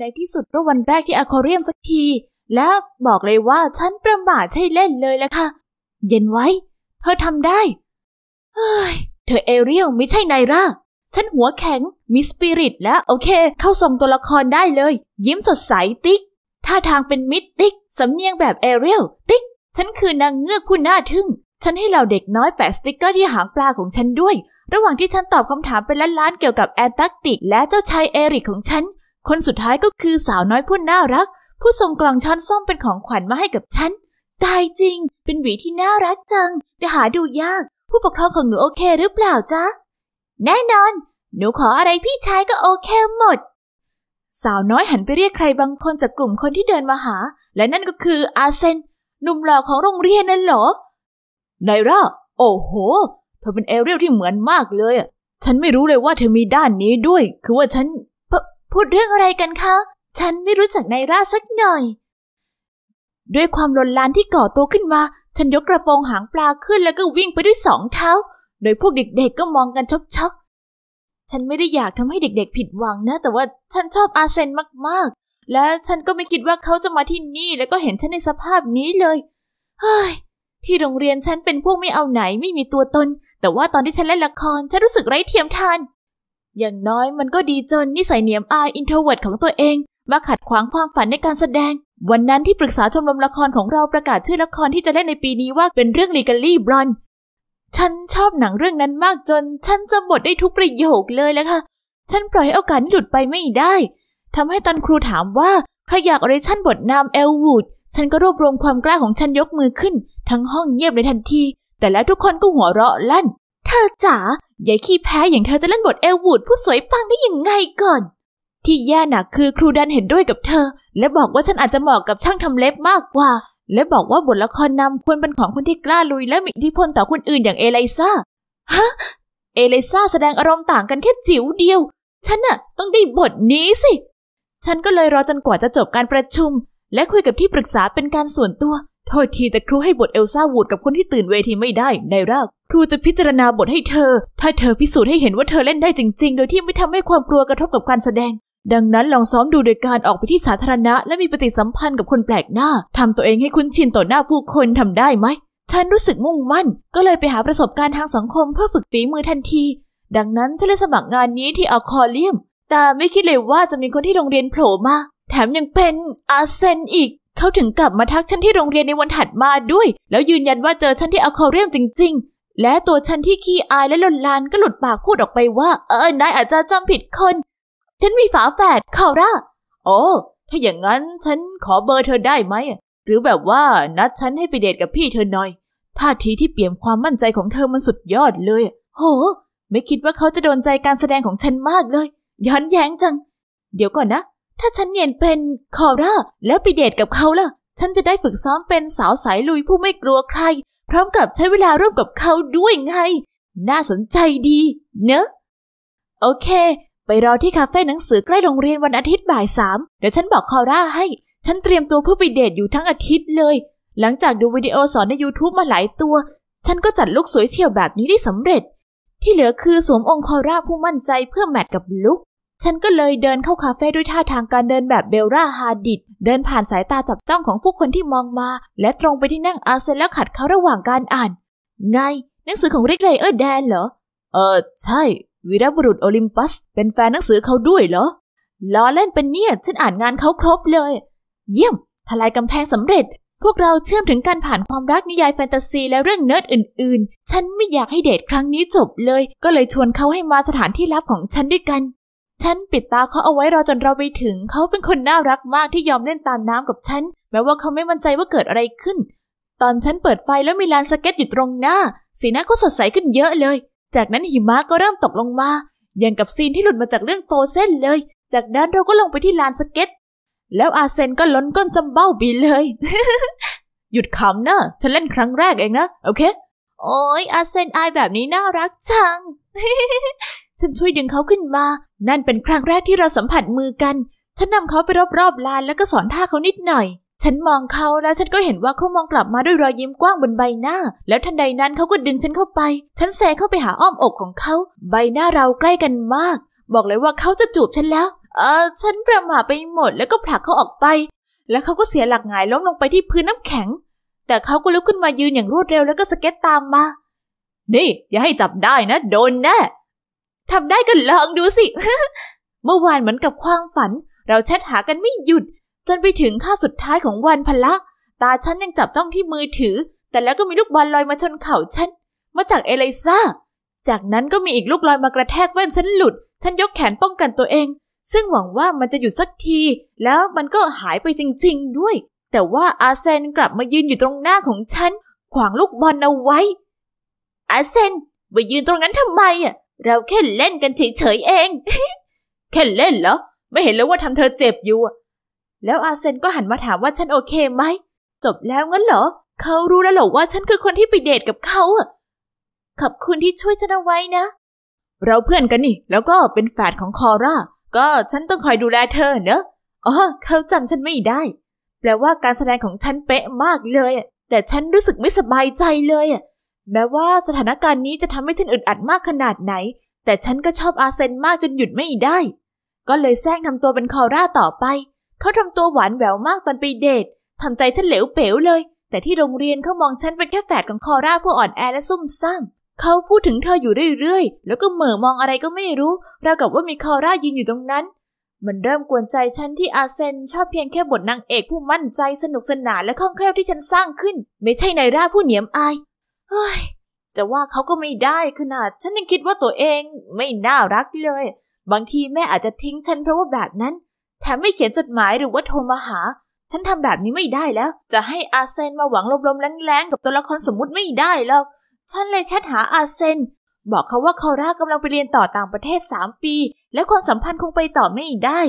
ในที่สุดก็วันแรกที่อะควเรียมสักที และบอกเลยว่าฉันประมาทใช่เล่นเลยแหละค่ะ เย็นไว้เธอทำได้ เฮ้ย เธอเอเรียลไม่ใช่ไนร่าฉันหัวแข็ง มี สปิริตแล้วโอเค เข้าทรงตัวละครได้เลย ยิ้มสดใสติ๊ก ท่าทางเป็นมิตติ๊ก สำเนียงแบบ เอเรียล ติ๊ก ฉันคือนางเงือกผู้น่าทึ่ง ฉันให้เหล่าเด็กน้อยแปะสติกเกอร์ที่หางปลาของฉันด้วย ระหว่างที่ฉันตอบคำถามเป็นล้านๆเกี่ยวกับแอนตาร์กติก และเจ้าชายเอริกของฉันคนสุดท้ายก็คือสาวน้อยผู้น่ารัก ผู้ส่งกล่องช้อนส้มเป็นของขวัญมาให้กับฉัน ตายจริงเป็นหวีที่น่ารักจัง แต่หาดูยาก ผู้ปกครองของหนูโอเคหรือเปล่าจ๊ะแน่นอน หนูขออะไรพี่ชายก็โอเคหมด สาวน้อยหันไปเรียกใครบางคนจากกลุ่มคนที่เดินมาหา และนั่นก็คืออาเซนหนุ่มหล่อของโรงเรียนนั่นเหรอไนร่าโอ้โหเธอเป็นเอเรียลที่เหมือนมากเลยอ่ะฉันไม่รู้เลยว่าเธอมีด้านนี้ด้วย คือว่าฉันพูดเรื่องอะไรกันคะ ฉันไม่รู้จักนายราสักหน่อย ด้วยความลนลานที่ก่อตัวขึ้นมา ฉันยกกระโปรงหางปลาขึ้น แล้วก็วิ่งไปด้วยสองเท้า โดยพวกเด็ก ๆก็มองกันชกๆ ฉันไม่ได้อยากทำให้เด็ก ๆ ผิดหวังนะ แต่ว่าฉันชอบอาเซนมากๆ และฉันก็ไม่คิดว่าเขาจะมาที่นี่ แล้วก็เห็นฉันในสภาพนี้เลย เฮ้ย ที่โรงเรียนฉันเป็นพวกไม่เอาไหนไม่มีตัวตน แต่ว่าตอนที่ฉันเล่นละครฉันรู้สึกไร้เทียมทานอย่างน้อยมันก็ดีจนนิสัยเหนียมอายอินเทอร์เวิร์ดของตัวเอง มาขัดขวางความฝันในการแสดง วันนั้นที่ปรึกษาชมรมละครของเราประกาศชื่อละครที่จะเล่นในปีนี้ว่าเป็นเรื่องลีกาลี่บรอนฉันชอบหนังเรื่องนั้นมากจนฉันจะบทได้ทุกประโยคเลยแล้วค่ะ ฉันปล่อยโอกาสหลุดไปไม่ได้ทำให้ตอนครูถามว่าใครอยากออเรชั่นบทนามเอลวูดฉันก็รวบรวมความกล้าของฉันยกมือขึ้น ทั้งห้องเงียบในทันที แต่แล้วทุกคนก็หัวเราะลั่นเธอจ๋ายายขี้แพ้อย่างเธอจะเล่นบทเอลวูดผู้สวยปังได้ยังไงก่อน ที่แย่หนักคือครูดันเห็นด้วยกับเธอ และบอกว่าฉันอาจจะเหมาะกับช่างทำเล็บมากกว่า และบอกว่าบทละครนำควรเป็นของคนที่กล้าลุยและมีอิทธิพลต่อคนอื่นอย่างเอลิซาฮะ เอลิซาแสดงอารมณ์ต่างกันแค่จิ๋วเดียว ฉันน่ะ ต้องได้บทนี้สิ ฉันก็เลยรอจนกว่าจะจบการประชุม และคุยกับที่ปรึกษาเป็นการส่วนตัวโทษทีแต่ครูให้บทเอลซ่าวูดกับคนที่ตื่นเวทีไม่ได้ ในรักครูจะพิจารณาบทให้เธอ ถ้าเธอพิสูจน์ให้เห็นว่าเธอเล่นได้จริง ๆ โดยที่ไม่ทำให้ความกลัวกระทบกับการแสดง ดังนั้นลองซ้อมดูโดยการออกไปที่สาธารณะ และมีปฏิสัมพันธ์กับคนแปลกหน้า ทำตัวเองให้คุ้นชินต่อหน้าผู้คนทำได้ไหมฉันรู้สึกมุ่งมั่นก็เลยไปหาประสบการณ์ทางสังคมเพื่อฝึกฝีมือทันที ดังนั้นฉันเลยสมัครงานนี้ที่อาคอเลียม แต่ไม่คิดเลยว่าจะมีคนที่โรงเรียนโผล่มา แถมยังเป็นอาเซนอีกเขาถึงกลับมาทักฉันที่โรงเรียนในวันถัดมาด้วย แล้วยืนยันว่าเจอฉันที่อคาเรียมจริงๆ และตัวฉันที่ขี้อายและลนลานก็หลุดปากพูดออกไปว่า เออ นายอาจจะจำผิดคน ฉันมีฝาแฝดคาร่าโอ้ ถ้าอย่างนั้นฉันขอเบอร์เธอได้ไหมหรือแบบว่านัดฉันให้ไปเดทกับพี่เธอหน่อย ท่าทีที่เปี่ยมความมั่นใจของเธอมันสุดยอดเลย โห ไม่คิดว่าเขาจะโดนใจการแสดงของฉันมากเลย ย้อนแย้งจัง เดี๋ยวก่อนนะถ้าฉันเนียนเป็นคอร่าแล้วไปเดทกับเขาล่ะ ฉันจะได้ฝึกซ้อมเป็นสาวสายลุยผู้ไม่กลัวใคร พร้อมกับใช้เวลาร่วมกับเขาด้วยไง น่าสนใจดี เนอะ โอเค ไปรอที่คาเฟ่หนังสือใกล้โรงเรียนวันอาทิตย์บ่ายสามเดี๋ยวฉันบอกคอร่าให้ ฉันเตรียมตัวเพื่อไปเดทอยู่ทั้งอาทิตย์เลย หลังจากดูวิดีโอสอนใน YouTube มาหลายตัว ฉันก็จัดลุกสวยเที่ยวแบบนี้ได้สำเร็จ ที่เหลือคือสวมองค์คอร่าผู้มั่นใจเพื่อแมทกับลุกฉันก็เลยเดินเข้าคาเฟ่ด้วยท่าทางการเดินแบบเบลล่าฮาดิดเดินผ่านสายตาจับจ้องของผู้คนที่มองมา และตรงไปที่นั่งอาเซนแล้วขัดเขาระหว่างการอ่าน ไง หนังสือของริกเรเออร์แดนเหรอเออใช่วีรบุรุษโอลิมปัส เป็นแฟนหนังสือเขาด้วยเหรอล้อเล่นเป็นเนี่ย ฉันอ่านงานเขาครบเลย เยี่ยม ทลายกำแพงสำเร็จ พวกเราเชื่อมถึงการผ่านความรักนิยายแฟนตาซีและเรื่องเนิร์ดอื่นๆ ฉันไม่อยากให้เดทครั้งนี้จบเลย ก็เลยชวนเขาให้มาสถานที่ลับของฉันด้วยกันฉันปิดตาเขาเอาไว้ รอจนเราไปถึง เขาเป็นคนน่ารักมากที่ยอมเล่นตามน้ำกับฉันแม้ว่าเขาไม่มั่นใจว่าเกิดอะไรขึ้น ตอนฉันเปิดไฟแล้วมีลานสเก็ตอยู่ตรงหน้า สีหน้าเขาสดใสขึ้นเยอะเลย จากนั้นหิมะก็เริ่มตกลงมาอย่างกับซีนที่หลุดมาจากเรื่องโฟเซนเลย จากนั้นเราก็ลงไปที่ลานสเก็ต แล้วอาเซนก็ล้นก้นจำเบ้าบีเลย หยุดขำนะฉันเล่นครั้งแรกเองนะ โอเค โอ้ยอาเซนอายแบบนี้น่ารักจังฉันช่วยดึงเขาขึ้นมา นั่นเป็นครั้งแรกที่เราสัมผัสมือกัน ฉันนำเขาไปรอบๆลานแล้วก็สอนท่าเขานิดหน่อย ฉันมองเขาแล้วฉันก็เห็นว่าเขามองกลับมาด้วยรอยยิ้มกว้างบนใบหน้า แล้วทันใดนั้นเขาก็ดึงฉันเข้าไป ฉันแซงเข้าไปหาอ้อมอกของเขา ใบหน้าเราใกล้กันมาก บอกเลยว่าเขาจะจูบฉันแล้ว เออฉันประหม่าไปหมดแล้วก็ผลักเขาออกไป แล้วเขาก็เสียหลักหงายล้มลงไปที่พื้นน้ำแข็ง แต่เขาก็ลุกขึ้นมายืนอย่างรวดเร็ว แล้วก็สเก็ตตามมา นี่ อย่าให้จับได้นะ โดนแน่ทำได้ก็ลองดูสิ เมื่อวานเหมือนกับความฝัน เราแชทหากันไม่หยุด จนไปถึงข้าวสุดท้ายของวันพละ ตาฉันยังจับต้องที่มือถือ แต่แล้วก็มีลูกบอลลอยมาชนเข่าฉัน มาจากเอลิซาจากนั้นก็มีอีกลูกลอยมากระแทกแว่นฉันหลุด ฉันยกแขนป้องกันตัวเอง ซึ่งหวังว่ามันจะหยุดสักที แล้วมันก็หายไปจริง ๆด้วย แต่ว่าอาเซนกลับมายืนอยู่ตรงหน้าของฉันขวางลูกบอลเอาไว้ อาเซน ไปยืนตรงนั้นทำไมอ่ะเราแค่เล่นกันเฉยๆเอง แค่เล่นเหรอ ไม่เห็นแล้วว่าทำเธอเจ็บอยู่ แล้วอาเซนก็หันมาถามว่าฉันโอเคไหม จบแล้วงั้นเหรอ เขารู้แล้วเหรอว่าฉันคือคนที่ไปเดทกับเขาอะขอบคุณที่ช่วยฉันเอาไว้นะ เราเพื่อนกันนี่ แล้วก็เป็นแฟนของคอร่า ก็ฉันต้องคอยดูแลเธอเนอะอ๋อเขาจำฉันไม่ได้ แปลว่าการแสดงของฉันเป๊ะมากเลย แต่ฉันรู้สึกไม่สบายใจเลยอะแม้ว่าสถานการณ์นี้จะทำให้ฉันอึดอัดมากขนาดไหน แต่ฉันก็ชอบอาเซนมากจนหยุดไม่ได้ ก็เลยแซงทำตัวเป็นคอร่าต่อไป เขาทำตัวหวานแหววมากตอนไปเดท ทำใจฉันเหลวเป๋วเลย แต่ที่โรงเรียนเขามองฉันเป็นแค่แฝดของคอร่าผู้อ่อนแอและซุ่มซ่ามเขาพูดถึงเธออยู่เรื่อยๆ แล้วก็เหม่อมองอะไรก็ไม่รู้ราวกับว่ามีคอร่ายืนอยู่ตรงนั้น มันเริ่มกวนใจฉันที่อาเซนชอบเพียงแค่บทนางเอกผู้มั่นใจสนุกสนานและคล่องแคล่วที่ฉันสร้างขึ้น ไม่ใช่ในร่าผู้เหนียมอายเฮ้ยจะว่าเขาก็ไม่ได้ขนาดฉันยังคิดว่าตัวเองไม่น่ารักเลย บางทีแม่อาจจะทิ้งฉันเพราะว่าแบบนั้น แถมไม่เขียนจดหมายหรือว่าโทรมาหา ฉันทำแบบนี้ไม่ได้แล้ว จะให้อาเซนมาหวังลมๆแรงๆกับตัวละครสมมุติไม่ได้หรอก ฉันเลยแชทหาอาเซน บอกเขาว่าคาร่ากำลังไปเรียนต่อต่างประเทศสามปี และความสัมพันธ์คงไปต่อไม่ได้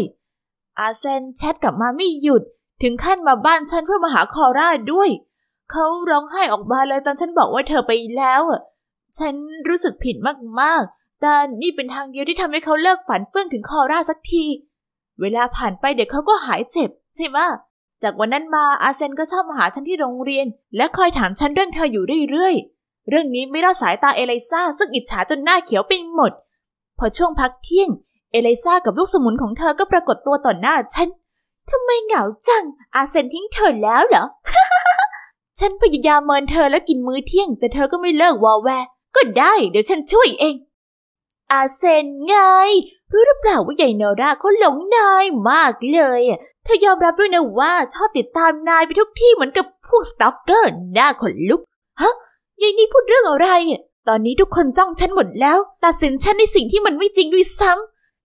อาเซนแชทกลับมาไม่หยุด ถึงขั้นมาบ้านฉันเพื่อมาหาคอร่าด้วยเขาร้องไห้ออกมาเลยตอนฉันบอกว่าเธอไปแล้ว ฉันรู้สึกผิดมากๆ แต่นี่เป็นทางเดียวที่ทำให้เขาเลิกฝันเฟื่องถึงคอร่าสักที เวลาผ่านไปเด็กเขาก็หายเจ็บใช่ไหมจากวันนั้นมาอาเซนก็ชอบมาหาฉันที่โรงเรียน และคอยถามฉันเรื่องเธออยู่เรื่อยๆ เรื่องนี้ไม่รอดสายตาเอลิซาซึ่งอิจฉาจนหน้าเขียวไปหมด พอช่วงพักเที่ยงเอลิซากับลูกสมุนของเธอก็ปรากฏตัวต่อหน้าฉันทำไมเหงาจัง อาเซนทิ้งเธอแล้วเหรอฉันพยายามเมินเธอแล้วกินมื้อเที่ยงแต่เธอก็ไม่เลิกวอแวก็ได้เดี๋ยวฉันช่วยเอง อาเซนไง รู้หรือเปล่าว่าใหญ่นอร่าเขาหลงนายมากเลยเธอยอมรับด้วยนะว่าชอบติดตามนายไปทุกที่เหมือนกับพวกสตอกเกอร์หน้าขนลุก ฮะยายนี่พูดเรื่องอะไร ตอนนี้ทุกคนจ้องฉันหมดแล้วตัดสินฉันในสิ่งที่มันไม่จริงด้วยซ้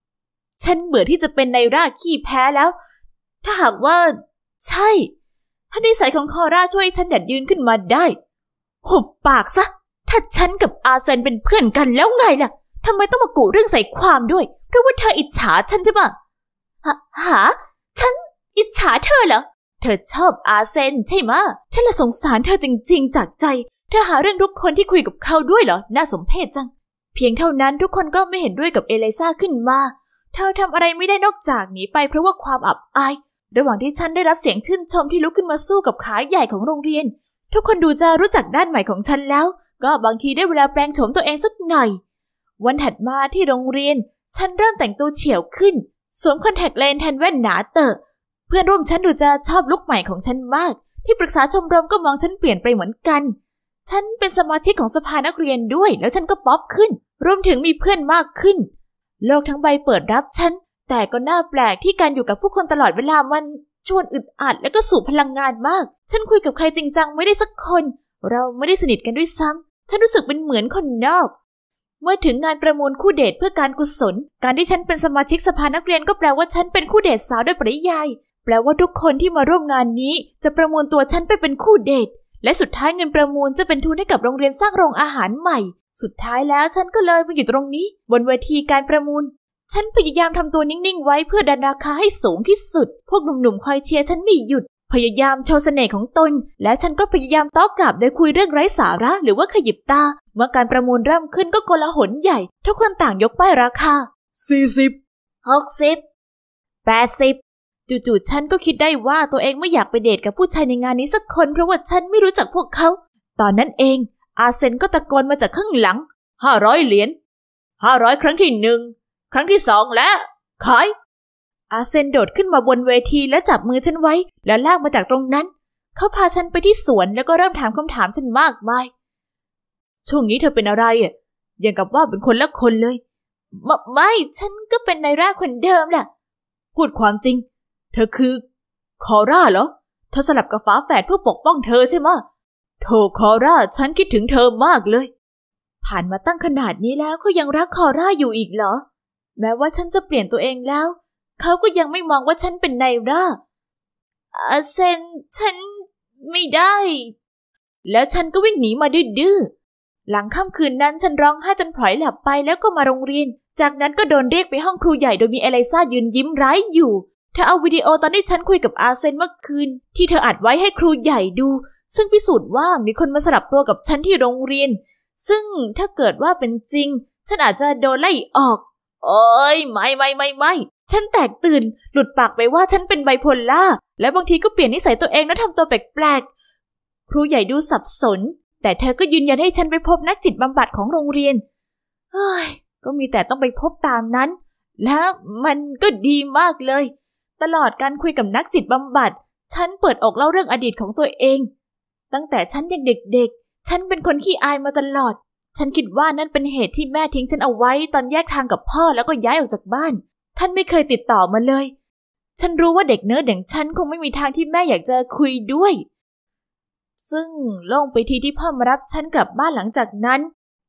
ำ ฉันเบื่อที่จะเป็นนายราขี้แพ้แล้ว ถ้าหากว่า ใช่ถ้านิสัยของคอร่าช่วยฉันหยัดยืนขึ้นมาได้ หุบปากซะ ถ้าฉันกับอาเซนเป็นเพื่อนกันแล้วไงล่ะทำไมต้องมากูเรื่องใส่ความด้วย เพราะว่าเธออิจฉาฉันใช่ปะหา ฉัน อิจฉาเธอเหรอ เธอชอบอาเซน ใช่ไหมฉันละสงสารเธอจริงๆจากใจ เธอหาเรื่องทุกคนที่คุยกับเขาด้วยเหรอ น่าสมเพชจัง เพียงเท่านั้นทุกคนก็ไม่เห็นด้วยกับเอเลซ่าขึ้นมา เธอทำอะไรไม่ได้นอกจากหนีไปเพราะว่าความอับอายระหว่างที่ฉันได้รับเสียงชื่นชมที่ลุกขึ้นมาสู้กับขาใหญ่ของโรงเรียน ทุกคนดูจะรู้จักด้านใหม่ของฉันแล้ว ก็บางทีได้เวลาแปลงโฉมตัวเองสักหน่อย วันถัดมาที่โรงเรียน ฉันเริ่มแต่งตัวเฉียวขึ้น สวมคอนแทคเลนส์แทนแว่นหนาเตอะเพื่อนร่วมชั้นดูจะชอบลุคใหม่ของฉันมาก ที่ปรึกษาชมรมก็มองฉันเปลี่ยนไปเหมือนกัน ฉันเป็นสมาชิกของสภานักเรียนด้วย แล้วฉันก็ป๊อปขึ้นรวมถึงมีเพื่อนมากขึ้นโลกทั้งใบเปิดรับฉันแต่ก็น่าแปลกที่การอยู่กับผู้คนตลอดเวลามันชวนอึดอัดและก็สูบพลังงานมาก ฉันคุยกับใครจริงจังไม่ได้สักคน เราไม่ได้สนิทกันด้วยซ้ำฉันรู้สึกเป็นเหมือนคนนอก เมื่อถึงงานประมูลคู่เดทเพื่อการกุศล การที่ฉันเป็นสมาชิกสภานักเรียน ก็แปลว่าฉันเป็นคู่เดทสาวด้วยปริยาย แปลว่าทุกคนที่มาร่วมงานนี้ จะประมูลตัวฉันไปเป็นคู่เดท และสุดท้ายเงินประมูล จะเป็นทุนให้กับโรงเรียนสร้างโรงอาหารใหม่ สุดท้ายแล้วฉันก็เลยมาอยู่ตรงนี้ บนเวทีการประมูลฉันพยายามทำตัวนิ่งๆไว้เพื่อดันราคาให้สูงที่สุด พวกหนุ่มๆคอยเชียร์ฉันไม่หยุด พยายามโชว์เสน่ห์ของตน และฉันก็พยายามตอบกลับโดยคุยเรื่องไร้สาระหรือว่าขยิบตา เมื่อการประมูลเริ่มขึ้นก็โกลาหลใหญ่ทุกคนต่างยกป้ายราคา 40 60 80 จู่ๆฉันก็คิดได้ว่าตัวเองไม่อยากไปเดทกับผู้ชายในงานนี้สักคนเพราะว่าฉันไม่รู้จักพวกเขา ตอนนั้นเอง อาเซนก็ตะโกนมาจากข้างหลังห้าร้อยเหรียญห้าร้อยครั้งที่หนึ่งครั้งที่สองแล้วขายอาเซนโดดขึ้นมาบนเวทีและจับมือฉันไว้ แล้วลากมาจากตรงนั้น เขาพาฉันไปที่สวนแล้วก็เริ่มถามคำถามฉันมากมาย ช่วงนี้เธอเป็นอะไรอ่ะอย่างกับว่าเป็นคนละคนเลยมไม่ ฉันก็เป็นนายร่าคนเดิมแหละพูดความจริง เธอคือ คอร่าเหรอ เธอสลับกับฟ้าแฝดเพื่อปกป้องเธอใช่ไหมโธคอร่าฉันคิดถึงเธอมากเลย ผ่านมาตั้งขนาดนี้แล้วก็ยังรักคอร่าอยู่อีกเหรอแม้ว่าฉันจะเปลี่ยนตัวเองแล้ว เขาก็ยังไม่มองว่าฉันเป็นไนร่าอาเซน ฉันไม่ได้ แล้วฉันก็วิ่งหนีมาดื้อ หลังค่ำคืนนั้น ฉันร้องไห้จนพลอยหลับไปแล้วก็มาโรงเรียน จากนั้น ก็โดนเรียกไปห้องครูใหญ่โดยมีเอลิซายืนยิ้มร้ายอยู่ เธอเอาวิดีโอตอนที่ฉันคุยกับอาเซนเมื่อคืนที่เธออัดไว้ให้ครูใหญ่ดู ซึ่งพิสูจน์ว่ามีคนมาสลับตัวกับฉันที่โรงเรียน ซึ่งถ้าเกิดว่าเป็นจริง ฉันอาจจะโดนไล่ออกโอ้ยไม่ไม่ไม่ไม่ฉันแตกตื่น หลุดปากไปว่าฉันเป็นไบโพล่า และบางทีก็เปลี่ยนนิสัยตัวเองแล้วทำตัวแปลกๆครูใหญ่ดูสับสน แต่เธอก็ยืนยันให้ฉันไปพบนักจิตบำบัดของโรงเรียนเฮ้ยก็มีแต่ต้องไปพบตามนั้น และมันก็ดีมากเลย ตลอดการคุยกับนักจิตบำบัด ฉันเปิดอกเล่าเรื่องอดีตของตัวเอง ตั้งแต่ฉันยังเด็กๆ ฉันเป็นคนขี้อายมาตลอดฉันคิดว่านั่นเป็นเหตุที่แม่ทิ้งฉันเอาไว้ตอนแยกทางกับพ่อแล้วก็ย้ายออกจากบ้าน ท่านไม่เคยติดต่อมาเลย ฉันรู้ว่าเด็กเนิร์ดอย่างฉันคงไม่มีทางที่แม่อยากจะคุยด้วย ซึ่งลงไปทีที่พ่อมารับฉันกลับบ้านหลังจากนั้น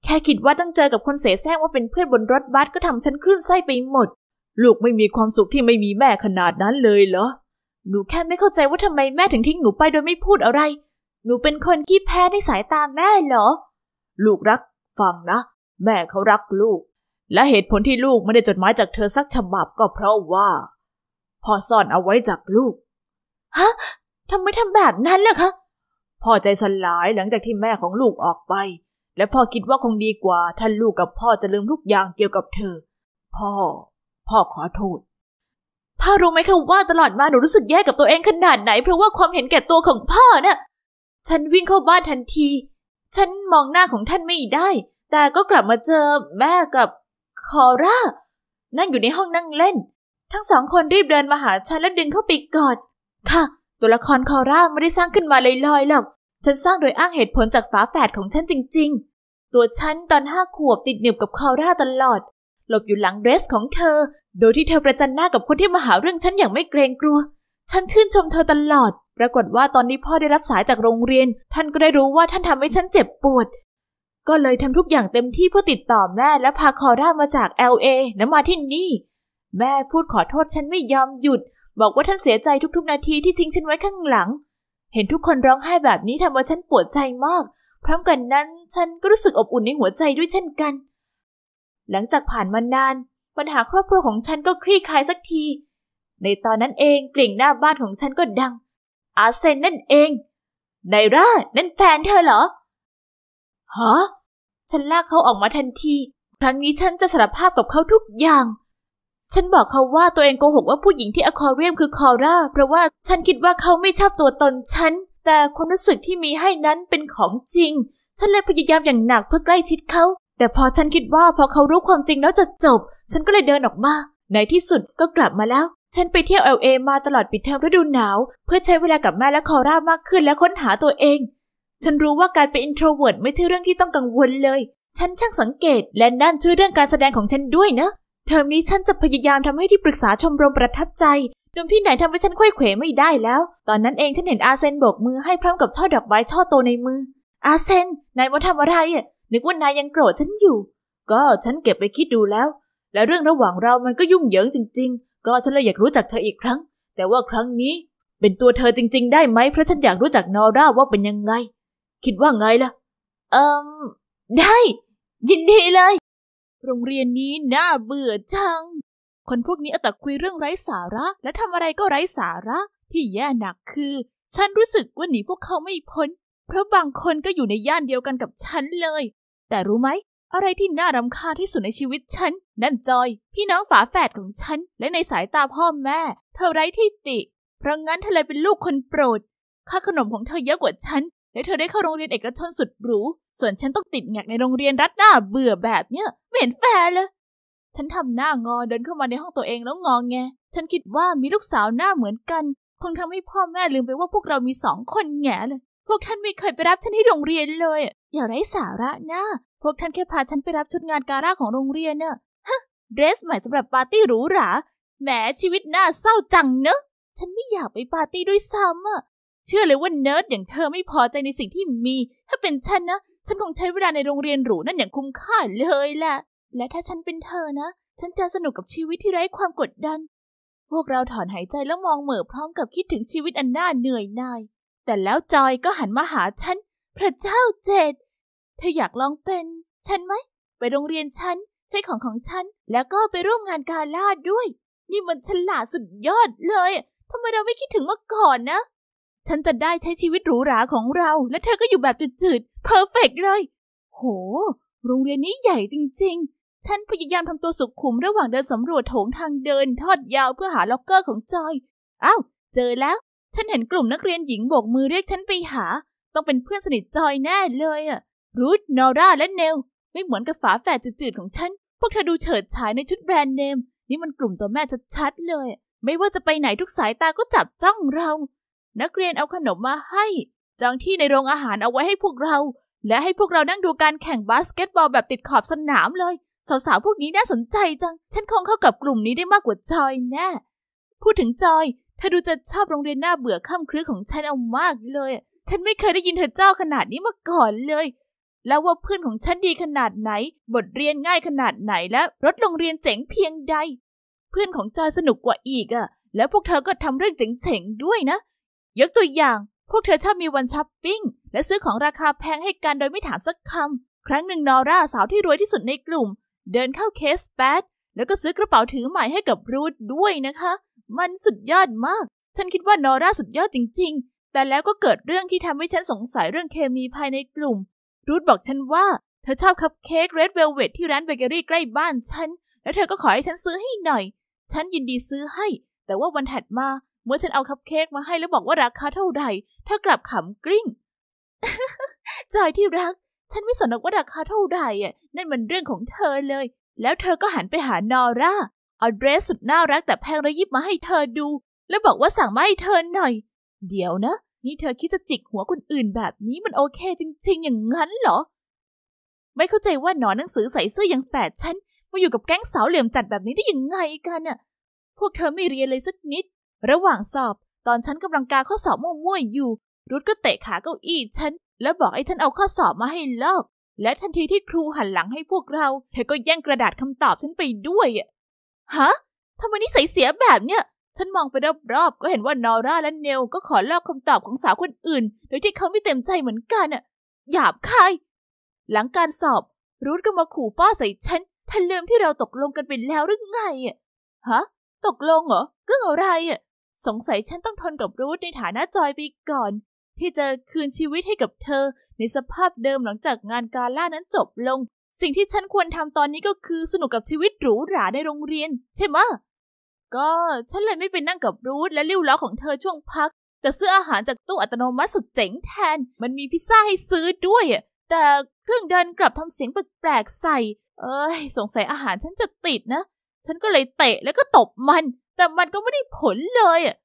แค่คิดว่าต้องเจอกับคนเสแสร้งว่าเป็นเพื่อนบนรถบัสก็ทำฉันคลื่นไส้ไปหมด ลูกไม่มีความสุขที่ไม่มีแม่ขนาดนั้นเลยเหรอ หนูแค่ไม่เข้าใจว่าทำไมแม่ถึงทิ้งหนูไปโดยไม่พูดอะไร หนูเป็นคนขี้แพ้ในสายตาแม่เหรอ ลูกรักฟังนะ แม่เขารักลูก และเหตุผลที่ลูกไม่ได้จดหมายจากเธอสักฉบับก็เพราะว่าพ่อซ่อนเอาไว้จากลูก ฮะทำไมทำแบบนั้นล่ะคะพ่อใจสลายหลังจากที่แม่ของลูกออกไป และพ่อคิดว่าคงดีกว่า ท่านลูกกับพ่อจะลืมทุกอย่างเกี่ยวกับเธอ พ่อ พ่อขอโทษ พ่อรู้ไหมคะว่าตลอดมาหนูรู้สึกแย่กับตัวเองขนาดไหน เพราะว่าความเห็นแก่ตัวของพ่อเนะ่ะฉันวิ่งเข้าบ้านทันทีฉันมองหน้าของท่านไม่ได้ แต่ก็กลับมาเจอแม่กับคอร่านั่งอยู่ในห้องนั่งเล่น ทั้งสองคนรีบเดินมาหาฉันและดึงเข้าไปกอด ค่ะตัวละครคอร่าไม่ได้สร้างขึ้นมาลอยๆหรอกฉันสร้างโดยอ้างเหตุผลจากฝาแฝดของฉันจริงๆ ตัวฉันตอนห้าขวบติดหนึบกับคอร่าตลอด หลบอยู่หลังเดรสของเธอ โดยที่เธอประจันหน้ากับคนที่มาหาเรื่องฉันอย่างไม่เกรงกลัว ฉันชื่นชมเธอตลอดปรากฏว่าตอนนี้พ่อได้รับสายจากโรงเรียน ท่านก็ได้รู้ว่าท่านทำให้ฉันเจ็บปวด ก็เลยทำทุกอย่างเต็มที่เพื่อติดต่อแม่ และพาคอร่ามาจาก LA แล้วมาที่นี่ แม่พูดขอโทษฉันไม่ยอมหยุด บอกว่าท่านเสียใจทุกๆนาทีที่ทิ้งฉันไว้ข้างหลัง เห็นทุกคนร้องไห้แบบนี้ทำให้ฉันปวดใจมาก พร้อมกันนั้นฉันก็รู้สึกอบอุ่นในหัวใจด้วยเช่นกัน หลังจากผ่านมานาน ปัญหาครอบครัวของฉันก็คลี่คลายสักที ในตอนนั้นเองกลิ่งหน้าบ้านของฉันก็ดังอาเซนนั่นเอง ไนร่า นั่นแฟนเธอเหรอ ฮะ ฉันลากเขาออกมาทันที ครั้งนี้ฉันจะสารภาพกับเขาทุกอย่าง ฉันบอกเขาว่าตัวเองโกหกว่าผู้หญิงที่อคอเรียมคือคอร่า เพราะว่าฉันคิดว่าเขาไม่ชอบตัวตนฉัน แต่ความรู้สึกที่มีให้นั้นเป็นของจริง ฉันเลยพยายามอย่างหนักเพื่อใกล้ชิดเขา แต่พอฉันคิดว่าพอเขารู้ความจริงแล้วจะจบ ฉันก็เลยเดินออกมา ในที่สุดก็กลับมาแล้วฉันไปเที่ยวเอลเอมาตลอดปิดเทอมฤดูหนาว เพื่อใช้เวลากับแม่และคอร่ามากขึ้นและค้นหาตัวเอง ฉันรู้ว่าการเป็นอินโทรเวิร์ตไม่ใช่เรื่องที่ต้องกังวลเลย ฉันช่างสังเกตและนั่นช่วยเรื่องการแสดงของฉันด้วยนะ เทอมนี้ฉันจะพยายามทำให้ที่ปรึกษาชมรมประทับใจนุมที่ไหนทำให้ฉันควยเขวไม่ได้แล้ว ตอนนั้นเองฉันเห็นอาเซนโบกมือให้พร้อมกับช่อดอกไม้ช่อโตในมือ อาเซนนายมาทำอะไรอ่ะนึกว่านายยังโกรธฉันอยู่ ก็ฉันเก็บไปคิดดูแล้ว และเรื่องระหว่างเรามันก็ยุ่งเหยิงจริงก็ฉันเลยอยากรู้จักเธออีกครั้ง แต่ว่าครั้งนี้เป็นตัวเธอจริงๆ ได้ไหมเพราะฉันอยากรู้จักนอร่าว่าเป็นยังไง คิดว่าไงล่ะเอิมได้ ยินดีเลย โรงเรียนนี้น่าเบื่อจัง คนพวกนี้อาแต่คุยเรื่องไร้สาระ และทำอะไรก็ไร้สาระที่แย่หนักคือ ฉันรู้สึกว่าหนีพวกเขาไม่พ้น เพราะบางคนก็อยู่ในย่านเดียวกันกับฉันเลย แต่รู้ไหมอะไรที่น่ารำคาญที่สุดในชีวิตฉัน นั่นจอย พี่น้องฝาแฝดของฉัน และในสายตาพ่อแม่ เธอไร้ที่ติ เพราะงั้นเธอเลยเป็นลูกคนโปรด ค่าขนมของเธอเยอะกว่าฉัน และเธอได้เข้าโรงเรียนเอกชนสุดหรู ส่วนฉันต้องติดแงกในโรงเรียนรัดหน้าเบื่อแบบเนี้ยไม่เห็นแฟร์เลย ฉันทำหน้างอเดินเข้ามาในห้องตัวเองแล้วงองแง ฉันคิดว่ามีลูกสาวหน้าเหมือนกัน คงทำให้พ่อแม่ลืมไปว่าพวกเรามีสองคนแงเลย พวกท่านไม่เคยไปรับฉันที่โรงเรียนเลยอย่าไร้สาระนะพวกท่านแค่พาฉันไปรับชุดงานการ่าของโรงเรียนเนอะฮะเดรสใหม่สำหรับปาร์ตี้หรูหราแหมชีวิตน่าเศร้าจังเนอะฉันไม่อยากไปปาร์ตี้ด้วยซ้ำอะเชื่อเลยว่าเนิร์ดอย่างเธอไม่พอใจในสิ่งที่มี ถ้าเป็นฉันนะ ฉันคงใช้เวลาในโรงเรียนหรู นั่นอย่างคุ้มค่าเลยแหละและถ้าฉันเป็นเธอนะ ฉันจะสนุกกับชีวิตที่ไร้ความกดดัน พวกเราถอนหายใจแล้วมองเหม่อพร้อมกับคิดถึงชีวิตอันน่าเหนื่อยหน่าย แต่แล้วจอยก็หันมาหาฉันพระเจ้าเจดเธออยากลองเป็น ฉันไหม ไปโรงเรียนฉัน ใช้ของของฉัน แล้วก็ไปร่วมงานกาล่าด้วย นี่มันฉลาดสุดยอดเลย ทำไมเราไม่คิดถึงมาก่อนนะ ฉันจะได้ใช้ชีวิตหรูหราของเราและเธอก็อยู่แบบจืดๆ เพอร์เฟกเลย โห โรงเรียนนี้ใหญ่จริงๆ ฉันพยายามทำตัวสุขุมระหว่างเดินสำรวจโถงทางเดินทอดยาวเพื่อหาล็อกเกอร์ของจอย อ้าว เจอแล้ว ฉันเห็นกลุ่มนักเรียนหญิงโบกมือเรียกฉันไปหา ต้องเป็นเพื่อนสนิทจอยแน่เลยอ่ะรูทนอร่า และเนลไม่เหมือนกับฝาแฝดจืดๆของฉัน พวกเธอดูเฉิดฉายในชุดแบรนด์เนม นี่มันกลุ่มตัวแม่ชัดๆเลย ไม่ว่าจะไปไหนทุกสายตาก็จับจ้องเรา นักเรียนเอาขนมมาให้จองที่ในโรงอาหารเอาไว้ให้พวกเรา และให้พวกเรานั่งดูการแข่งบาสเกตบอลแบบติดขอบสนามเลย สาวๆ พวกนี้น่าสนใจจัง ฉันคงเข้ากับกลุ่มนี้ได้มากกว่าจอยแน่ พูดถึงจอย เธอดูจะชอบโรงเรียนหน้าเบื่อข้ามครื้ของฉันเอามากเลย ฉันไม่เคยได้ยินเธอเจ้าขนาดนี้มาก่อนเลยแล้วว่าเพื่อนของฉันดีขนาดไหน บทเรียนง่ายขนาดไหน และรถโรงเรียนเจ๋งเพียงใด เพื่อนของจอยสนุกกว่าอีกอะ่ะแล้วพวกเธอก็ทำเรื่องเจ๋งๆ ด้วยนะ ยกตัวอย่าง พวกเธอชอบมีวันช้อปปิ้ง และซื้อของราคาแพงให้กันโดยไม่ถามสักคำ ครั้งหนึ่งนอร่าสาวที่รวยที่สุดในกลุ่ม เดินเข้าเคสแปดแล้วก็ซื้อกระเป๋าถือใหม่ให้กับรูทด้วยนะคะ มันสุดยอดมาก ฉันคิดว่านอร่าสุดยอดจริง ๆ แต่แล้วก็เกิดเรื่องที่ทำให้ฉันสงสัยเรื่องเคมีภายในกลุ่มรูทบอกฉันว่า เธอชอบคัพเค้กเรดเวลเวทที่ร้านเบเกอรี่ใกล้บ้านฉัน แล้วเธอก็ขอให้ฉันซื้อให้หน่อย ฉันยินดีซื้อให้ แต่ว่าวันถัดมาเมื่อฉันเอาคัพเค้กมาให้แล้วบอกว่าราคาเท่าไหร่ เธอกลับขำกริ้งจอยที่รัก ฉันไม่สนอกว่าราคาเท่าไหร่อ่ะ นั่นมันเรื่องของเธอเลย แล้วเธอก็หันไปหานอร่าเอาเดรสสุดน่ารักแต่แพงระยิบมาให้เธอดู แล้วบอกว่าสั่งมาให้เธอหน่อย เดี๋ยวนะนี่เธอคิดจะจิก หัวคนอื่นแบบนี้มันโอเค จริงๆ อย่างนั้นเหรอ ไม่เข้าใจว่าหนอนหนังสือใส่เสื้ออย่างแฝดฉันมาอยู่กับแก๊งสาวเหลี่ยมจัดแบบนี้ได้ยังไงกันน่ะ พวกเธอไม่เรียนเลยสักนิด ระหว่างสอบ ตอนฉันกำลังกาข้อสอบมั่วๆอยู่รุดก็เตะขาเก้าอี้ฉันแล้วบอกให้ฉันเอาข้อสอบมาให้ลอก และทันทีที่ครูหันหลังให้พวกเราเธอก็แย่งกระดาษคำตอบฉันไปด้วยอ่ะฮะทำไมนิสัยเสียแบบเนี้ยฉันมองไปรอบๆ ก็เห็นว่านอร่าและเนลก็ขอลอกคำตอบของสาวคนอื่น โดยที่เขาไม่เต็มใจเหมือนกันอะหยาบคาย หลังการสอบ รูทก็มาขู่ป้าใส่ฉันทันลืมที่เราตกลงกันไปแล้วหรือไงอะฮะ ตกลงเหรอ เรื่องอะไรอะสงสัยฉันต้องทนกับรูทในฐานะจอยไปก่อน ที่จะคืนชีวิตให้กับเธอในสภาพเดิมหลังจากงานการล่านั้นจบลง สิ่งที่ฉันควรทำตอนนี้ก็คือสนุกกับชีวิตหรูหราในโรงเรียน ใช่ไหมก็ฉันเลยไม่ไปนั่งกับรูทและริ้วล้อของเธอช่วงพักแต่ซื้ออาหารจากตู้อัตโนมัติสุดเจ๋งแทนมันมีพิซซ่าให้ซื้อด้วยอ่ะแต่เครื่องเดินกลับทำเสียงแปลกๆใส่ เอ้ย สงสัยอาหารฉันจะติดนะ ฉันก็เลยเตะแล้วก็ตบมัน แต่มันก็ไม่ได้ผลเลยอ่ะ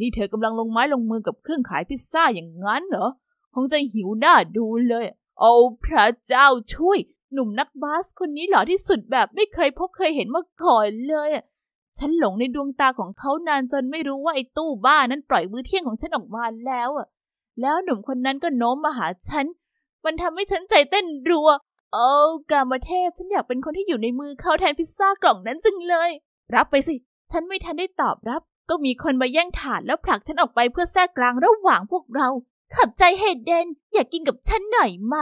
นี่เธอกำลังลงไม้ลงมือกับเครื่องขายพิซซ่าอย่างนั้นเหรอคงจะหิวหน้าดูเลยเอาพระเจ้าช่วย หนุ่มนักบาสคนนี้หล่อที่สุดแบบไม่เคยพบเคยเห็นมาก่อนเลยอ่ะฉันหลงในดวงตาของเขานานจนไม่รู้ว่าไอ้ตู้บ้านั้นปล่อยมือเที่ยงของฉันออกมาแล้วอ่ะ แล้วหนุ่มคนนั้นก็โน้มมาหาฉัน มันทำให้ฉันใจเต้นรัว โอ้กามเทพฉันอยากเป็นคนที่อยู่ในมือเขาแทนพิซซ่ากล่องนั้นจึงเลย รับไปสิ ฉันไม่ทันได้ตอบรับ ก็มีคนมาแย่งถาดแล้วผลักฉันออกไปเพื่อแทรกกลางระหว่างพวกเรา ขับใจเฮดเดนอยากกินกับฉันหน่อยไหม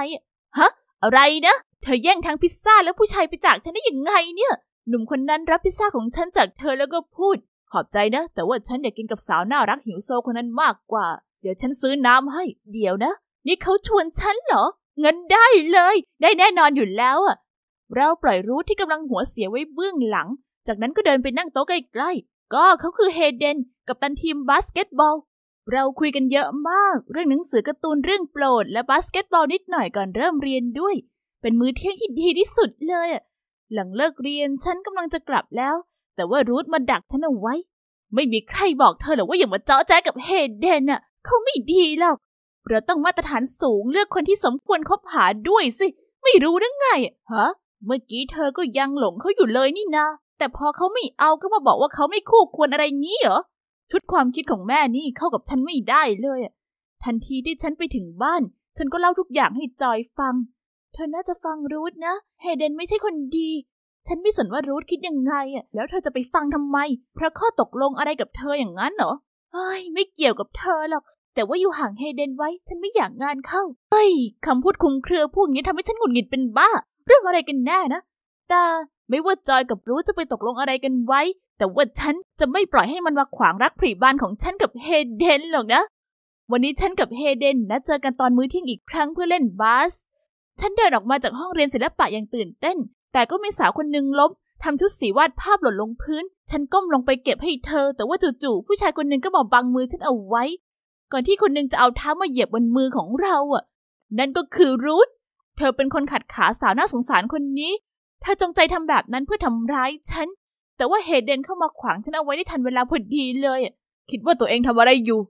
ฮะ อะไรนะ เธอแย่งทั้งพิซซ่าและผู้ชายไปจากฉันได้ยังไงเนี่ยหนุ่มคนนั้นรับพิซซ่าของฉันจากเธอแล้วก็พูด ขอบใจนะ แต่ว่าฉันอยากกินกับสาวน่ารักหิวโซคนนั้นมากกว่าเดี๋ยวฉันซื้อน้ำให้เดี๋ยวนะ นี่เขาชวนฉันเหรอเงินได้เลย ได้แน่นอนอยู่แล้วอ่ะเราปล่อยรู้ที่กำลังหัวเสียไว้เบื้องหลัง จากนั้นก็เดินไปนั่งโต๊ะใกล้ ๆ ก็เขาคือเฮเดน กับตันทีมบาสเกตบอล เราคุยกันเยอะมากเรื่องหนังสือการ์ตูนเรื่องโปรดและบาสเกตบอลนิดหน่อยก่อนเริ่มเรียนด้วย เป็นมื้อเที่ยงที่ดีที่สุดเลยอ่ะหลังเลิกเรียนฉันกำลังจะกลับแล้ว แต่ว่ารูทมาดักฉันเอาไว้ ไม่มีใครบอกเธอหรอกว่าอย่ามาเจาะแจ๊กับเฮเดนน่ะ เขาไม่ดีหรอกเราต้องมาตรฐานสูงเลือกคนที่สมควรคบหาด้วยสิไม่รู้ได้ไงฮะ เมื่อกี้เธอก็ยังหลงเขาอยู่เลยนี่นะ แต่พอเขาไม่เอาก็มาบอกว่าเขาไม่คู่ควรอะไรงี้เหรอชุดความคิดของแม่นี่เข้ากับฉันไม่ได้เลย ทันทีที่ฉันไปถึงบ้าน ฉันก็เล่าทุกอย่างให้จอยฟังเธอน่าจะฟังรูทนะเฮเดนไม่ใช่คนดี ฉันไม่สนว่ารูทคิดยังไง อ่ะ แล้วเธอจะไปฟังทำไม เพราะข้อตกลงอะไรกับเธออย่างนั้นเหรอเฮ้ยไม่เกี่ยวกับเธอหรอก แต่ว่าอยู่ห่างเฮเดนไว้ ฉันไม่อยากงานเข้า เฮ้ยคำพูดคุมเครือพวกนี้ทำให้ฉันหงุดหงิดเป็นบ้า เรื่องอะไรกันแน่นะ แต่ ไม่ว่าจอยกับรูทจะไปตกลงอะไรกันไว้ แต่ว่าฉันจะไม่ปล่อยให้มันมาขวางรักผรีบานของฉันกับเฮเดนหรอกนะ วันนี้ฉันกับเฮเดนนัดเจอกันตอนมื้อเที่ยงอีกครั้งเพื่อเล่นบาสฉันเดินออกมาจากห้องเรียนศิลปะอย่างตื่นเต้น แต่ก็มีสาวคนหนึ่งล้ม ทำชุดสีวาดภาพหล่นลงพื้น ฉันก้มลงไปเก็บให้เธอ แต่ว่าจู่ๆผู้ชายคนหนึ่งก็มาบังมือฉันเอาไว้ ก่อนที่คนหนึ่งจะเอาเท้ามาเหยียบบนมือของเราอ่ะ นั่นก็คือรูทเธอเป็นคนขัดขาสาวน่าสงสารคนนี้ เธอจงใจทำแบบนั้นเพื่อทำร้าย ฉัน แต่ว่าเหตุเดนเข้ามาขวางฉันเอาไว้ได้ทันเวลาพอดีเลย คิดว่าตัวเองทำอะไรอยู่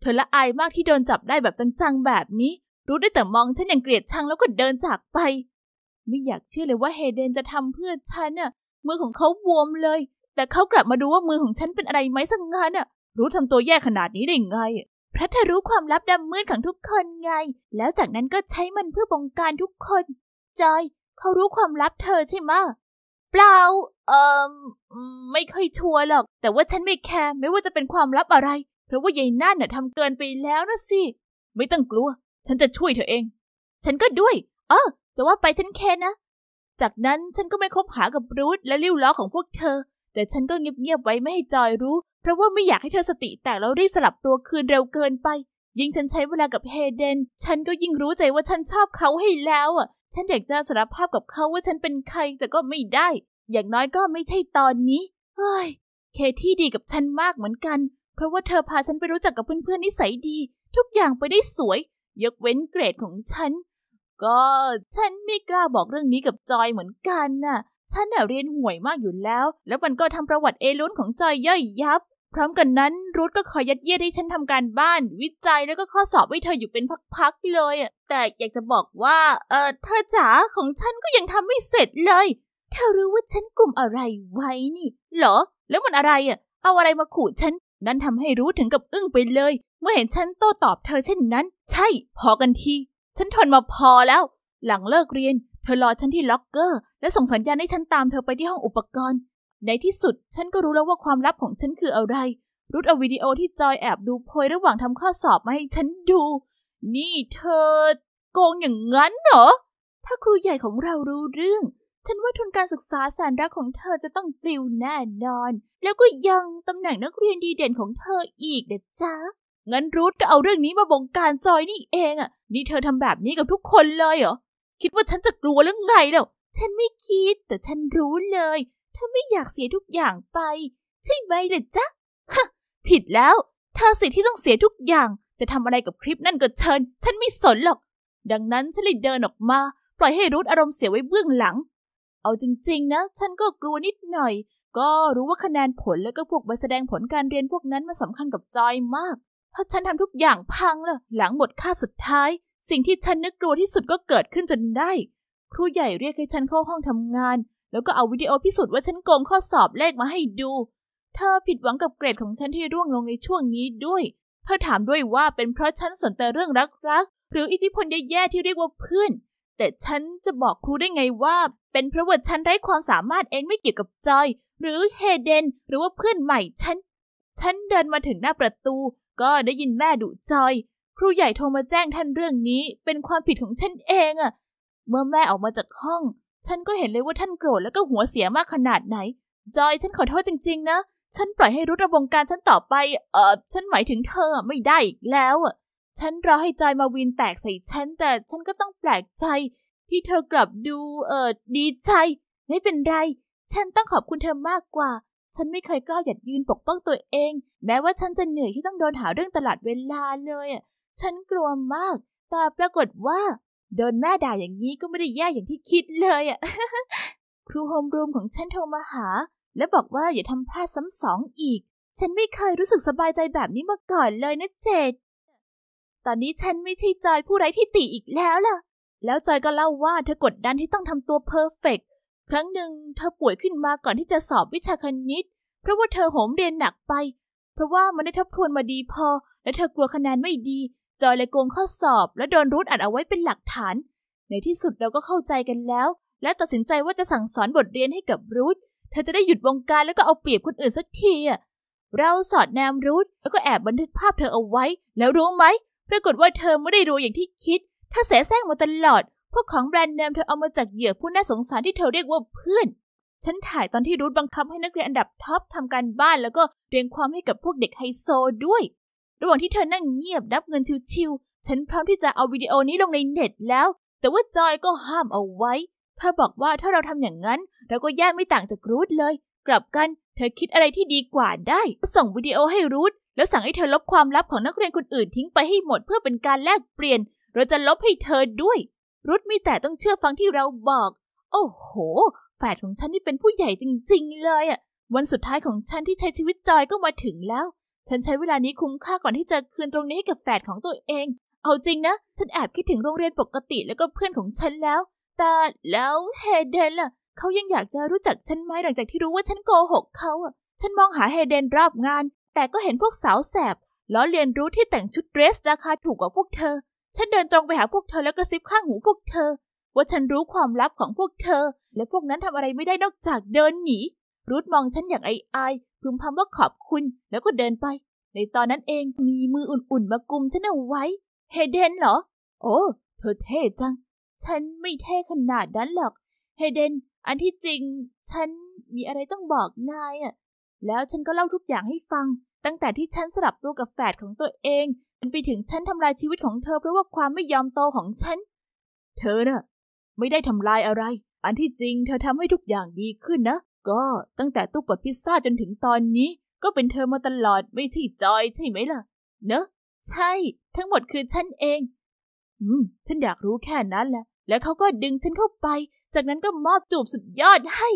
เธอละอายมากที่โดนจับได้แบบจังๆแบบนี้รู้ได้แต่มองฉันอย่างเกลียดชังแล้วก็เดินจากไป ไม่อยากเชื่อเลยว่าเฮเดนจะทำเพื่อฉันน่ะ มือของเขาบวมเลย แต่เขากลับมาดูว่ามือของฉันเป็นอะไรไหมสังงานน่ะ รู้ทำตัวแย่ขนาดนี้ได้ไง พระเธอรู้ความลับดำมืดของทุกคนไง แล้วจากนั้นก็ใช้มันเพื่อบงการทุกคนจอยเขารู้ความลับเธอใช่ไหมเปล่า เอ่อไม่ค่อยชัวร์หรอก แต่ว่าฉันไม่แคร์ไม่ว่าจะเป็นความลับอะไร เพราะว่ายายนั่นน่ะทำเกินไปแล้วนะสิ ไม่ต้องกลัวฉันจะช่วยเธอเอง ฉันก็ด้วย เออจะว่าไปฉันแค่นะ จากนั้นฉันก็ไม่คบหากับรูทและริ้วล้อของพวกเธอ แต่ฉันก็เงียบๆ ไว้ไม่ให้จอยรู้ เพราะว่าไม่อยากให้เธอสติ แตกแล้วรีบสลับตัวคืนเร็วเกินไป ยิ่งฉันใช้เวลากับเฮเดน ฉันก็ยิ่งรู้ใจว่าฉันชอบเขาให้แล้วอ่ะ ฉันอยากจะสารภาพกับเขาว่าฉันเป็นใคร แต่ก็ไม่ได้ อย่างน้อยก็ไม่ใช่ตอนนี้ เฮ้ย เคที่ดีกับฉันมากเหมือนกัน เพราะว่าเธอพาฉันไปรู้จักกับเพื่อนๆนิสัยดี ทุกอย่างไปได้สวยยกเว้นเกรดของฉัน ก็ฉันไม่กล้าบอกเรื่องนี้กับจอยเหมือนกันน่ะ ฉันน่ยเรียนห่วยมากอยู่แล้ว แล้วมันก็ทำประวัติเอลุนของจอยย่อยยับ พร้อมกันนั้น รูทก็คอยยัดเยียดให้ฉันทำการบ้าน วิจัยแล้วก็ข้อสอบให้เธออยู่เป็นพักๆเลยอ่ะแต่อยากจะบอกว่าเออเธอจ๋าของฉันก็ยังทำไม่เสร็จเลย เธอรู้ว่าฉันกลุ่มอะไรไว้นี่เหรอ แล้วมันอะไรอ่ะ เอาอะไรมาขู่ฉัน นั่นทำให้รู้ถึงกับอึ้งไปเลยเมื่อเห็นฉันโต้ตอบเธอเช่นนั้น ใช่ พอกันที ฉันทนมาพอแล้ว หลังเลิกเรียน เธอรอฉันที่ล็อกเกอร์ และส่งสัญญาณให้ฉันตามเธอไปที่ห้องอุปกรณ์ ในที่สุดฉันก็รู้แล้วว่าความลับของฉันคืออะไร รุดเอาวิดีโอที่จอยแอบดูโพยระหว่างทำข้อสอบมาให้ฉันดู นี่เธอ โกงอย่างนั้นเหรอ ถ้าครูใหญ่ของเรารู้เรื่อง ฉันว่าทุนการศึกษาแสนรักของเธอจะต้องปลิวแน่นอน แล้วก็ยังตำแหน่งนักเรียนดีเด่นของเธออีกเด็ดจ้างั้นรูทก็เอาเรื่องนี้มา บงการจอยนี่เอง อ่ะ นี่เธอทำแบบนี้กับทุกคนเลยเหรอ คิดว่าฉันจะกลัวเรื่องไงเล่าฉันไม่คิด แต่ฉันรู้เลยเธอไม่อยากเสียทุกอย่างไป ใช่ไหมเลยจ๊ะฮะ ผิดแล้วเธอสิที่ต้องเสียทุกอย่าง จะทำอะไรกับคลิปนั่นก็เชิญฉันไม่สนหรอก ดังนั้นฉันเลยเดินออกมา ปล่อยให้รูทอารมณ์เสียไว้เบื้องหลัง เอาจริง ๆ นะ ฉันก็กลัวนิดหน่อย ก็รู้ว่าคะแนนผลแล้วก็พวกใบแสดงผลการเรียนพวกนั้นมันสำคัญกับจอยมากเพราะฉันทำทุกอย่างพังเลยหลังหมดคาบสุดท้าย สิ่งที่ฉันนึกกลัวที่สุดก็เกิดขึ้นจนได้ครูใหญ่เรียกให้ฉันเข้าห้องทำงาน แล้วก็เอาวิดีโอพิสูจน์ว่าฉันโกงข้อสอบเลขมาให้ดู เธอผิดหวังกับเกรดของฉันที่ร่วงลงในช่วงนี้ด้วยเธอถามด้วยว่าเป็นเพราะฉันสนแต่เรื่องรักๆหรืออิทธิพลแย่ๆที่เรียกว่าเพื่อนแต่ฉันจะบอกครูได้ไงว่า เป็นเพราะว่าฉันไร้ความสามารถเองไม่เกี่ยวกับจอยหรือเฮเดนหรือว่าเพื่อนใหม่ฉันฉันเดินมาถึงหน้าประตูก็ได้ยินแม่ดุจอย ครูใหญ่โทรมาแจ้งท่านเรื่องนี้ เป็นความผิดของฉันเองอะเมื่อแม่ออกมาจากห้อง ฉันก็เห็นเลยว่าท่านโกรธแล้วก็หัวเสียมากขนาดไหน จอยฉันขอโทษจริง ๆ นะ ฉันปล่อยให้รุดระบงการฉันต่อไป เออฉันหมายถึงเธอไม่ได้อีกแล้วอะฉันรอให้จอยมาวินแตกใส่ฉันแต่ฉันก็ต้องแปลกใจ ที่เธอกลับดูเออดีใจ ไม่เป็นไร ฉันต้องขอบคุณเธอมากกว่าฉันไม่เคยกล้าหยัดยืนปกป้องตัวเอง แม้ว่าฉันจะเหนื่อยที่ต้องโดนหาเรื่องตลอดเวลาเลยอ่ะฉันกลัวมากแต่ปรากฏว่า โดนแม่ด่าอย่างนี้ก็ไม่ได้แย่อย่างที่คิดเลยอ่ะครูโฮมรูมของฉันโทรมาหา และบอกว่าอย่าทำพลาดซ้ำสองอีก ฉันไม่เคยรู้สึกสบายใจแบบนี้มาก่อนเลยนะเจดตอนนี้ฉันไม่ใช่จอยผู้ไร้ที่ติอีกแล้วล่ะ แล้วจอยก็เล่าว่าเธอกดดันที่ต้องทำตัวเพอร์เฟกครั้งหนึ่งเธอป่วยขึ้นมาก่อนที่จะสอบวิชาคณิตเพราะว่าเธอโหมเรียนหนักไป เพราะว่ามันได้ทบทวนมาดีพอ และเธอกลัวคะแนนไม่ดี จอยเลยโกงข้อสอบและโดนรูทอัดเอาไว้เป็นหลักฐาน ในที่สุดเราก็เข้าใจกันแล้ว และตัดสินใจว่าจะสั่งสอนบทเรียนให้กับรูทเธอจะได้หยุดวงการแล้วก็เอาเปรียบคนอื่นสักทีเราสอดแนมรูทแล้วก็แอบบันทึกภาพเธอเอาไว้แล้วรู้ไหมปรากฏว่าเธอไม่ได้รู้อย่างที่คิดถ้าเสแสร้งมาตลอดพวกของแบรนด์เนมเธอเอามาจากเหยื่อผู้น่าสงสารที่เธอเรียกว่าเพื่อน ฉันถ่ายตอนที่รูทบังคับให้นักเรียนอันดับท็อปทำการบ้านแล้วก็เรียงความให้กับพวกเด็กไฮโซด้วย ระหว่างที่เธอนั่งเงียบนับเงินชิวๆฉันพร้อมที่จะเอาวิดีโอนี้ลงในเน็ตแล้ว แต่ว่าจอยก็ห้ามเอาไว้เธอบอกว่าถ้าเราทำอย่างนั้นเราก็แยกไม่ต่างจากรูทเลย กลับกันเธอคิดอะไรที่ดีกว่าได้ ส่งวิดีโอให้รูทแล้วสั่งให้เธอลบความลับของนักเรียนคนอื่นทิ้งไปให้หมดเพื่อเป็นการแลกเปลี่ยน เราจะลบให้เธอด้วยรุดมีแต่ต้องเชื่อฟังที่เราบอก โอ้โหแฝดของฉันนี่เป็นผู้ใหญ่จริง ๆ เลยอ่ะ วันสุดท้ายของฉันที่ใช้ชีวิตจอยก็มาถึงแล้ว ฉันใช้เวลานี้คุ้มค่าก่อนที่จะคืนตรงนี้ให้กับแฝดของตัวเอง เอาจริงนะ ฉันแอบคิดถึงโรงเรียนปกติแล้วก็เพื่อนของฉันแล้ว แต่แล้วเฮเดนล่ะ เขายังอยากจะรู้จักฉันไหมหลังจากที่รู้ว่าฉันโกหกเขาอ่ะ ฉันมองหาเฮเดนรอบงาน แต่ก็เห็นพวกสาวแสบล้อเรียนรู้ที่แต่งชุดเดรส ราคาถูกกว่าพวกเธอฉันเดินตรงไปหาพวกเธอแล้วก็ซิบข้างหูพวกเธอ ว่าฉันรู้ความลับของพวกเธอ และพวกนั้นทำอะไรไม่ได้นอกจากเดินหนีรูทมองฉันอย่างไอไอพึมพำว่าขอบคุณแล้วก็เดินไป ในตอนนั้นเองมีมืออุ่น ๆ มากุมฉันเอาไว้ เฮเดนเหรอ โอ้เธอเท่จัง ฉันไม่เท่ขนาดนั้นหรอก เฮเดน อันที่จริง ฉันมีอะไรต้องบอกนายอะแล้วฉันก็เล่าทุกอย่างให้ฟัง ตั้งแต่ที่ฉันสลับตัวกับแฝดของตัวเองันไปถึงฉันทำลายชีวิตของเธอเพราะว่าความไม่ยอมโตของฉัน เธอน่ะไม่ได้ทำลายอะไร อันที่จริงเธอทำให้ทุกอย่างดีขึ้นนะ ก็ตั้งแต่ตู้กดพิซซ่าจนถึงตอนนี้ ก็เป็นเธอมาตลอดไม่ใช่จอยใช่ไหมล่ะเนอะใช่ ทั้งหมดคือฉันเอง อืม ฉันอยากรู้แค่นั้นแหละ แล้วเขาก็ดึงฉันเข้าไป จากนั้นก็มอบจูบสุดยอดให้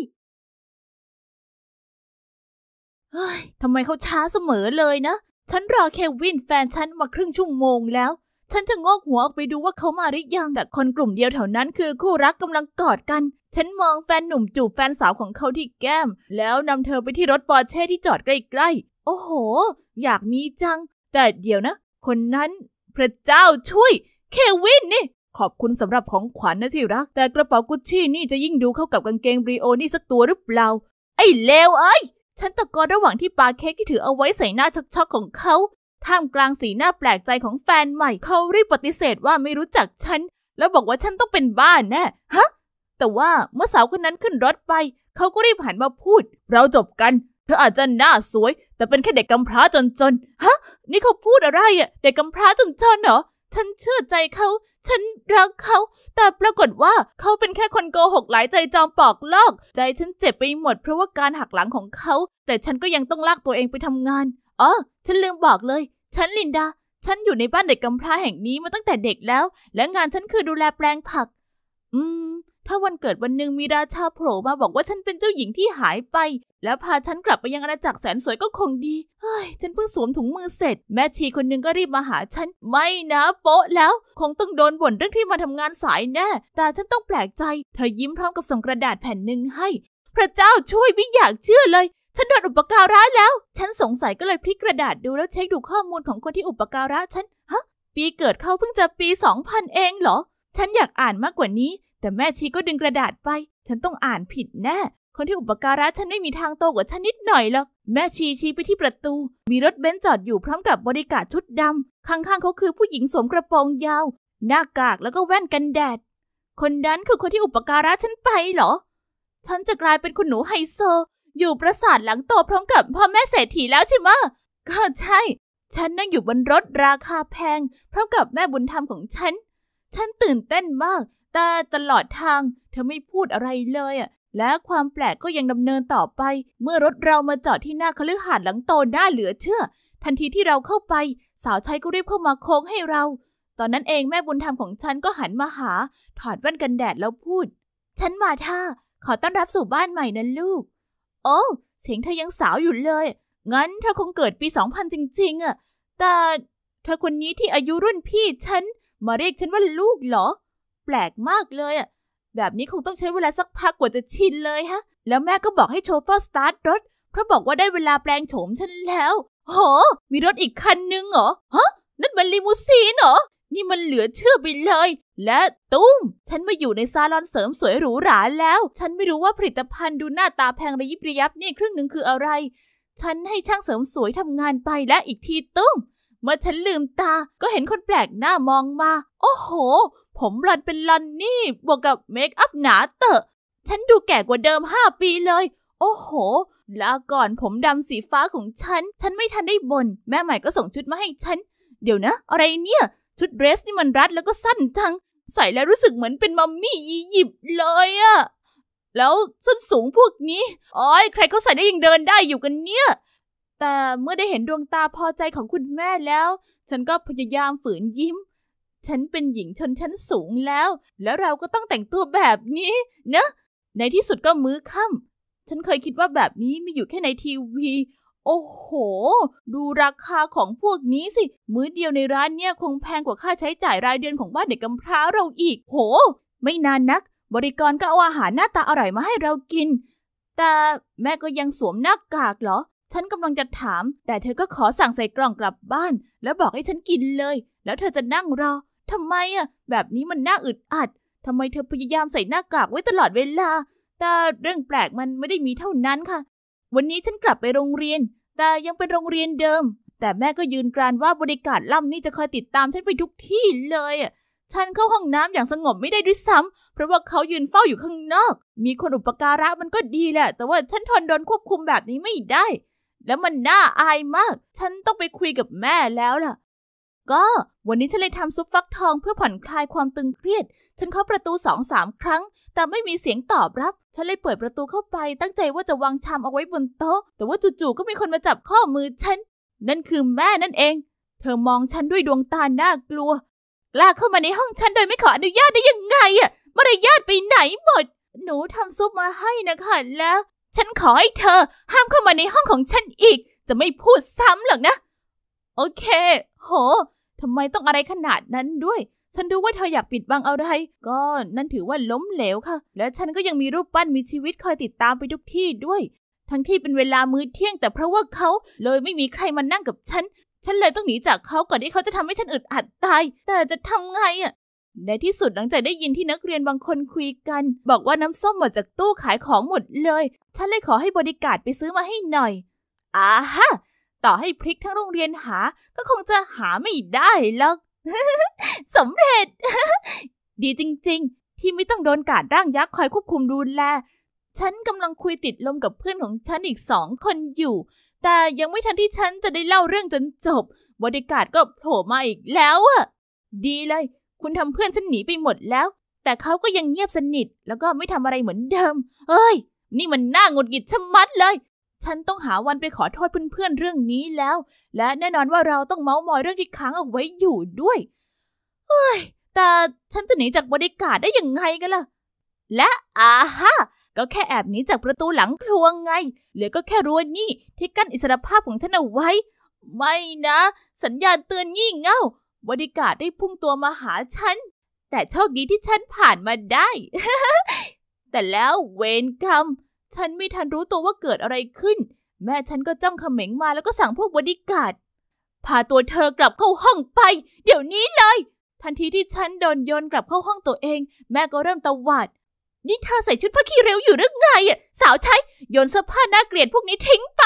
เฮ้ยทำไมเขาช้าเสมอเลยนะฉันรอเควินแฟนฉันมาครึ่งชั่วโมงแล้ว ฉันจะงอกหัวออกไปดูว่าเขามาหรือยัง แต่คนกลุ่มเดียวแถวนั้นคือคู่รักกำลังกอดกัน ฉันมองแฟนหนุ่มจูบแฟนสาวของเขาที่แก้ม แล้วนำเธอไปที่รถปอร์เช่ที่จอดใกล้ๆ โอ้โห อยากมีจัง แต่เดี๋ยวนะ คนนั้น พระเจ้าช่วย เควินนี่ ขอบคุณสำหรับของขวัญนนะที่รัก แต่กระเป๋ากุชชี่นี่จะยิ่งดูเข้ากับกางเกงบรีโอนี่สักตัวหรือเปล่า ไอ้เลวเอ้ยฉันตะโกนระหว่างที่ปาเค้กที่ถือเอาไว้ใส่หน้าช็อกๆของเขา ท่ามกลางสีหน้าแปลกใจของแฟนใหม่เขารีบปฏิเสธว่าไม่รู้จักฉัน แล้วบอกว่าฉันต้องเป็นบ้านแน่ฮะ แต่ว่าเมื่อสาวคนนั้นขึ้นรถไป เขาก็รีบหันมาพูด เราจบกัน เธออาจจะหน้าสวย แต่เป็นแค่เด็กกำพร้าจนๆ ฮะ นี่เขาพูดอะไรอะเด็กกำพร้าจนๆเหรอฉันเชื่อใจเขา ฉันรักเขา แต่ปรากฏว่าเขาเป็นแค่คนโกหกหลายใจจอมปอกลอก ใจฉันเจ็บไปหมดเพราะว่าการหักหลังของเขา แต่ฉันก็ยังต้องลากตัวเองไปทำงานอ๋อฉันลืมบอกเลย ฉันลินดา ฉันอยู่ในบ้านเด็กกำพร้าแห่งนี้มาตั้งแต่เด็กแล้ว และงานฉันคือดูแลแปลงผัก อืม ถ้าวันเกิดวันหนึ่งมีราชาโผล่มาบอกว่าฉันเป็นเจ้าหญิงที่หายไปแล้วพาฉันกลับไปยังอาณาจักรแสนสวยก็คงดี เฮ้ย ฉันเพิ่งสวมถุงมือเสร็จ แม่ชีคนนึงก็รีบมาหาฉัน ไม่นะโป๊ะแล้ว คงต้องโดนบ่นเรื่องที่มาทำงานสายแน่ แต่ฉันต้องแปลกใจ เธอยิ้มพร้อมกับส่งกระดาษแผ่นหนึ่งให้ พระเจ้าช่วยไม่อยากเชื่อเลย ฉันโดนอุปการะแล้ว ฉันสงสัยก็เลยพลิกกระดาษดูแล้วเช็คดูข้อมูลของคนที่อุปการะฉัน ฮะ ปีเกิดเขาเพิ่งจะปี2000เองเหรอ ฉันอยากอ่านมากกว่านี้ แต่แม่ชีก็ดึงกระดาษไป ฉันต้องอ่านผิดแน่คนที่อุปการะฉันไม่มีทางโตกว่าฉันนิดหน่อยหรอก แม่ชีชี้ไปที่ประตู มีรถเบนซ์จอดอยู่พร้อมกับบริการชุดดำ ข้างๆเขาคือผู้หญิงสวมกระโปรงยาว หน้ากากแล้วก็แว่นกันแดด คนนั้นคือคนที่อุปการะฉันไปเหรอ ฉันจะกลายเป็นคุณหนูไฮโซ อยู่ประสาทหลังโตพร้อมกับพ่อแม่เศรษฐีแล้วใช่ไหม ก็ใช่ ฉันนั่งอยู่บนรถราคาแพงพร้อมกับแม่บุญธรรมของฉัน ฉันตื่นเต้นมาก แต่ตลอดทางเธอไม่พูดอะไรเลยอ่ะและความแปลกก็ยังดำเนินต่อไป เมื่อรถเรามาจอดที่หน้าคฤหาสน์หลังโตน้าเหลือเชื่อ ทันทีที่เราเข้าไป สาวใช้ก็รีบเข้ามาโค้งให้เรา ตอนนั้นเองแม่บุญธรรมของฉันก็หันมาหาถอดแว่นกันแดดแล้วพูด ฉันมาท่า ขอต้อนรับสู่บ้านใหม่นะลูก โอ้เสียงเธอยังสาวอยู่เลย งั้นเธอคงเกิดปีสองพันจริงๆอะแต่เธอคนนี้ที่อายุรุ่นพี่ฉัน มาเรียกฉันว่าลูกเหรอ แปลกมากเลยอะแบบนี้คงต้องใช้เวลาสักพักกว่าจะชินเลยฮะ แล้วแม่ก็บอกให้โชเฟอร์สตาร์ทรถ เพราะบอกว่าได้เวลาแปลงโฉมฉันแล้ว โห มีรถอีกคันนึงเหรอ ฮะ นั่นมันลิมูซีนเหรอ นี่มันเหลือเชื่อไปเลย และตุ้ม ฉันมาอยู่ในซาลอนเสริมสวยหรูหราแล้ว ฉันไม่รู้ว่าผลิตภัณฑ์ดูหน้าตาแพงระยิบระยับนี่ครึ่งหนึ่งคืออะไร ฉันให้ช่างเสริมสวยทำงานไปและอีกทีตุ้ม เมื่อฉันลืมตา ก็เห็นคนแปลกหน้ามองมา โอ้โหผมบลอนเป็นลอนนี่ บวกกับเมคอัพหนาเตอะ ฉันดูแก่กว่าเดิมห้าปีเลย โอ้โหลาก่อนผมดำสีฟ้าของฉัน ฉันไม่ทันได้บน แม่ใหม่ก็ส่งชุดมาให้ฉัน เดี๋ยวนะ อะไรเนี่ย ชุดเดรสนี่มันรัดแล้วก็สั้นจังใส่แล้วรู้สึกเหมือนเป็นมัมมี่อียิปต์เลยอะ แล้วส้นสูงพวกนี้อ้อยใครเขาใส่ได้ยังเดินได้อยู่กันเนี่ย แต่เมื่อได้เห็นดวงตาพอใจของคุณแม่แล้ว ฉันก็พยายามฝืนยิ้มฉันเป็นหญิงชนชั้นสูงแล้ว แล้วเราก็ต้องแต่งตัวแบบนี้ เนะ ในที่สุดก็มื้อค่ำ ฉันเคยคิดว่าแบบนี้มีอยู่แค่ในทีวี โอ้โห ดูราคาของพวกนี้สิ มื้อเดียวในร้านเนี่ยคงแพงกว่าค่าใช้จ่ายรายเดือนของบ้านเด็กกำพร้าเราอีก โห ไม่นานนัก บริกรก็เอาอาหารหน้าตาอร่อยมาให้เรากิน แต่แม่ก็ยังสวมหน้ากากเหรอ ฉันกำลังจะถาม แต่เธอก็ขอสั่งใส่กล่องกลับบ้าน แล้วบอกให้ฉันกินเลย แล้วเธอจะนั่งรอทำไมอ่ะแบบนี้มันน่าอึดอัดทำไมเธอพยายามใส่หน้ากากไว้ตลอดเวลา แต่เรื่องแปลกมันไม่ได้มีเท่านั้นค่ะ วันนี้ฉันกลับไปโรงเรียน แต่ยังเป็นโรงเรียนเดิม แต่แม่ก็ยืนกรานว่าบริการล่ำนี่จะคอยติดตามฉันไปทุกที่เลยอ่ะฉันเข้าห้องน้ำอย่างสงบไม่ได้ด้วยซ้ำ เพราะว่าเขายืนเฝ้าอยู่ข้างนอก มีคนอุปการะมันก็ดีแหละ แต่ว่าฉันทนโดนควบคุมแบบนี้ไม่ได้ แล้วมันน่าอายมาก ฉันต้องไปคุยกับแม่แล้วล่ะก็วันนี้ฉันเลยทำซุปฟักทองเพื่อผ่อนคลายความตึงเครียด ฉันเคาะประตูสองสามครั้ง แต่ไม่มีเสียงตอบรับ ฉันเลยเปิดประตูเข้าไป ตั้งใจว่าจะวางชามเอาไว้บนโต๊ะ แต่ว่าจู่ๆก็มีคนมาจับข้อมือฉัน นั่นคือแม่นั่นเอง เธอมองฉันด้วยดวงตาน่ากลัว กล้าเข้ามาในห้องฉันโดยไม่ขออนุญาตได้ยังไงอะมารยาทไปไหนหมด หนูทำซุปมาให้นะคะ แล้ว ฉันขอให้เธอ ห้ามเข้ามาในห้องของฉันอีก จะไม่พูดซ้ำหรอกนะ โอเค โหทำไมต้องอะไรขนาดนั้นด้วย ฉันดูว่าเธออยากปิดบังอะไร ก็นั่นถือว่าล้มเหลวค่ะ แล้วฉันก็ยังมีรูปปั้นมีชีวิตคอยติดตามไปทุกที่ด้วย ทั้งที่เป็นเวลามื้อเที่ยงแต่เพราะว่าเขา เลยไม่มีใครมานั่งกับฉัน ฉันเลยต้องหนีจากเขาก่อนที่เขาจะทำให้ฉันอึดอัดตาย แต่จะทำไงอ่ะในที่สุดหลังจากได้ยินที่นักเรียนบางคนคุยกัน บอกว่าน้ำส้มหมดจากตู้ขายของหมดเลย ฉันเลยขอให้บริการไปซื้อมาให้หน่อยอ้าฮะต่อให้พลิกทั้งโรงเรียนหา ก็คงจะหาไม่ได้หรอกสำเร็จ ดีจริงๆ ที่ไม่ต้องโดนการร่างยักษ์คอยควบคุมดูแล ฉันกำลังคุยติดลมกับเพื่อนของฉันอีกสองคนอยู่ แต่ยังไม่ทันที่ฉันจะได้เล่าเรื่องจนจบ บริการก็โผล่มาอีกแล้วอะดีเลย คุณทำเพื่อนฉันหนีไปหมดแล้ว แต่เขาก็ยังเงียบสนิท แล้วก็ไม่ทำอะไรเหมือนเดิม เอ้ย นี่มันน่าหงุดหงิดชะมัดเลยฉันต้องหาวันไปขอโทษเพื่อนๆ เรื่องนี้แล้ว และแน่นอนว่าเราต้องเมาส์มอยเรื่องที่ค้างเอาไว้อยู่ด้วยเฮ้ยแต่ฉันจะหนีจากบรากาศได้ยังไงกันล่ะ และอาฮะก็แค่แอบหนีจากประตูหลังครัวไงเหลือก็แค่รั้วนี่ ที่กั้นอิสรภาพของฉันเอาไว้ ไม่นะ สัญญาณเตือนงี่เง่าบริการได้พุ่งตัวมาหาฉัน แต่โชคดีที่ฉันผ่านมาได้ แต่แล้วเวนคำฉันไม่ทันรู้ตัวว่าเกิดอะไรขึ้น แม่ฉันก็จ้องเขม็งมาแล้วก็สั่งพวกบดิกาดพาตัวเธอกลับเข้าห้องไป เดี๋ยวนี้เลย ทันทีที่ฉันโดนโยนกลับเข้าห้องตัวเอง แม่ก็เริ่มตะวาด นี่เธอใส่ชุดพ้าขี้ร็วอยู่หรือไงอ่ะสาวใช้โยนเสื้อผ้าน่าเกลียดพวกนี้ทิ้งไป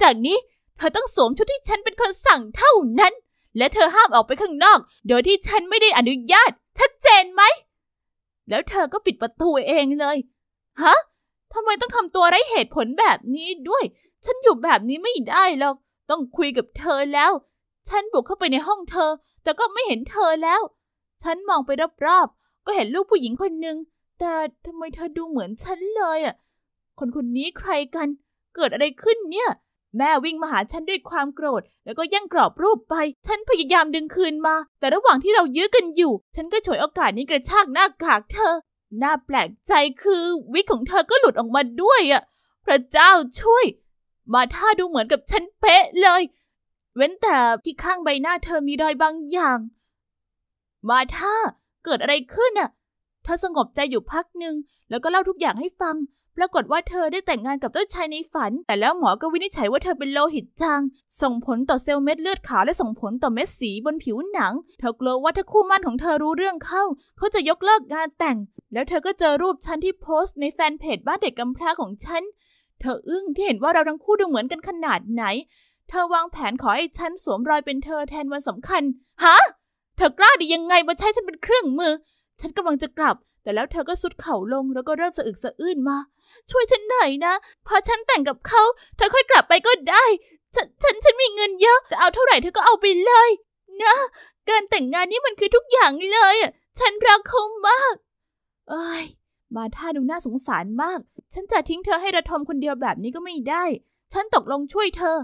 จากนี้เธอต้องสวมชุดที่ฉันเป็นคนสั่งเท่านั้น และเธอห้ามออกไปข้างนอก โดยที่ฉันไม่ได้อนุญาตชัดเจนไหมแล้วเธอก็ปิดประตูเองเลยฮะทำไมต้องทำตัวไร้เหตุผลแบบนี้ด้วย ฉันอยู่แบบนี้ไม่ได้หรอก ต้องคุยกับเธอแล้ว ฉันบุกเข้าไปในห้องเธอ แต่ก็ไม่เห็นเธอแล้ว ฉันมองไปรอบๆ ก็เห็นลูกผู้หญิงคนหนึ่ง แต่ทำไมเธอดูเหมือนฉันเลยอ่ะ คนคนนี้ใครกัน เกิดอะไรขึ้นเนี่ย แม่วิ่งมาหาฉันด้วยความโกรธ แล้วก็ยย่งกรอบรูปไป ฉันพยายามดึงคืนมา แต่ระหว่างที่เรายื้อกันอยู่ ฉันก็ฉวยโอกาสนี้กระชากหน้ากากเธอน่าแปลกใจคือวิกของเธอก็หลุดออกมาด้วยอะพระเจ้าช่วย มาท่าดูเหมือนกับฉันเป๊ะเลย เว้นแต่ที่ข้างใบหน้าเธอมีรอยบางอย่าง มาท่า เกิดอะไรขึ้นอะเธอสงบใจอยู่พักหนึ่งแล้วก็เล่าทุกอย่างให้ฟังปรากฏว่าเธอได้แต่งงานกับเจ้าชายในฝัน แต่แล้วหมอก็วินิจฉัยว่าเธอเป็นโลหิตจาง ส่งผลต่อเซลล์เม็ดเลือดขาวและส่งผลต่อเม็ดสีบนผิวหนัง เธอกลัวว่าถ้าคู่มั่นของเธอรู้เรื่องเข้า เขาจะยกเลิกงานแต่ง แล้วเธอก็เจอรูปฉันที่โพสต์ในแฟนเพจบ้านเด็กกำพร้าของฉัน เธออึ้งที่เห็นว่าเราทั้งคู่ดูเหมือนกันขนาดไหน เธอวางแผนขอให้ฉันสวมรอยเป็นเธอแทนวันสำคัญ ฮะ เธอกล้าได้ยังไงมาใช้ฉันเป็นเครื่องมือ ฉันกำลังจะกลับแต่แล้วเธอก็สุดเข่าลงแล้วก็เริ่มสะอึกสะอื้นมา ช่วยฉันหน่อยนะ พอฉันแต่งกับเขา เธอค่อยกลับไปก็ได้ ฉันฉันฉันมีเงินเยอะ จะเอาเท่าไหร่เธอก็เอาไปเลย นะ การแต่งงานนี่มันคือทุกอย่างเลยอ่ะ ฉันรักเขามากเอ้ยมาท่าดูน่าสงสารมาก ฉันจะทิ้งเธอให้ระทมคนเดียวแบบนี้ก็ไม่ได้ ฉันตกลงช่วยเธอ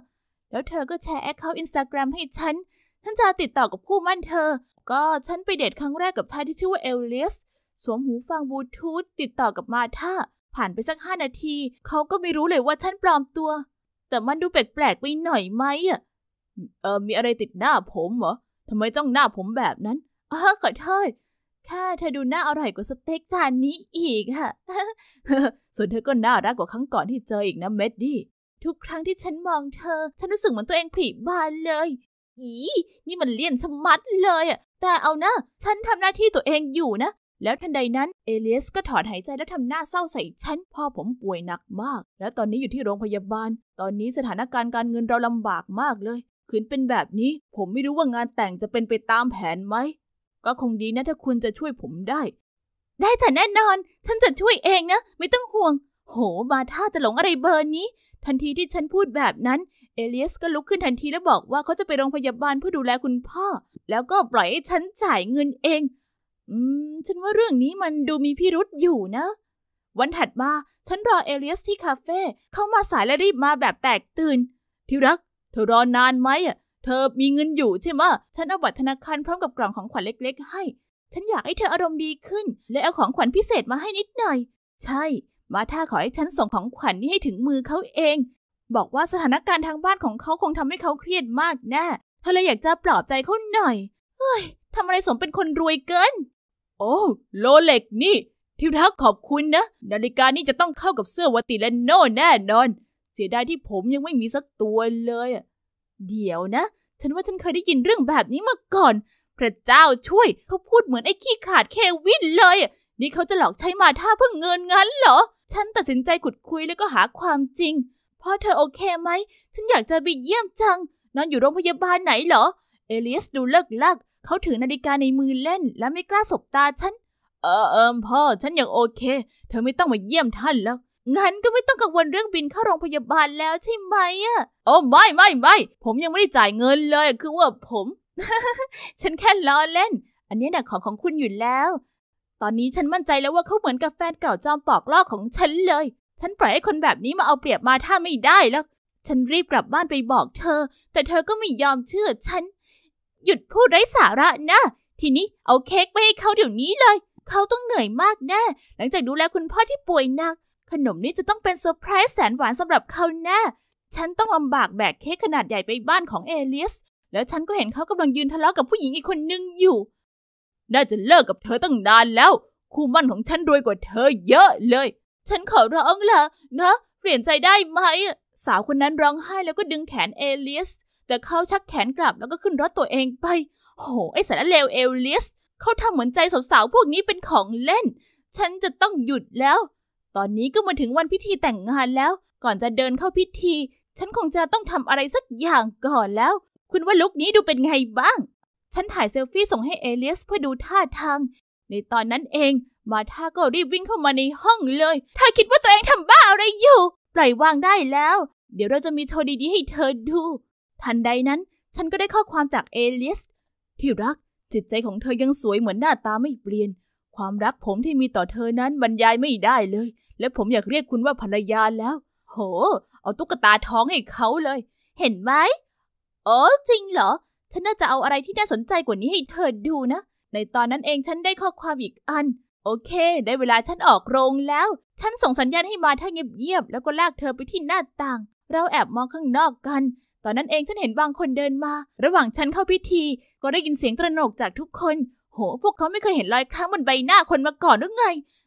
แล้วเธอก็แชร์แอคเคาท์อินสตาแกรมให้ฉัน ฉันจะติดต่อกับคู่มั่นเธอ ก็ฉันไปเดทครั้งแรกกับชายที่ชื่อว่าเอลลิสสวมหูฟังบลูทูธติดต่อกับมาธาผ่านไปสักห้านาที เขาก็ไม่รู้เลยว่าฉันปลอมตัว แต่มันดูแปลกๆไปหน่อยไหมอ่ะเออ มีอะไรติดหน้าผมเหรอทำไมจ้องหน้าผมแบบนั้น เออขอโทษค่ะเธอดูน่าอร่อยกว่าสเต็กจานนี้อีกค่ะส่วนเธอก็น่ารักกว่าครั้งก่อนที่เจออีกนะเมดดี้ทุกครั้งที่ฉันมองเธอ ฉันรู้สึกเหมือนตัวเองผีบานเลย อี นี่มันเลี่ยนชะมัดเลยอ่ะ แต่เอานะ ฉันทำหน้าที่ตัวเองอยู่นะแล้วทันใดนั้นเอเลียสก็ถอนหายใจและทำหน้าเศร้าใส่ฉันพ่อผมป่วยหนักมาก และตอนนี้อยู่ที่โรงพยาบาล ตอนนี้สถานการณ์การเงินเราลำบากมากเลยขืนเป็นแบบนี้ ผมไม่รู้ว่างานแต่งจะเป็นไปตามแผนไหม ก็คงดีนะถ้าคุณจะช่วยผมได้ ได้จ้ะแน่นอน ฉันจะช่วยเองนะ ไม่ต้องห่วง โหมาท่าจะหลงอะไรเบอร์นี้ ทันทีที่ฉันพูดแบบนั้น เอเลียสก็ลุกขึ้นทันทีและบอกว่าเขาจะไปโรงพยาบาลเพื่อดูแลคุณพ่อ แล้วก็ปล่อยให้ฉันจ่ายเงินเองอืม ฉันว่าเรื่องนี้มันดูมีพิรุษอยู่นะ วันถัดมา ฉันรอเอเลียสที่คาเฟ่ เข้ามาสายและรีบมาแบบแตกตื่น ที่รักเธอรอนานไหมอ่ะ เธอมีเงินอยู่ใช่ไหมฉันเอาบัตรธนาคารพร้อมกับกล่องของขวัญเล็กๆ ให้ ฉันอยากให้เธออารมณ์ดีขึ้น และเอาของขวัญพิเศษมาให้นิดหน่อย ใช่ มาถ้าขอให้ฉันส่งของขวัญนี้ให้ถึงมือเขาเอง บอกว่าสถานการณ์ทางบ้านของเขาคงทำให้เขาเครียดมากแนะ่เธอเลยอยากจะปลอบใจเขาหน่อย เฮ้ยทำอะไรสมเป็นคนรวยเกินอ้โลเล็กนี่ ทิวทักขอบคุณนะ นาฬิกานี่จะต้องเข้ากับเสื้อวัติและโน่แน่นอน เสียดายที่ผมยังไม่มีสักตัวเลย เดี๋ยวนะ ฉันว่าฉันเคยได้ยินเรื่องแบบนี้มาก่อน พระเจ้าช่วยเขาพูดเหมือนไอ้ขี้ขาดเควินเลย นี่เขาจะหลอกใช้มาท่าเพื่อเงินงั้นเหรอ ฉันตัดสินใจขุดคุยแล้วก็หาความจริงพ่อเธอโอเคไหมฉันอยากจะไปเยี่ยมจังนอนอยู่โรงพยาบาลไหนเหรอเอลิสดูเลิกลักเขาถือนาฬิกาในมือเล่น และไม่กล้าสบตาฉัน เออเอิมพ่อฉันยังโอเค เธอไม่ต้องมาเยี่ยมท่านแล้วงั้นก็ไม่ต้องกังวลเรื่องบินเข้าโรงพยาบาลแล้วใช่ไหมอ่ะโอ้ไม่ไม่ไม่ผมยังไม่ได้จ่ายเงินเลยคือว่าผม ฉันแค่ล้อเล่น อันนี้น่ะของของคุณอยู่แล้ว ตอนนี้ฉันมั่นใจแล้วว่าเขาเหมือนกับแฟนเก่าจอมปอกลอกของฉันเลย ฉันปล่อยให้คนแบบนี้มาเอาเปรียบมาถ้าไม่ได้แล้ว ฉันรีบกลับบ้านไปบอกเธอ แต่เธอก็ไม่ยอมเชื่อฉันหยุดพูดไร้สาระนะ ทีนี้เอาเค้กไปให้เขาเดี๋ยวนี้เลย เขาต้องเหนื่อยมากแน่ หลังจากดูแลคุณพ่อที่ป่วยหนัก ขนมนี้จะต้องเป็นเซอร์ไพรส์แสนหวานสำหรับเขาแน่ ฉันต้องลำบากแบกเค้กขนาดใหญ่ไปบ้านของเอลิส แล้วฉันก็เห็นเขากำลังยืนทะเลาะกับผู้หญิงอีกคนนึงอยู่ น่าจะเลิกกับเธอตั้งนานแล้ว คู่มั่นของฉันรวยกว่าเธอเยอะเลย ฉันขอร้องละนะเปลี่ยนใจได้ไหม สาวคนนั้นร้องไห้แล้วก็ดึงแขนเอลิสแต่เขาชักแขนกลับแล้วก็ขึ้นรถตัวเองไป โหไอสารเลวเอลเลียสเขาทำเหมือนใจสาวๆพวกนี้เป็นของเล่น ฉันจะต้องหยุดแล้ว ตอนนี้ก็มาถึงวันพิธีแต่งงานแล้ว ก่อนจะเดินเข้าพิธี ฉันคงจะต้องทำอะไรสักอย่างก่อนแล้ว คุณว่าลุกนี้ดูเป็นไงบ้าง ฉันถ่ายเซลฟี่ส่งให้เอเลียสเพื่อดูท่าทาง ในตอนนั้นเอง มาท่าก็รีบวิ่งเข้ามาในห้องเลยเธอคิดว่าตัวเองทำบ้าอะไรอยู่ปล่อยวางได้แล้ว เดี๋ยวเราจะมีโชว์ดีๆให้เธอดูทันใดนั้น ฉันก็ได้ข้อความจากเอเลียสที่รักจิตใจของเธอยังสวยเหมือนหน้าตาไม่เปลี่ยน ความรักผมที่มีต่อเธอนั้นบรรยายไม่ได้เลย และผมอยากเรียกคุณว่าภรรยาแล้ว โห เอาตุ๊กตาท้องให้เขาเลย เห็นไหมเออจริงเหรอฉันน่าจะเอาอะไรที่น่าสนใจกว่านี้ให้เธอดูนะ ในตอนนั้นเองฉันได้ข้อความอีกอัน โอเค ได้เวลาฉันออกโรงแล้วฉันส่งสัญญาณให้มาท่าเงียบๆแล้วก็ลากเธอไปที่หน้าต่าง เราแอบมองข้างนอกกันตอนนั้นเองฉันเห็นบางคนเดินมา ระหว่างฉันเข้าพิธี ก็ได้ยินเสียงตระหนกจากทุกคน โห พวกเขาไม่เคยเห็นรอยคร้ำบนใบหน้าคนมาก่อนหรือไง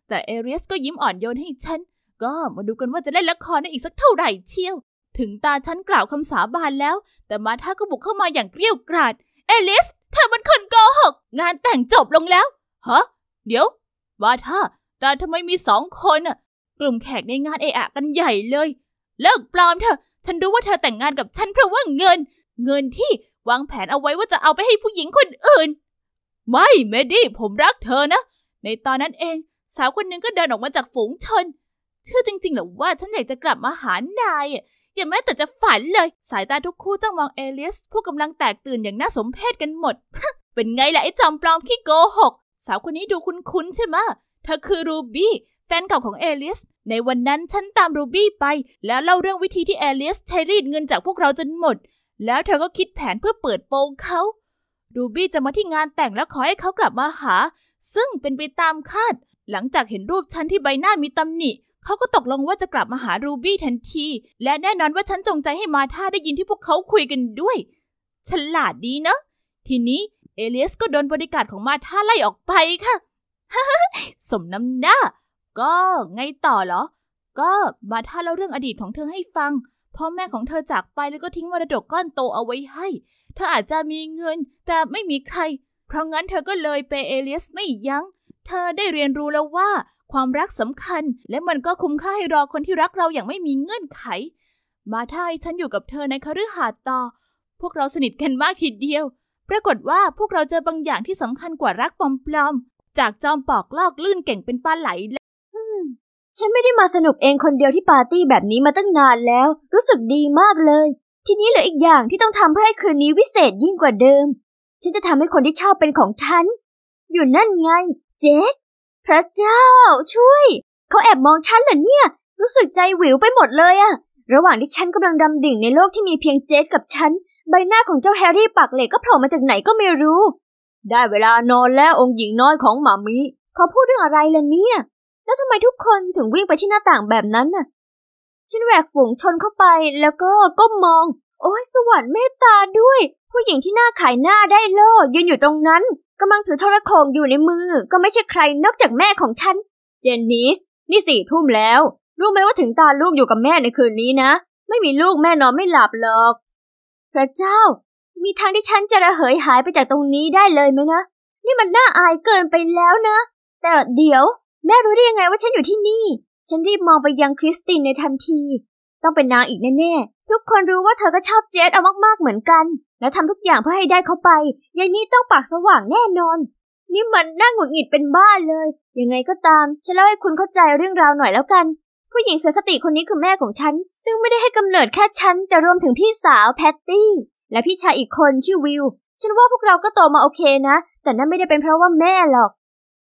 แต่เอเรียสก็ยิ้มอ่อนโยนให้ฉันก็มาดูกันว่าจะเล่นละครได้อีกสักเท่าไหร่เชียว ถึงตาฉันกล่าวคำสาบานแล้ว แต่มาท่าก็บุกเข้ามาอย่างเกรี้ยกราดเอลิสเธอมันคนโกหกงานแต่งจบลงแล้ว ฮะ เดี๋ยวมาท่าแต่ทำไมมีสองคนอะกลุ่มแขกในงานเอะอะกันใหญ่เลย เลิกปลอมเถอะฉันรู้ว่าเธอแต่งงานกับฉันเพราะว่าเงิน เงินที่วางแผนเอาไว้ว่าจะเอาไปให้ผู้หญิงคนอื่น ไม่เมดี้ผมรักเธอนะ ในตอนนั้นเอง สาวคนหนึ่งก็เดินออกมาจากฝูงชนเชื่อจริงๆหรือว่าฉันอยากจะกลับมาหานายอย่าแม้แต่จะฝันเลย สายตาทุกคู่จ้องมองเอเลียสผู้กำลังแตกตื่นอย่างน่าสมเพชกันหมดเป็นไงล่ะไอ้จอมปลอมขี้โกหกสาวคนนี้ดูคุ้นๆใช่ไหมเธอคือรูบี้แฟนเก่าของเอลิสในวันนั้นฉันตามรูบี้ไปแล้วเล่าเรื่องวิธีที่เอลิสใช้รีดเงินจากพวกเราจนหมด แล้วเธอก็คิดแผนเพื่อเปิดโปงเขารูบี้จะมาที่งานแต่งแล้วขอให้เขากลับมาหาซึ่งเป็นไปตามคาด หลังจากเห็นรูปฉันที่ใบหน้ามีตำหนิเขาก็ตกลงว่าจะกลับมาหารูบี้ทันทีและแน่นอนว่าฉันจงใจให้มาท่าได้ยินที่พวกเขาคุยกันด้วย ฉลาดดีเนาะทีนี้เอเลียสก็โดนบริการของมาท่าไล่ออกไปค่ะ สมน้ำหน้าก็ไงต่อเหรอ ก็มาท่าเล่าเรื่องอดีตของเธอให้ฟัง พ่อแม่ของเธอจากไปแล้วก็ทิ้งมรดกก้อนโตเอาไว้ให้ เธออาจจะมีเงิน แต่ไม่มีใคร เพราะงั้นเธอก็เลยไปเอเลียสไม่ยัง้ง เธอได้เรียนรู้แล้วว่าความรักสำคัญ และมันก็คุ้มค่าให้รอคนที่รักเราอย่างไม่มีเงื่อนไข มาท่าให้ฉันอยู่กับเธอในคฤหาสน์ต่อ พวกเราสนิทกันมากทีเดียว ปรากฏว่าพวกเราเจอบางอย่างที่สำคัญกว่ารักปลอมๆ จากจอมปอกลอกลื่นเก่งเป็นปลาไหลฉันไม่ได้มาสนุกเองคนเดียวที่ปาร์ตี้แบบนี้มาตั้งนานแล้ว รู้สึกดีมากเลย ทีนี้เหลืออีกอย่างที่ต้องทำเพื่อให้คืนนี้วิเศษยิ่งกว่าเดิม ฉันจะทำให้คนที่ชอบเป็นของฉันอยู่นั่นไงเจคพระเจ้า ช่วยเขาแอบมองฉันเหรอเนี่ย รู้สึกใจหวิวไปหมดเลยอะระหว่างที่ฉันกำลังดำดิ่งในโลกที่มีเพียงเจสกับฉันใบหน้าของเจ้าแฮร์รี่ปากเหล็กก็โผล่มาจากไหนก็ไม่รู้ ได้เวลานอนแล้วองค์หญิงน้อยของหมามิเขาพูดเรื่องอะไรล่ะเนี่ยแล้วทำไมทุกคนถึงวิ่งไปที่หน้าต่างแบบนั้นน่ะ ฉันแหวกฝูงชนเข้าไปแล้วก็ก้มมอง โอ้ยสวรรค์เมตตาด้วย ผู้หญิงที่หน้าขายหน้าได้โล่ยืนอยู่ตรงนั้น กำลังถือโทรโขงอยู่ในมือ ก็ไม่ใช่ใครนอกจากแม่ของฉัน เจนนิสนี่สี่ทุ่มแล้ว รู้ไหมว่าถึงตาลูกอยู่กับแม่ในคืนนี้นะ ไม่มีลูกแม่นอนไม่หลับหรอก พระเจ้า มีทางที่ฉันจะระเหยหายไปจากตรงนี้ได้เลยไหมนะนี่มันน่าอายเกินไปแล้วนะแต่เดี๋ยวแม่รู้ได้ยังไงว่าฉันอยู่ที่นี่ ฉันรีบมองไปยังคริสตินในทันที ต้องเป็นนางอีกแน่ๆ ทุกคนรู้ว่าเธอก็ชอบเจสเอามากๆ เหมือนกัน และทำทุกอย่างเพื่อให้ได้เขาไปยายนี่ต้องปากสว่างแน่นอน นี่มันน่าหงุดหงิดเป็นบ้าเลย ยังไงก็ตาม ฉันเล่าให้คุณเข้าใจเรื่องราวหน่อยแล้วกัน ผู้หญิงเสียสติคนนี้คือแม่ของฉัน ซึ่งไม่ได้ให้กำเนิดแค่ฉันแต่รวมถึงพี่สาวแพตตี้และพี่ชายอีกคนชื่อวิล ฉันว่าพวกเราก็โตมาโอเคนะ แต่นั่นไม่ได้เป็นเพราะว่าแม่หรอก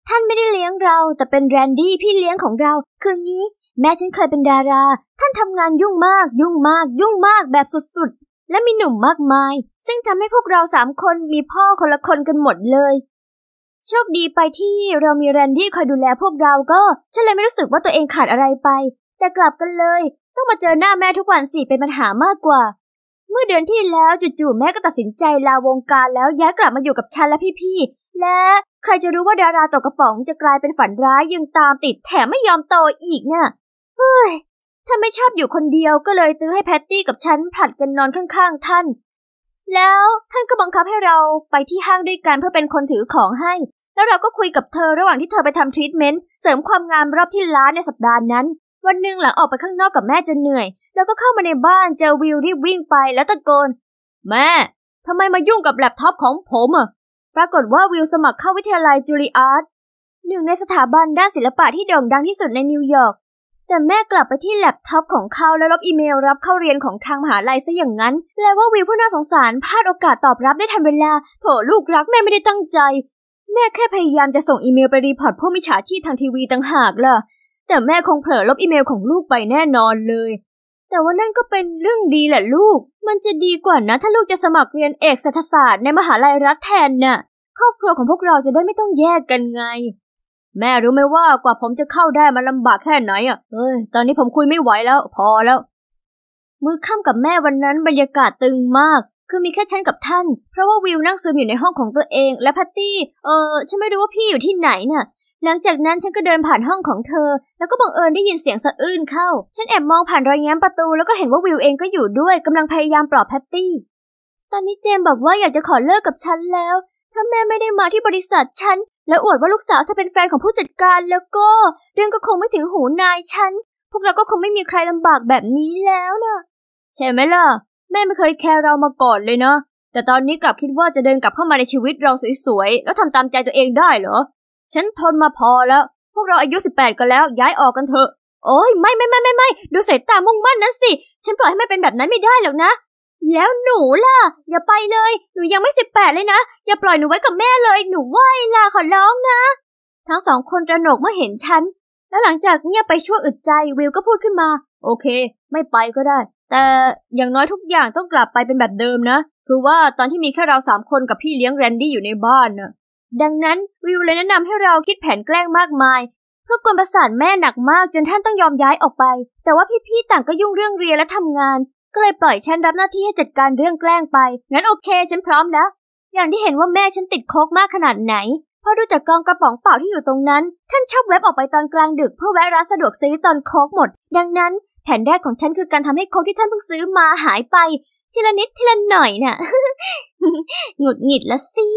ท่านไม่ได้เลี้ยงเรา แต่เป็นแรนดี้พี่เลี้ยงของเรา คืองี้ แม่ฉันเคยเป็นดารา ท่านทำงานยุ่งมาก ยุ่งมาก ยุ่งมากแบบสุด ๆ และมีหนุ่มมากมาย ซึ่งทำให้พวกเราสามคนมีพ่อคนละคนกันหมดเลย โชคดีไปที่เรามีแรนดี้คอยดูแลพวกเราก็ฉันเลยไม่รู้สึกว่าตัวเองขาดอะไรไป แต่กลับกันเลย ต้องมาเจอหน้าแม่ทุกวันสี่เป็นปัญหามากกว่า เมื่อเดือนที่แล้วจู่ๆแม่ก็ตัดสินใจลาวงการแล้วย้ายกลับมาอยู่กับฉันและพี่ๆและใครจะรู้ว่าดาราตกกระป๋องจะกลายเป็นฝันร้ายยังตามติดแถมไม่ยอมโตอีกนะ่ะเฮ้ยถ้าไม่ชอบอยู่คนเดียวก็เลยตื้อให้แพตตี้กับฉันผลัดกันนอนข้างๆท่าน แล้วท่านก็บังคับให้เราไปที่ห้างด้วยกันเพื่อเป็นคนถือของให้ แล้วเราก็คุยกับเธอระหว่างที่เธอไปทำทรีทเมนต์เสริมความงามรอบที่ล้านในสัปดาห์นั้น วันหนึ่งหลังออกไปข้างนอกกับแม่จนเหนื่อยแล้วก็เข้ามาในบ้านเจอวิลรีบวิ่งไปแล้วตะโกน แม่ทำไมมายุ่งกับแล็ปท็อปของผมอ่ะปรากฏว่าวิลสมัครเข้าวิทยาลัยจูรลอาร์ตหนึ่งในสถาบันด้านศิลปะที่โด่งดังที่สุดในนิวยอร์กแต่แม่กลับไปที่แล็ปท็อปของเขาแล้วลบอีเมลรับเข้าเรียนของทางมหาลัยซะอย่างนั้น แล้วว่าวิวผู้น่าสงสารพลาดโอกาสตอบรับได้ทันเวลา โถลูกรักแม่ไม่ได้ตั้งใจ แม่แค่พยายามจะส่งอีเมลไปรีพอร์ตพวกมิจฉาชีพทางทีวีต่างหากล่ะ แต่แม่คงเผลอลบอีเมลของลูกไปแน่นอนเลยแต่ว่านั่นก็เป็นเรื่องดีแหละลูก มันจะดีกว่านะถ้าลูกจะสมัครเรียนเอกเศรษฐศาสตร์ในมหาลัยรัฐแทนนะ่ะครอบครัวของพวกเราจะได้ไม่ต้องแยกกันไง แม่รู้ไหมว่ากว่าผมจะเข้าได้มันลำบากแค่ไหนอ่ะเอ้ย ตอนนี้ผมคุยไม่ไหวแล้วพอแล้ว มือค่ำกับแม่วันนั้นบรรยากาศตึงมาก คือมีแค่ฉันกับท่าน เพราะว่าวิวนั่งซึมอยู่ในห้องของตัวเอง และพัตตี้เออ ฉันไม่รู้ว่าพี่อยู่ที่ไหนน่ะหลังจากนั้นฉันก็เดินผ่านห้องของเธอ แล้วก็บังเอิญได้ยินเสียงสะอื้นเข้า ฉันแอบมองผ่านรอยแง้มประตูแล้วก็เห็นว่าวิวเองก็อยู่ด้วยกำลังพยายามปลอบแพตตี้ ตอนนี้เจมบอกว่าอยากจะขอเลิกกับฉันแล้ว ถ้าแม่ไม่ได้มาที่บริษัทฉันและอวดว่าลูกสาวเธอเป็นแฟนของผู้จัดการแล้วก็เรื่องก็คงไม่ถึงหูนายฉัน พวกเราก็คงไม่มีใครลำบากแบบนี้แล้วนะใช่ไหมล่ะ แม่ไม่เคยแคร์เรามาก่อนเลยเนาะแต่ตอนนี้กลับคิดว่าจะเดินกลับเข้ามาในชีวิตเราสวยๆ แล้วทำตามใจตัวเองได้เหรอฉันทนมาพอแล้ว พวกเราอายุสิบแปดกันแล้วย้ายออกกันเถอะโอ้ยไม่ไม่ไม่ไม่ไม่ดูสายตามุ่งมั่นนั้นสิ ฉันปล่อยให้ม่เป็นแบบนั้นไม่ได้หรอกนะ แล้วหนูล่ะอย่าไปเลยหนูยังไม่สิบแปดเลยนะอย่าปล่อยหนูไว้กับแม่เลย หนูไหวล่ะขอร้องนะ ทั้งสองคนตระหนกเมื่อเห็นฉัน แล้วหลังจากเงียบไปชั่วอึดใจวิวก็พูดขึ้นมา โอเค ไม่ไปก็ได้ แต่อย่างน้อยทุกอย่างต้องกลับไปเป็นแบบเดิมนะ คือว่าตอนที่มีแค่เราสามคนกับพี่เลี้ยงแรนดี้อยู่ในบ้านน่ะดังนั้นวิวเลยแนะนำให้เราคิดแผนแกล้งมากมาย เพื่อกวนประสานแม่หนักมาก จนท่านต้องยอมย้ายออกไป แต่ว่าพี่ๆต่างก็ยุ่งเรื่องเรียนและทำงาน ก็เลยปล่อยฉันรับหน้าที่ให้จัดการเรื่องแกล้งไป งั้นโอเคฉันพร้อมแล้วอย่างที่เห็นว่าแม่ฉันติดโคกมากขนาดไหนเพราะดูจากกองกระป๋องเปล่าที่อยู่ตรงนั้น ท่านชอบแวบออกไปตอนกลางดึกเพื่อแวะร้านสะดวกซื้อตอนโคกหมด ดังนั้น แผนแรกของฉันคือการทำให้โคกที่ท่านเพิ่งซื้อมาหายไปทีละนิดทีละหน่อยนะ่ะหงุดหงิดละสิ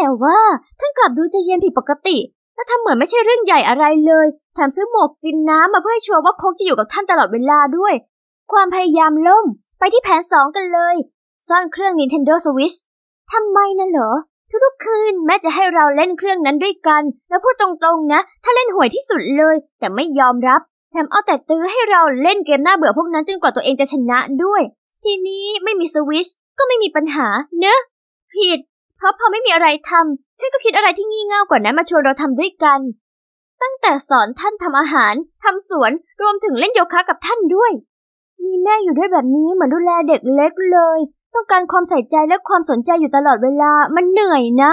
แต่ว่าท่านกลับดูจะเย็นผิดปกติ และทำเหมือนไม่ใช่เรื่องใหญ่อะไรเลยแถมซื้อหมวกกินน้ำมาเพื่อให้ชัวร์ว่าโคกจะอยู่กับท่านตลอดเวลาด้วย ความพยายามล่มไปที่แผนสองกันเลย ซ่อนเครื่อง Nintendo Switch ทำไมนะเหรอ ทุกๆคืนแม่จะให้เราเล่นเครื่องนั้นด้วยกัน แล้วพูดตรงๆนะ ถ้าเล่นห่วยที่สุดเลย แต่ไม่ยอมรับ แถมเอาแต่ตื้อให้เราเล่นเกมหน้าเบื่อพวกนั้นจนกว่าตัวเองจะชนะด้วย ทีนี้ไม่มีสวิชก็ไม่มีปัญหาเนอะผิดเพราะพอไม่มีอะไรทำท่านก็คิดอะไรที่งี่เง่ากว่านั้นมาชวนเราทำด้วยกัน ตั้งแต่สอนท่านทำอาหาร ทำสวน รวมถึงเล่นโยคะกับท่านด้วย มีแม่อยู่ด้วยแบบนี้เหมือนดูแลเด็กเล็กเลย ต้องการความใส่ใจและความสนใจอยู่ตลอดเวลา มันเหนื่อยนะ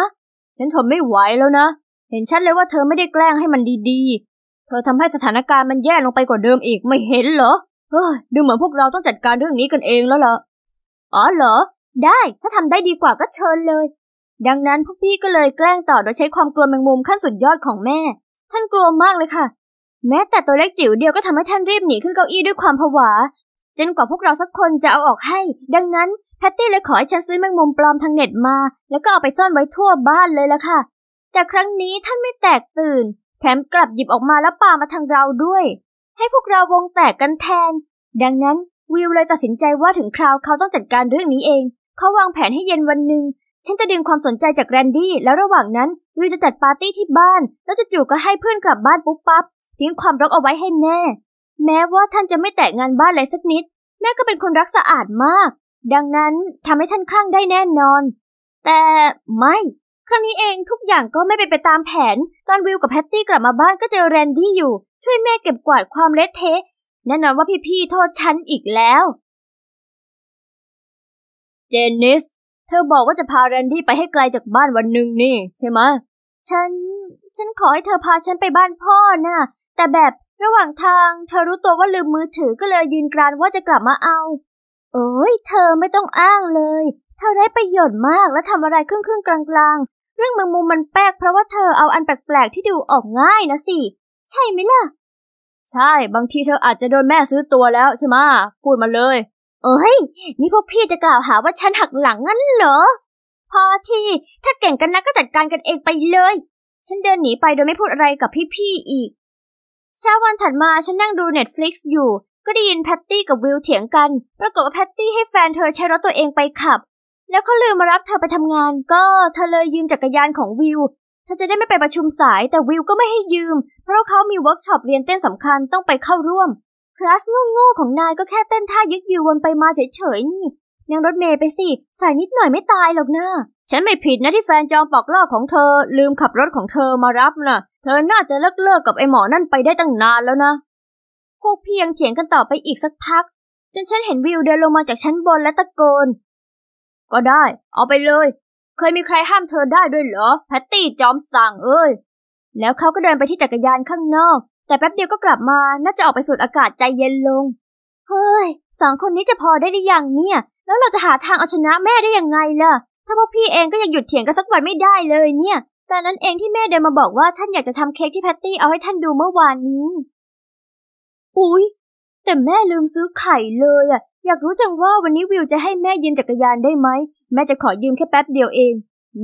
ฉันทนไม่ไหวแล้วนะ เห็นชัดเลยว่าเธอไม่ได้แกล้งให้มันดีๆ เธอทำให้สถานการณ์มันแย่ลงไปกว่าเดิมอีก ไม่เห็นเหรอเออดูเหมือนพวกเราต้องจัดการเรื่องนี้กันเองแล้วล่ะอ๋อเหรอ ได้ ถ้าทำได้ดีกว่าก็เชิญเลยดังนั้นพวกพี่ก็เลยแกล้งต่อโดยใช้ความกลัวแมงมุมขั้นสุดยอดของแม่ ท่านกลัวมากเลยค่ะ แม้แต่ตัวเล็กจิ๋วเดียวก็ทำให้ท่านรีบหนีขึ้นเก้าอี้ด้วยความผวาจนกว่าพวกเราสักคนจะเอาออกให้ ดังนั้นแพตตี้เลยขอให้ฉันซื้อแมงมุมปลอมทางเน็ตมา แล้วก็เอาไปซ่อนไว้ทั่วบ้านเลยละค่ะ แต่ครั้งนี้ท่านไม่แตกตื่นแถมกลับหยิบออกมาแล้วปามาทางเราด้วย ให้พวกเราวงแตกกันแทน ดังนั้นวิวเลยตัดสินใจว่าถึงคราวเขาต้องจัดการเรื่องนี้เอง เขาวางแผนให้เย็นวันหนึ่งฉันจะดึงความสนใจจากแรนดี้ แล้วระหว่างนั้น วิวจะจัดปาร์ตี้ที่บ้านแล้วจะจู่ก็ให้เพื่อนกลับบ้านปุ๊บปับ๊บทิ้งความรักเอาไว้ให้แม่แม้ว่าท่านจะไม่แตะงานบ้านเลยสักนิด แม่ก็เป็นคนรักสะอาดมาก ดังนั้นทำให้ท่านคลั่งได้แน่นอน แต่ไม่ ครั้งนี้เองทุกอย่างก็ไม่เป็นไปตามแผนตอนวิวกับแพตตี้กลับมาบ้านก็เจอแรนดี้อยู่ ช่วยแม่เก็บกวาดความเละเทะแน่นอนว่าพี่ๆโทษฉันอีกแล้วเจนนิสเธอบอกว่าจะพาแรนดี้ไปให้ไกลจากบ้านวันหนึ่งนี่ใช่ไหม ฉัน ฉันขอให้เธอพาฉันไปบ้านพ่อนะ่ะ แต่แบบระหว่างทางเธอรู้ตัวว่าลืมมือถือก็เลยยืนกรานว่าจะกลับมาเอาเอ้ยเธอไม่ต้องอ้างเลย เธอได้ประโยชน์มากและทำอะไรครึ่งครึ่งกลางกลางเรื่องบางมุมมันแปลกเพราะว่าเธอเอาอันแปลกๆที่ดูออกง่ายนะสิ ใช่ไหมล่ะ ใช่บางทีเธออาจจะโดนแม่ซื้อตัวแล้วใช่ไหมพูดมาเลยเอ้ยนี่พวกพี่จะกล่าวหาว่าฉันหักหลังงั้นเหรอ พอทีถ้าเก่งกันนะก็จัดการกันเองไปเลย ฉันเดินหนีไปโดยไม่พูดอะไรกับพี่ ๆ อีก เช้าวันถัดมาฉันนั่งดูเน็ตฟลิกซ์อยู่ ก็ได้ยินแพตตี้กับวิลเถียงกัน ปรากฏว่าแพตตี้ให้แฟนเธอใช้รถตัวเองไปขับ แล้วก็ลืมมารับเธอไปทำงาน ก็เธอเลยยืมจักรยานของวิลเธอจะได้ไม่ไปประชุมสายแต่วิลก็ไม่ให้ยืม เพราะเขามีเวิร์กช็อปเรียนเต้นสำคัญต้องไปเข้าร่วมคลาสโง่ๆของนายก็แค่เต้นท่ายึกยืววนไปมาเฉยๆ นี่ยังรถเมย์ไปสิใส่นิดหน่อยไม่ตายหรอกนะฉันไม่ผิดนะที่แฟนจอมปอกลอกของเธอ ลืมขับรถของเธอมารับนะ่ะ เธอน่าจะเลิกเลิกกับไอ้หมอนั่นไปได้ตั้งนานแล้วนะ พวกพี่ยังเถียงกันต่อไปอีกสักพัก จนฉันเห็นวิวเดินลงมาจากชั้นบนและตะโกน ก็ได้ เอาไปเลย เคยมีใครห้ามเธอได้ด้วยเหรอ แพตตี้จอมสั่งเอ้ย แล้วเขาก็เดินไปที่จักรยานข้างนอกแต่แป๊บเดียวก็กลับมา น่าจะออกไปสูดอากาศใจเย็นลง เฮ้ย สองคนนี้จะพอได้หรือยังเนี่ย แล้วเราจะหาทางเอาชนะแม่ได้ยังไงล่ะ ถ้าพวกพี่เองก็ยังหยุดเถียงกันสักวันไม่ได้เลยเนี่ยตอนนั้นเองที่แม่เดินมาบอกว่าท่านอยากจะทำเค้กที่แพตตี้เอาให้ท่านดูเมื่อวานนี้ อุ๊ย แต่แม่ลืมซื้อไข่เลยอะอยากรู้จังว่าวันนี้วิวจะให้แม่ยืมจักรยานได้ไหมแม่จะขอยืมแค่แป๊บเดียวเอง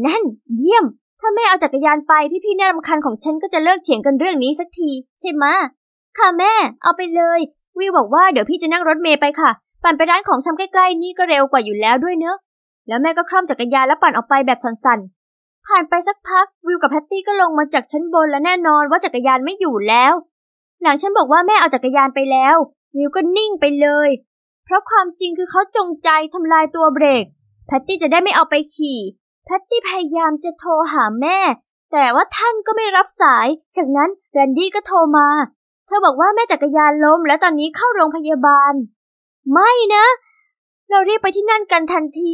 นั่น เยี่ยมถ้าแม่เอาจักรยานไปพี่ๆน่ารำคัญของฉันก็จะเลิกเถียงกันเรื่องนี้สักที ใช่ไหมค่ะแม่ เอาไปเลย วิวบอกว่า เดี๋ยวพี่จะนั่งรถเมย์ไปค่ะปั่นไปร้านของชำใกล้ ๆ นี่ก็เร็วกว่าอยู่แล้วด้วยเนอะแล้วแม่ก็คล่อมจักรยานแล้วปั่นออกไปแบบสันๆ ผ่านไปสักพักวิวกับแพตตี้ก็ลงมาจากชั้นบนและแน่นอนว่าจักรยานไม่อยู่แล้ว หลังฉันบอกว่าแม่เอาจักรยานไปแล้ววิวก็นิ่งไปเลย เพราะความจริงคือเขาจงใจทำลายตัวเบรก แพตตี้จะได้ไม่เอาไปขี่แพตตี้พยายามจะโทรหาแม่ แต่ว่าท่านก็ไม่รับสายจากนั้นแรนดี้ก็โทรมา เธอบอกว่าแม่จักรยานล้มและตอนนี้เข้าโรงพยาบาล ไม่นะ เรารีบไปที่นั่นกันทันที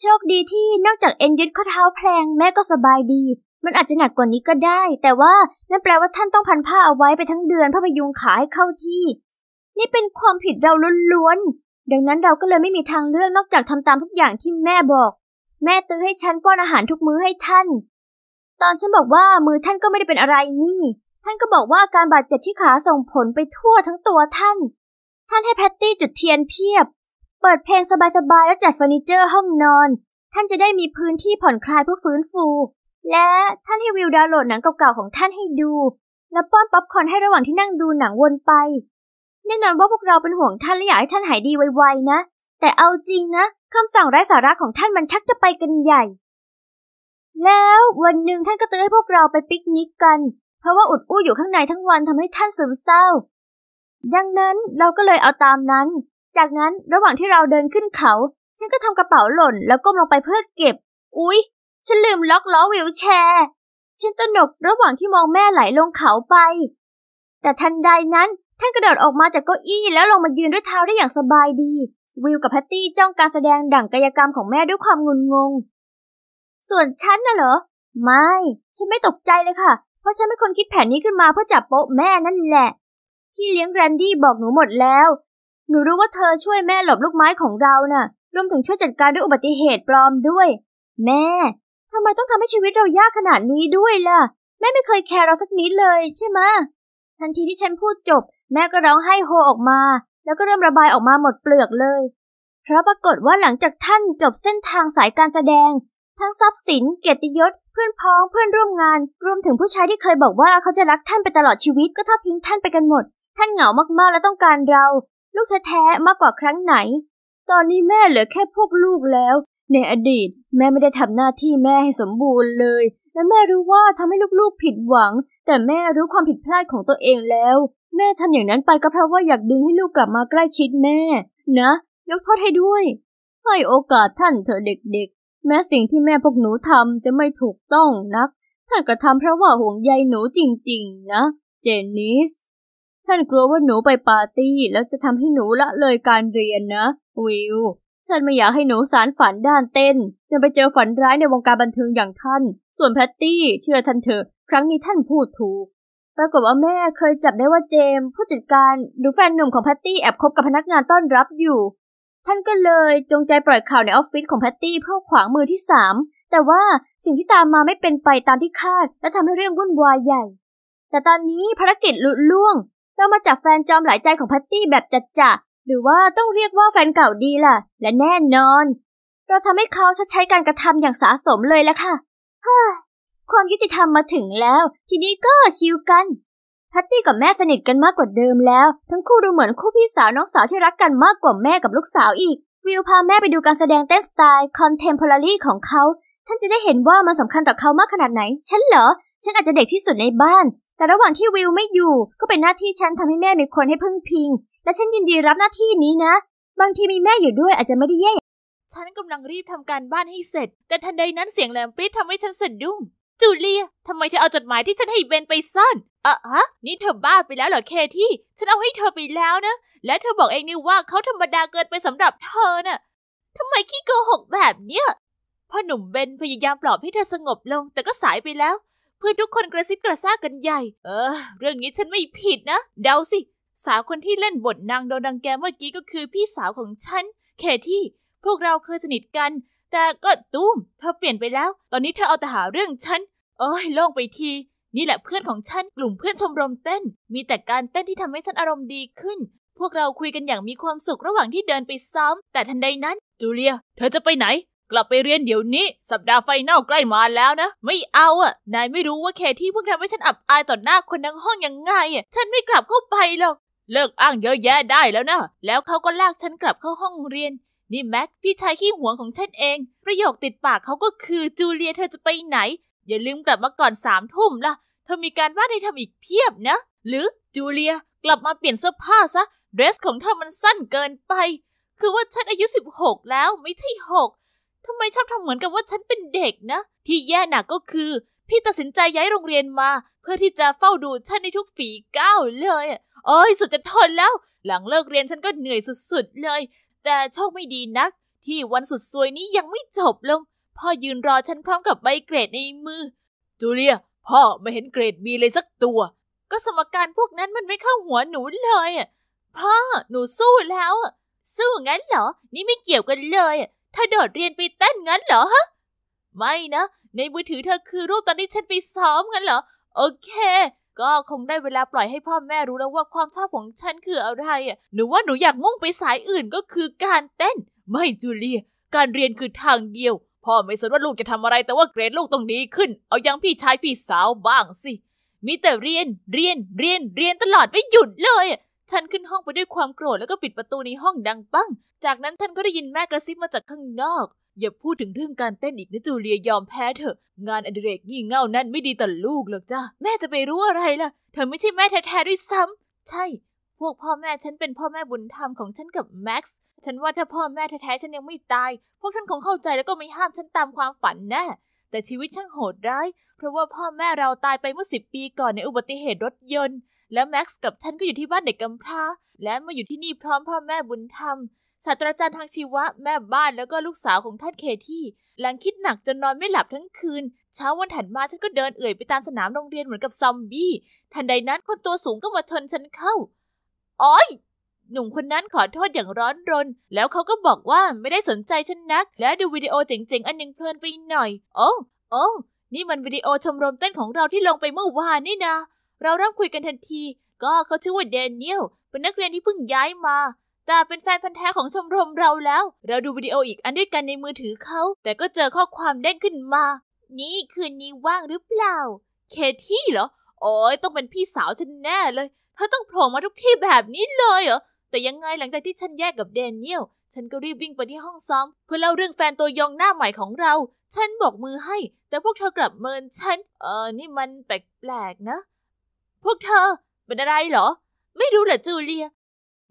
โชคดีที่นอกจากเอ็นยึดข้อเท้าแพลงแม่ก็สบายดี มันอาจจะหนักกว่านี้ก็ได้ แต่ว่านั่นแปลว่าท่านต้องพันผ้าเอาไว้ไปทั้งเดือนเพื่อพยุงขาให้เข้าที่ นี่เป็นความผิดเราล้วนๆดังนั้นเราก็เลยไม่มีทางเลือกนอกจากทำตามทุกอย่างที่แม่บอกแม่ตื้อให้ฉันป้อนอาหารทุกมื้อให้ท่าน ตอนฉันบอกว่ามือท่านก็ไม่ได้เป็นอะไรนี่ ท่านก็บอกว่าการบาดเจ็บที่ขาส่งผลไปทั่วทั้งตัวท่าน ท่านให้แพตตี้จุดเทียนเพียบ เปิดเพลงสบายๆ แล้วจัดเฟอร์นิเจอร์ห้องนอน ท่านจะได้มีพื้นที่ผ่อนคลายเพื่อฟื้นฟู และท่านให้วิวดาวน์โหลดหนังเก่าๆของท่านให้ดู และป้อนป๊อปคอร์นให้ระหว่างที่นั่งดูหนังวนไป แน่นอนว่าพวกเราเป็นห่วงท่านและอยากให้ท่านหายดีไวๆนะ แต่เอาจริงนะคำสั่งไร้สาระของท่านมันชักจะไปกันใหญ่ แล้ววันหนึ่งท่านก็เตือนให้พวกเราไปปิกนิกกัน เพราะว่าอุดอู้อยู่ข้างในทั้งวันทำให้ท่านซึมเศร้า ดังนั้นเราก็เลยเอาตามนั้น จากนั้นระหว่างที่เราเดินขึ้นเขา ฉันก็ทำกระเป๋าหล่นแล้วก้มลงไปเพื่อเก็บ อุ๊ย ฉันลืมล็อกล้อวิวแชร์ ฉันตนก ระหว่างที่มองแม่ไหลลงเขาไป แต่ทันใดนั้นท่านกระโดดออกมาจากเก้าอี้ แล้วลงมายืนด้วยเท้าได้อย่างสบายดีวิวกับแพตตี้จ้องการแสดงดั่งกายกรรมของแม่ด้วยความงุนงง ส่วนฉันน่ะเหรอ ไม่ ฉันไม่ตกใจเลยค่ะ เพราะฉันเป็นคนคิดแผนนี้ขึ้นมาเพื่อจับโป๊ะแม่นั่นแหละ ที่เลี้ยงแรนดี้บอกหนูหมดแล้ว หนูรู้ว่าเธอช่วยแม่หลบลูกไม้ของเรานะ่ะ รวมถึงช่วยจัดการด้วยอุบัติเหตุปลอมด้วย แม่ทำไมต้องทำให้ชีวิตเรายากขนาดนี้ด้วยล่ะ แม่ไม่เคยแคร์เราสักนิดเลยใช่ไหมทันทีที่ฉันพูดจบ แม่ก็ร้องไห้โฮออกมาแล้วก็เริ่มระบายออกมาหมดเปลือกเลย เพราะปรากฏว่าหลังจากท่านจบเส้นทางสายการแสดง ทั้งทรัพย์สิน เกียรติยศ เพื่อนพ้อง เพื่อนร่วมงาน รวมถึงผู้ชายที่เคยบอกว่าเขาจะรักท่านไปตลอดชีวิตก็ทอดทิ้งท่าน ไปกันหมด ท่านเหงามากๆและต้องการเรา ลูกแท้ๆมากกว่าครั้งไหน ตอนนี้แม่เหลือแค่พวกลูกแล้วในอดีต แม่ไม่ได้ทำหน้าที่แม่ให้สมบูรณ์เลย และแม่รู้ว่าทำให้ลูกๆผิดหวัง แต่แม่รู้ความผิดพลาดของตัวเองแล้ว แม่ทำอย่างนั้นไปก็เพราะว่าอยากดึงให้ลูกกลับมาใกล้ชิดแม่ นะ ยกโทษให้ด้วย ให้โอกาสท่านเถอะเด็กๆ แม้สิ่งที่แม่พวกหนูทำจะไม่ถูกต้องนัก ท่านก็ทำเพราะว่าห่วงใยหนูจริงๆนะ เจนนิสท่านกลัวว่าหนูไปปาร์ตี้ แล้วจะทำให้หนูละเลยการเรียนนะ วิลฉันไม่อยากให้หนูสารฝันด้านเต้นจะไปเจอฝันร้ายในวงการบันเทิงอย่างท่านส่วนแพตตี้เชื่อท่านเถอะ ครั้งนี้ท่านพูดถูก ปรากฏว่าแม่เคยจับได้ว่าเจม ผู้จัดการดูแฟนหนุ่มของแพตตี้แอบคบกับพนักงานต้อนรับอยู่ ท่านก็เลย จงใจปล่อยข่าวในออฟฟิศของแพตตี้เพื่อขวางมือที่สามแต่ว่าสิ่งที่ตามมาไม่เป็นไปตามที่คาด และทำให้เรื่องวุ่นวายใหญ่ แต่ตอนนี้ภารกิจลุล่วงเรามาจับแฟนจอมหลายใจของแพตตี้แบบจัดจ่าหรือว่าต้องเรียกว่าแฟนเก่าดีล่ะและแน่นอน เราทำให้เขาใช้การกระทำอย่างสะสมเลยละค่ะฮ้ความยุติธรรมมาถึงแล้ว ทีนี้ก็ชิวกัน พัตตี้กับแม่สนิทกันมากกว่าเดิมแล้วทั้งคู่ดูเหมือนคู่พี่สาวน้องสาวที่รักกันมากกว่าแม่กับลูกสาวอีก วิวพาแม่ไปดูการแสดงเต้นสไตล์คอนเทมพอร์รี่ของเขาท่านจะได้เห็นว่ามันสำคัญต่อเขามากขนาดไหนฉันเหรอ ฉันอาจจะเด็กที่สุดในบ้านแต่ระหว่างที่วิวไม่อยู่ก็เป็นหน้าที่ฉันทำให้แม่มีคนให้พึ่งพิง และฉันยินดีรับหน้าที่นี้นะ บางทีมีแม่อยู่ด้วยอาจจะไม่ได้แย่ฉันกำลังรีบทำการบ้านให้เสร็จแต่ทันใดนั้นเสียงแหลมปรี๊ดทำให้ฉันสะดุ้งจูเลียทำไมเธอเอาจดหมายที่ฉันให้เบนไปซ่อนเออะฮะนี่เธอบ้าไปแล้วเหรอเคที่ฉันเอาให้เธอไปแล้วนะและเธอบอกเองนี่ว่าเขาธรรมดาเกินไปสำหรับเธอนะ่ะทำไมขี้โกหกแบบเนี้ยพ่อหนุ่มเบนพยายามปลอบให้เธอสงบลงแต่ก็สายไปแล้วพื่อนทุกคนกระซิบกระซากันใหญ่ เออเรื่องนี้ฉันไม่ผิดนะ เดาสิ สาวคนที่เล่นบทนางโดนดังแกเมื่อกี้ก็คือพี่สาวของฉันแคที่ พวกเราเคยสนิทกัน แต่ก็ตุ้มเธอเปลี่ยนไปแล้ว ตอนนี้เธอเอาแต่หาเรื่องฉันเอ้ยโล่งไปที นี่แหละเพื่อนของฉันกลุ่มเพื่อนชมรมเต้น มีแต่การเต้นที่ทำให้ฉันอารมณ์ดีขึ้น พวกเราคุยกันอย่างมีความสุขระหว่างที่เดินไปซ้อมแต่ทันใดนั้นจูเลียเธอจะไปไหนกลับไปเรียนเดี๋ยวนี้ สัปดาห์ไฟนอลใกล้มาแล้วนะ ไม่เอาอ่ะ นายไม่รู้ว่าแคที่เพิ่งทำให้ฉันอับอายต่อหน้าคนทั้งห้องยังไงอ่ะฉันไม่กลับเข้าไปหรอก เลิกอ้างเยอะแยะได้แล้วนะ แล้วเขาก็ลากฉันกลับเข้าห้องเรียน นี่แม็ก พี่ชายขี้หวงของฉันเอง ประโยคติดปากเขาก็คือจูเลียเธอจะไปไหน อย่าลืมกลับมาก่อนสามทุ่มละ่ะ เธอมีการบ้านให้ทำอีกเพียบนะ หรือจูเลียกลับมาเปลี่ยนเสื้อผ้าซะ เดรสของเธอมันสั้นเกินไป คือว่าฉันอายุ 16 แล้วไม่ใช่6ทำไมชอบทำเหมือนกับว่าฉันเป็นเด็กนะ ที่แย่หนักก็คือ พี่ตัดสินใจย้ายโรงเรียนมาเพื่อที่จะเฝ้าดูฉันในทุกฝีก้าวเลยโอ้ยสุดจะทนแล้ว หลังเลิกเรียนฉันก็เหนื่อยสุดๆเลย แต่โชคไม่ดีนักที่วันสุดซวยนี้ยังไม่จบลง พ่อยืนรอฉันพร้อมกับใบเกรดในมือจูเลียพ่อไม่เห็นเกรดมีเลยสักตัว ก็สมการพวกนั้นมันไม่เข้าหัวหนูเลย พ่อหนูสู้แล้ว สู้งั้นเหรอนี่ไม่เกี่ยวกันเลยเธอโดดเรียนไปเต้นงั้นเหรอฮะไม่นะ ในมือถือเธอคือรูปตอนที่ฉันไปซ้อมงั้นเหรอ โอเค ก็คงได้เวลาปล่อยให้พ่อแม่รู้แล้วว่าความชอบของฉันคืออะไรอ่ะหนูว่าหนูอยากมุ่งไปสายอื่นก็คือการเต้น ไม่จูเลีย การเรียนคือทางเดียว พ่อไม่สนว่าลูกจะทำอะไรแต่ว่าเกรดลูกต้องดีขึ้น เอายังพี่ชายพี่สาวบ้างสิ มีแต่เรียน เรียน เรียน เรียนตลอดไม่หยุดเลยอ่ะฉันขึ้นห้องไปด้วยความโกรธแล้วก็ปิดประตูในห้องดังปัง จากนั้นฉันก็ได้ยินแม่กระซิบมาจากข้างนอก อย่าพูดถึงเรื่องการเต้นอีกนะจูเลียยอมแพ้เถอะ งานอดิเรกงี่เง่านั่นไม่ดีต่อลูกหรอกจ้า แม่จะไปรู้อะไรล่ะเธอไม่ใช่แม่แท้ๆด้วยซ้ำใช่ พวกพ่อแม่ฉันเป็นพ่อแม่บุญธรรมของฉันกับแม็กซ์ฉันว่าถ้าพ่อแม่แท้ๆฉันยังไม่ตาย พวกท่านคงเข้าใจแล้วก็ไม่ห้ามฉันตามความฝันแน่แต่ชีวิตช่างโหดร้ายเพราะว่าพ่อแม่เราตายไปเมื่อสิบปีก่อนในอุบัติเหตุรถยนต์แล้วแม็กซ์กับฉันก็อยู่ที่บ้านเด็กกำพร้าและมาอยู่ที่นี่พร้อมพ่อแม่บุญธรรมศาสตราจารย์ทางชีวะแม่บ้านแล้วก็ลูกสาวของท่านเคที่ หลังคิดหนักจนนอนไม่หลับทั้งคืน เช้าวันถัดมาฉันก็เดินเอ่ยไปตามสนามโรงเรียนเหมือนกับซอมบี้ทันใดนั้นคนตัวสูงก็มาชนฉันเข้าอ้อย หนุ่มคนนั้นขอโทษอย่างร้อนรน แล้วเขาก็บอกว่าไม่ได้สนใจฉันนัก และดูวิดีโอเจ๋งๆ อันนึงเพลินไปหน่อยโอ้โอ้นี่มันวิดีโอชมรมเต้นของเราที่ลงไปเมื่อวานนี่นะเราเริ่มคุยกันทันที ก็เขาชื่อว่าเดนเนียลเป็นนักเรียนที่เพิ่งย้ายมา แต่เป็นแฟนพันธ์แท้ของชมรมเราแล้ว เราดูวิดีโออีกอันด้วยกันในมือถือเขา แต่ก็เจอข้อความเด้งขึ้นมา นี่คืนนี้ว่างหรือเปล่า เคที่เหรอ โอ้ยต้องเป็นพี่สาวฉันแน่เลย เธอต้องโผล่มาทุกที่แบบนี้เลยเหรอ แต่ยังไงหลังจากที่ฉันแยกกับเดนเนียลฉันก็รีบวิ่งไปที่ห้องซ้อม เพื่อเล่าเรื่องแฟนตัวยองหน้าใหม่ของเรา ฉันบอกมือให้ แต่พวกเธอกลับเมินฉัน เออ นี่มันแปลกๆนะพวกเธอเป็นอะไรเหรอ ไม่รู้เหรอจูเลีย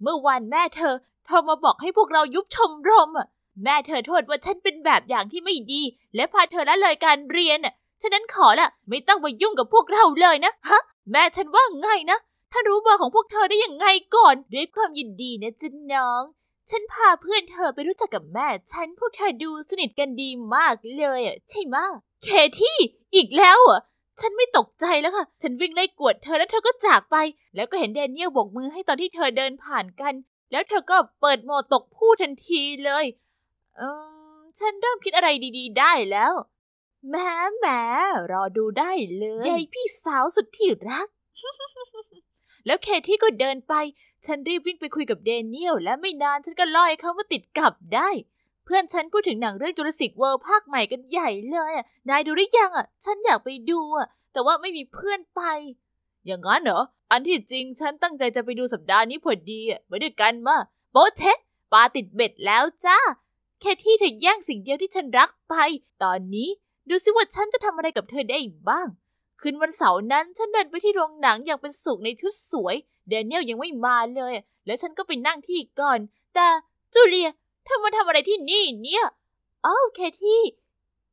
เมื่อวานแม่เธอโทรมาบอกให้พวกเรายุบชมรมอ่ะแม่เธอโทษว่าฉันเป็นแบบอย่างที่ไม่ดี และพาเธอละเลยการเรียนอ่ะฉะนั้นขอละ ไม่ต้องมายุ่งกับพวกเราเลยนะ ฮะ แม่ฉันว่าไงนะถ้ารู้เบอร์ของพวกเธอได้ยังไงก่อนด้วยความยินดีนะจินน้อง ฉันพาเพื่อนเธอไปรู้จักกับแม่ ฉันพวกเธอดูสนิทกันดีมากเลยอ่ะใช่ไหมเคที่ อีกแล้วอ่ะฉันไม่ตกใจแล้วค่ะ ฉันวิ่งไล่กวดเธอแล้วเธอก็จากไป แล้วก็เห็นแดเนียลโบกมือให้ตอนที่เธอเดินผ่านกัน แล้วเธอก็เปิดโหมดตกพูดทันทีเลยเออฉันเริ่มคิดอะไรดีๆ ได้แล้วแหมแหม รอดูได้เลยยายพี่สาวสุดที่รัก แล้วเคที่ก็เดินไป ฉันรีบวิ่งไปคุยกับเดนเนียลและไม่นานฉันก็ล่อยเขามาติดกับได้เพื่อนฉันพูดถึงหนังเรื่องจูราสสิ์เวอร์ภาคใหม่กันใหญ่เลยอ่ะนายดูหรือยังอ่ะ ฉันอยากไปดูอ่ะ แต่ว่าไม่มีเพื่อนไป อย่างนั้นเหรอ อันที่จริงฉันตั้งใจจะไปดูสัปดาห์นี้พอดีอ่ะไปด้วยกันมาโบ๊ทเชปลาติดเบ็ดแล้วจ้า แค่ที่เธอแย่งสิ่งเดียวที่ฉันรักไป ตอนนี้ ดูสิว่าฉันจะทำอะไรกับเธอได้บ้าง คืนวันเสาร์นั้นฉันเดินไปที่โรงหนังอย่างเป็นสุขในชุดสวย เดนเนลยังไม่มาเลย แล้วฉันก็ไปนั่งที่ก่อน แต่จูเลียเธอมาทำอะไรที่นี่เนี่ย อ้าวแคที่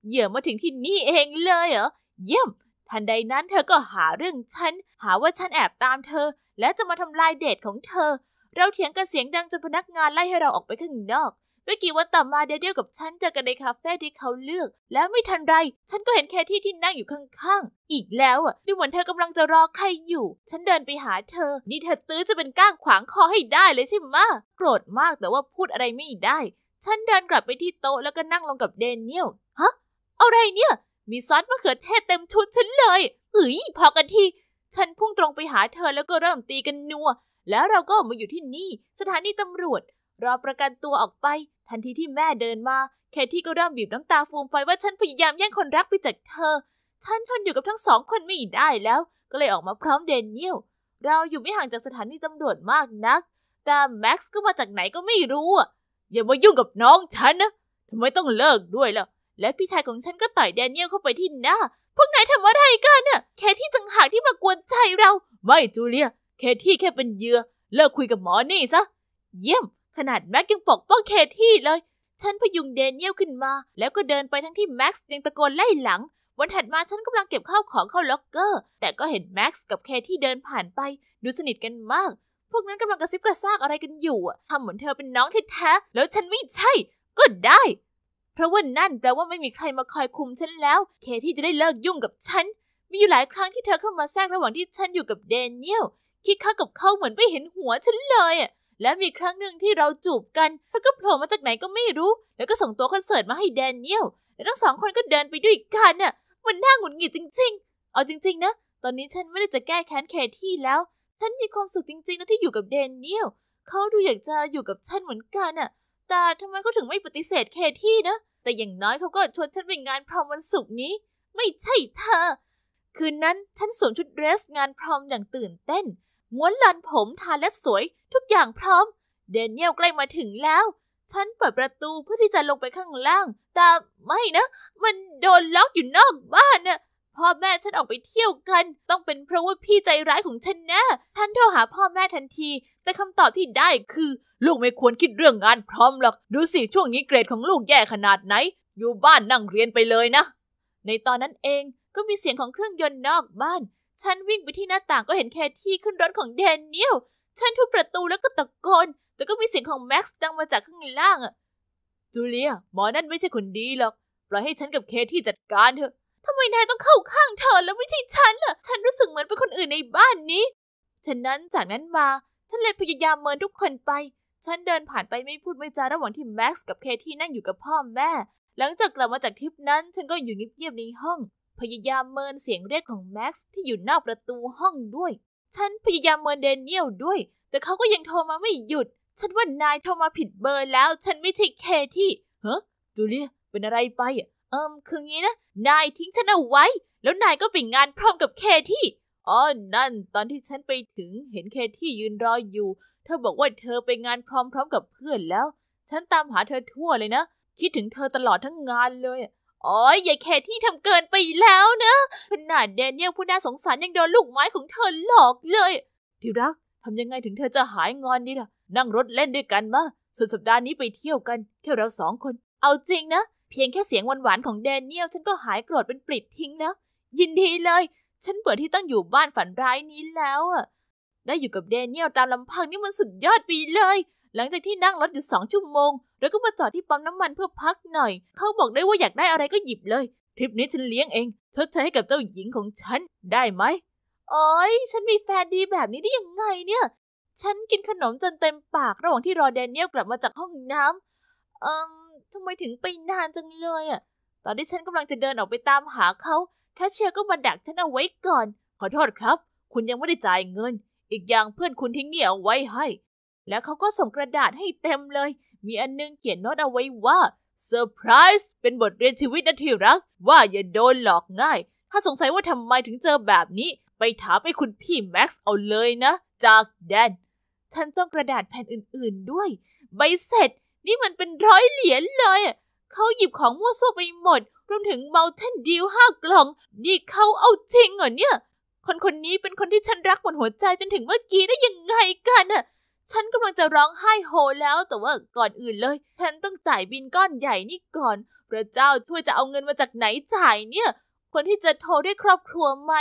เหยื่อมาถึงที่นี่เองเลยเหรอ เยี่ยมทันใดนั้นเธอก็หาเรื่องฉัน หาว่าฉันแอบตามเธอ และจะมาทำลายเดทของเธอ เราเถียงกันเสียงดังจนพนักงานไล่ให้เราออกไปข้างนอกไม่กี่วันต่อมาเดเดียวกับฉันเจอกันในคาเฟ่ที่เขาเลือก แล้วไม่ทันไรฉันก็เห็นแคที่ที่นั่งอยู่ข้างๆ อีกแล้วอ่ะดูเหมือนเธอกำลังจะรอใครอยู่ ฉันเดินไปหาเธอ นี่เธอตื้อจะเป็นก้างขวางคอให้ได้เลยใช่ไหมโกรธมากแต่ว่าพูดอะไรไม่ได้ ฉันเดินกลับไปที่โต๊ะแล้วก็นั่งลงกับเดนเนียลฮะ อะไรเนี่ย มีซอสมะเขือเทศเต็มชุดฉันเลยเอ้ยพอกันทีฉันพุ่งตรงไปหาเธอแล้วก็เริ่มตีกันนัวแล้วเราก็มาอยู่ที่นี่ สถานีตำรวจ รอประกันตัวออกไปทันทีที่แม่เดินมาแคที่ก็เริ่มบีบน้ำตาฟูมไฟว่าฉันพยายามแย่งคนรักไปจากเธอฉันทนอยู่กับทั้งสองคนไม่ได้แล้ว ก็เลยออกมาพร้อมเดนเนลเราอยู่ไม่ห่างจากสถานีตำรวจมากนักแต่แม็กซ์ก็มาจากไหนก็ไม่รู้อย่ามายุ่งกับน้องฉันนะทำไมต้องเลิกด้วยล่ะและพี่ชายของฉันก็ต่อยแดเนียลเข้าไปที่หน้าพวกนายทำอะไรกันน่ะแคที่ต่างหากที่มากวนใจเรา ไม่จูเลียแคที่แค่เป็นเหยื่อเลิกคุยกับหมอนี่ซะเยี่ยมขนาดแม็กยังปก ป้องเคที่เลย ฉันพยุงเดนเนียลขึ้นมา แล้วก็เดินไปทั้งที่แม็กซ์ยังตะโกนไล่หลัง วันถัดมาฉันกำลังเก็บข้าวของเข้าล็อกเกอร์ แต่ก็เห็นแม็กซ์กับเคที่เดินผ่านไป ดูสนิทกันมาก พวกนั้นกำลังกระซิบกระซากอะไรกันอยู่ทำเหมือนเธอเป็นน้องแท้ๆแล้วฉันไม่ใช่ ก็ได้ เพราะว่านั่นแปลว่าไม่มีใครมาคอยคุมฉันแล้ว เคที่จะได้เลิกยุ่งกับฉัน มีอยู่หลายครั้งที่เธอเข้ามาแทรกระหว่างที่ฉันอยู่กับเดนเนียลคิดค้ากับเขาเหมือนไม่เห็นหัวฉันเลยอ่ะและมีครั้งหนึ่งที่เราจูบกันเธอก็โผล่มาจากไหนก็ไม่รู้ แล้วก็ส่งตัวคอนเสิร์ตมาให้แดนเนียล แล้วทั้งสอง คนก็เดินไปด้วยกันน่ะมันน่าหงุดหงิดจริงๆ เอาจริง ๆนะ ตอนนี้ฉันไม่ได้จะแก้แค้นแคที่แล้ว ฉันมีความสุขจริงๆนะที่อยู่กับแดนเนียลเขาดูอยากจะอยู่กับฉันเหมือนกันน่ะแต่ทำไมเขาถึงไม่ปฏิเสธแคที่นะ แต่อย่างน้อยเขาก็ชวนฉันไปงานพรอมวันศุกร์นี้ ไม่ใช่เธอ คืนนั้นฉันสวมชุดเดรสงานพรอมอย่างตื่นเต้นม้วนลันผมทาเล็บสวยทุกอย่างพร้อม เดนเนียลใกล้มาถึงแล้ว ฉันเปิดประตูเพื่อที่จะลงไปข้างล่าง แต่ไม่นะ มันโดนล็อกอยู่นอกบ้านน่ะพ่อแม่ฉันออกไปเที่ยวกัน ต้องเป็นเพราะว่าพี่ใจร้ายของฉันแนะ่ฉันโทรหาพ่อแม่ทันที แต่คำตอบที่ได้คือ ลูกไม่ควรคิดเรื่องงานพร้อมหรอกดูสิช่วงนี้เกรดของลูกแย่ขนาดไหนอยู่บ้านนั่งเรียนไปเลยนะ ในตอนนั้นเองก็มีเสียงของเครื่องยนต์นอกบ้านฉันวิ่งไปที่หน้าต่างก็เห็นแคที่ขึ้นรถของแดเนียลฉันทุบประตูแล้วก็ตะโกน แต่ก็มีเสียงของแม็กซ์ดังมาจากข้างล่างอะจูเลียหมอนั่นไม่ใช่คนดีหรอก ปล่อยให้ฉันกับแคที่จัดการเถอะทำไมนายต้องเข้าข้างเธอแล้วไม่ใช่ฉันล่ะ ฉันรู้สึกเหมือนเป็นคนอื่นในบ้านนี้ ฉะนั้นจากนั้นมา ฉันเลยพยายามเมินทุกคนไป ฉันเดินผ่านไปไม่พูดไม่จาระหว่างที่แม็กซ์กับเคที่นั่งอยู่กับพ่อแม่ หลังจากกลับมาจากทริปนั้น ฉันก็อยู่เงียบๆ ในห้องพยายามเมินเสียงเรียกของแม็กซ์ที่อยู่นอกประตูห้องด้วย ฉันพยายามเมินเดนเนียลด้วย แต่เขาก็ยังโทรมาไม่หยุด ฉันว่านายโทรมาผิดเบอร์แล้ว ฉันไม่ใช่เคที่เฮ้จูเลียเป็นอะไรไปอ่ะเอิมคืองี้นะ นายทิ้งฉันเอาไว้ แล้วนายก็ไปงานพร้อมกับเคที่อ๋อนั่น ตอนที่ฉันไปถึงเห็นเคที่ยืนรออยู่เธอบอกว่าเธอไปงานพร้อมพร้อมกับเพื่อนแล้ว ฉันตามหาเธอทั่วเลยนะ คิดถึงเธอตลอดทั้งงานเลยอ๋อยยายแคที่ทำเกินไปแล้วนะ ขนาดแดเนียลผู้น่าสงสารยังโดนลูกไม้ของเธอหลอกเลย ทีรักทำยังไงถึงเธอจะหายงอนดีล่ะ นั่งรถเล่นด้วยกันมาสุดสัปดาห์นี้ไปเที่ยวกัน แค่เราสองคน เอาจริงนะ เพียงแค่เสียงหวานๆของแดเนียล ฉันก็หายโกรธเป็นปลิดทิ้งนะยินดีเลย ฉันเบื่อที่ต้องอยู่บ้านฝันร้ายนี้แล้วอะได้อยู่กับแดเนียลตามลำพังนี่มันสุดยอดไปเลยหลังจากที่นั่งรถอยู่สองชั่วโมง เราก็มาจอดที่ปั๊มน้ำมันเพื่อพักหน่อย เขาบอกได้ว่าอยากได้อะไรก็หยิบเลย ทริปนี้ฉันเลี้ยงเองชดใช้ให้กับเจ้าหญิงของฉันได้ไหมโอ้ยฉันมีแฟนดีแบบนี้ได้ยังไงเนี่ย ฉันกินขนมจนเต็มปากระหว่างที่รอแดเนียลกลับมาจากห้องน้ำเอิมทำไมถึงไปนานจังเลยอ่ะ ตอนที่ฉันกำลังจะเดินออกไปตามหาเขา แคชเชียร์ก็มาดักฉันเอาไว้ก่อน ขอโทษครับ คุณยังไม่ได้จ่ายเงิน อีกอย่างเพื่อนคุณทิ้งนี่เอาไว้ให้แล้วเขาก็ส่งกระดาษให้เต็มเลย มีอันนึงเขียนโน้ตเอาไว้ว่าเซอร์ไพรส์เป็นบทเรียนชีวิตนะที่รัก ว่าอย่าโดนหลอกง่าย ถ้าสงสัยว่าทำไมถึงเจอแบบนี้ ไปถามไอ้คุณพี่แม็กซ์เอาเลยนะ จากแดน ฉันต้องกระดาษแผ่นอื่นๆด้วย ใบเสร็จ นี่มันเป็นร้อยเหรียญเลย เขาหยิบของมั่วซั่วไปหมด รวมถึงเมาเทนดิวห้ากล่อง นี่เขาเอาจริงเหรอเนี่ย คนคนนี้เป็นคนที่ฉันรักหมดหัวใจจนถึงเมื่อกี้ได้ยังไงกันอะฉันกำลังจะร้องไห้โฮแล้วแต่ว่าก่อนอื่นเลยฉันต้องจ่ายบินก้อนใหญ่นี่ก่อนพระเจ้าช่วยจะเอาเงินมาจากไหนจ่ายเนี่ย คนที่จะโทรด้วยครอบครัวไหม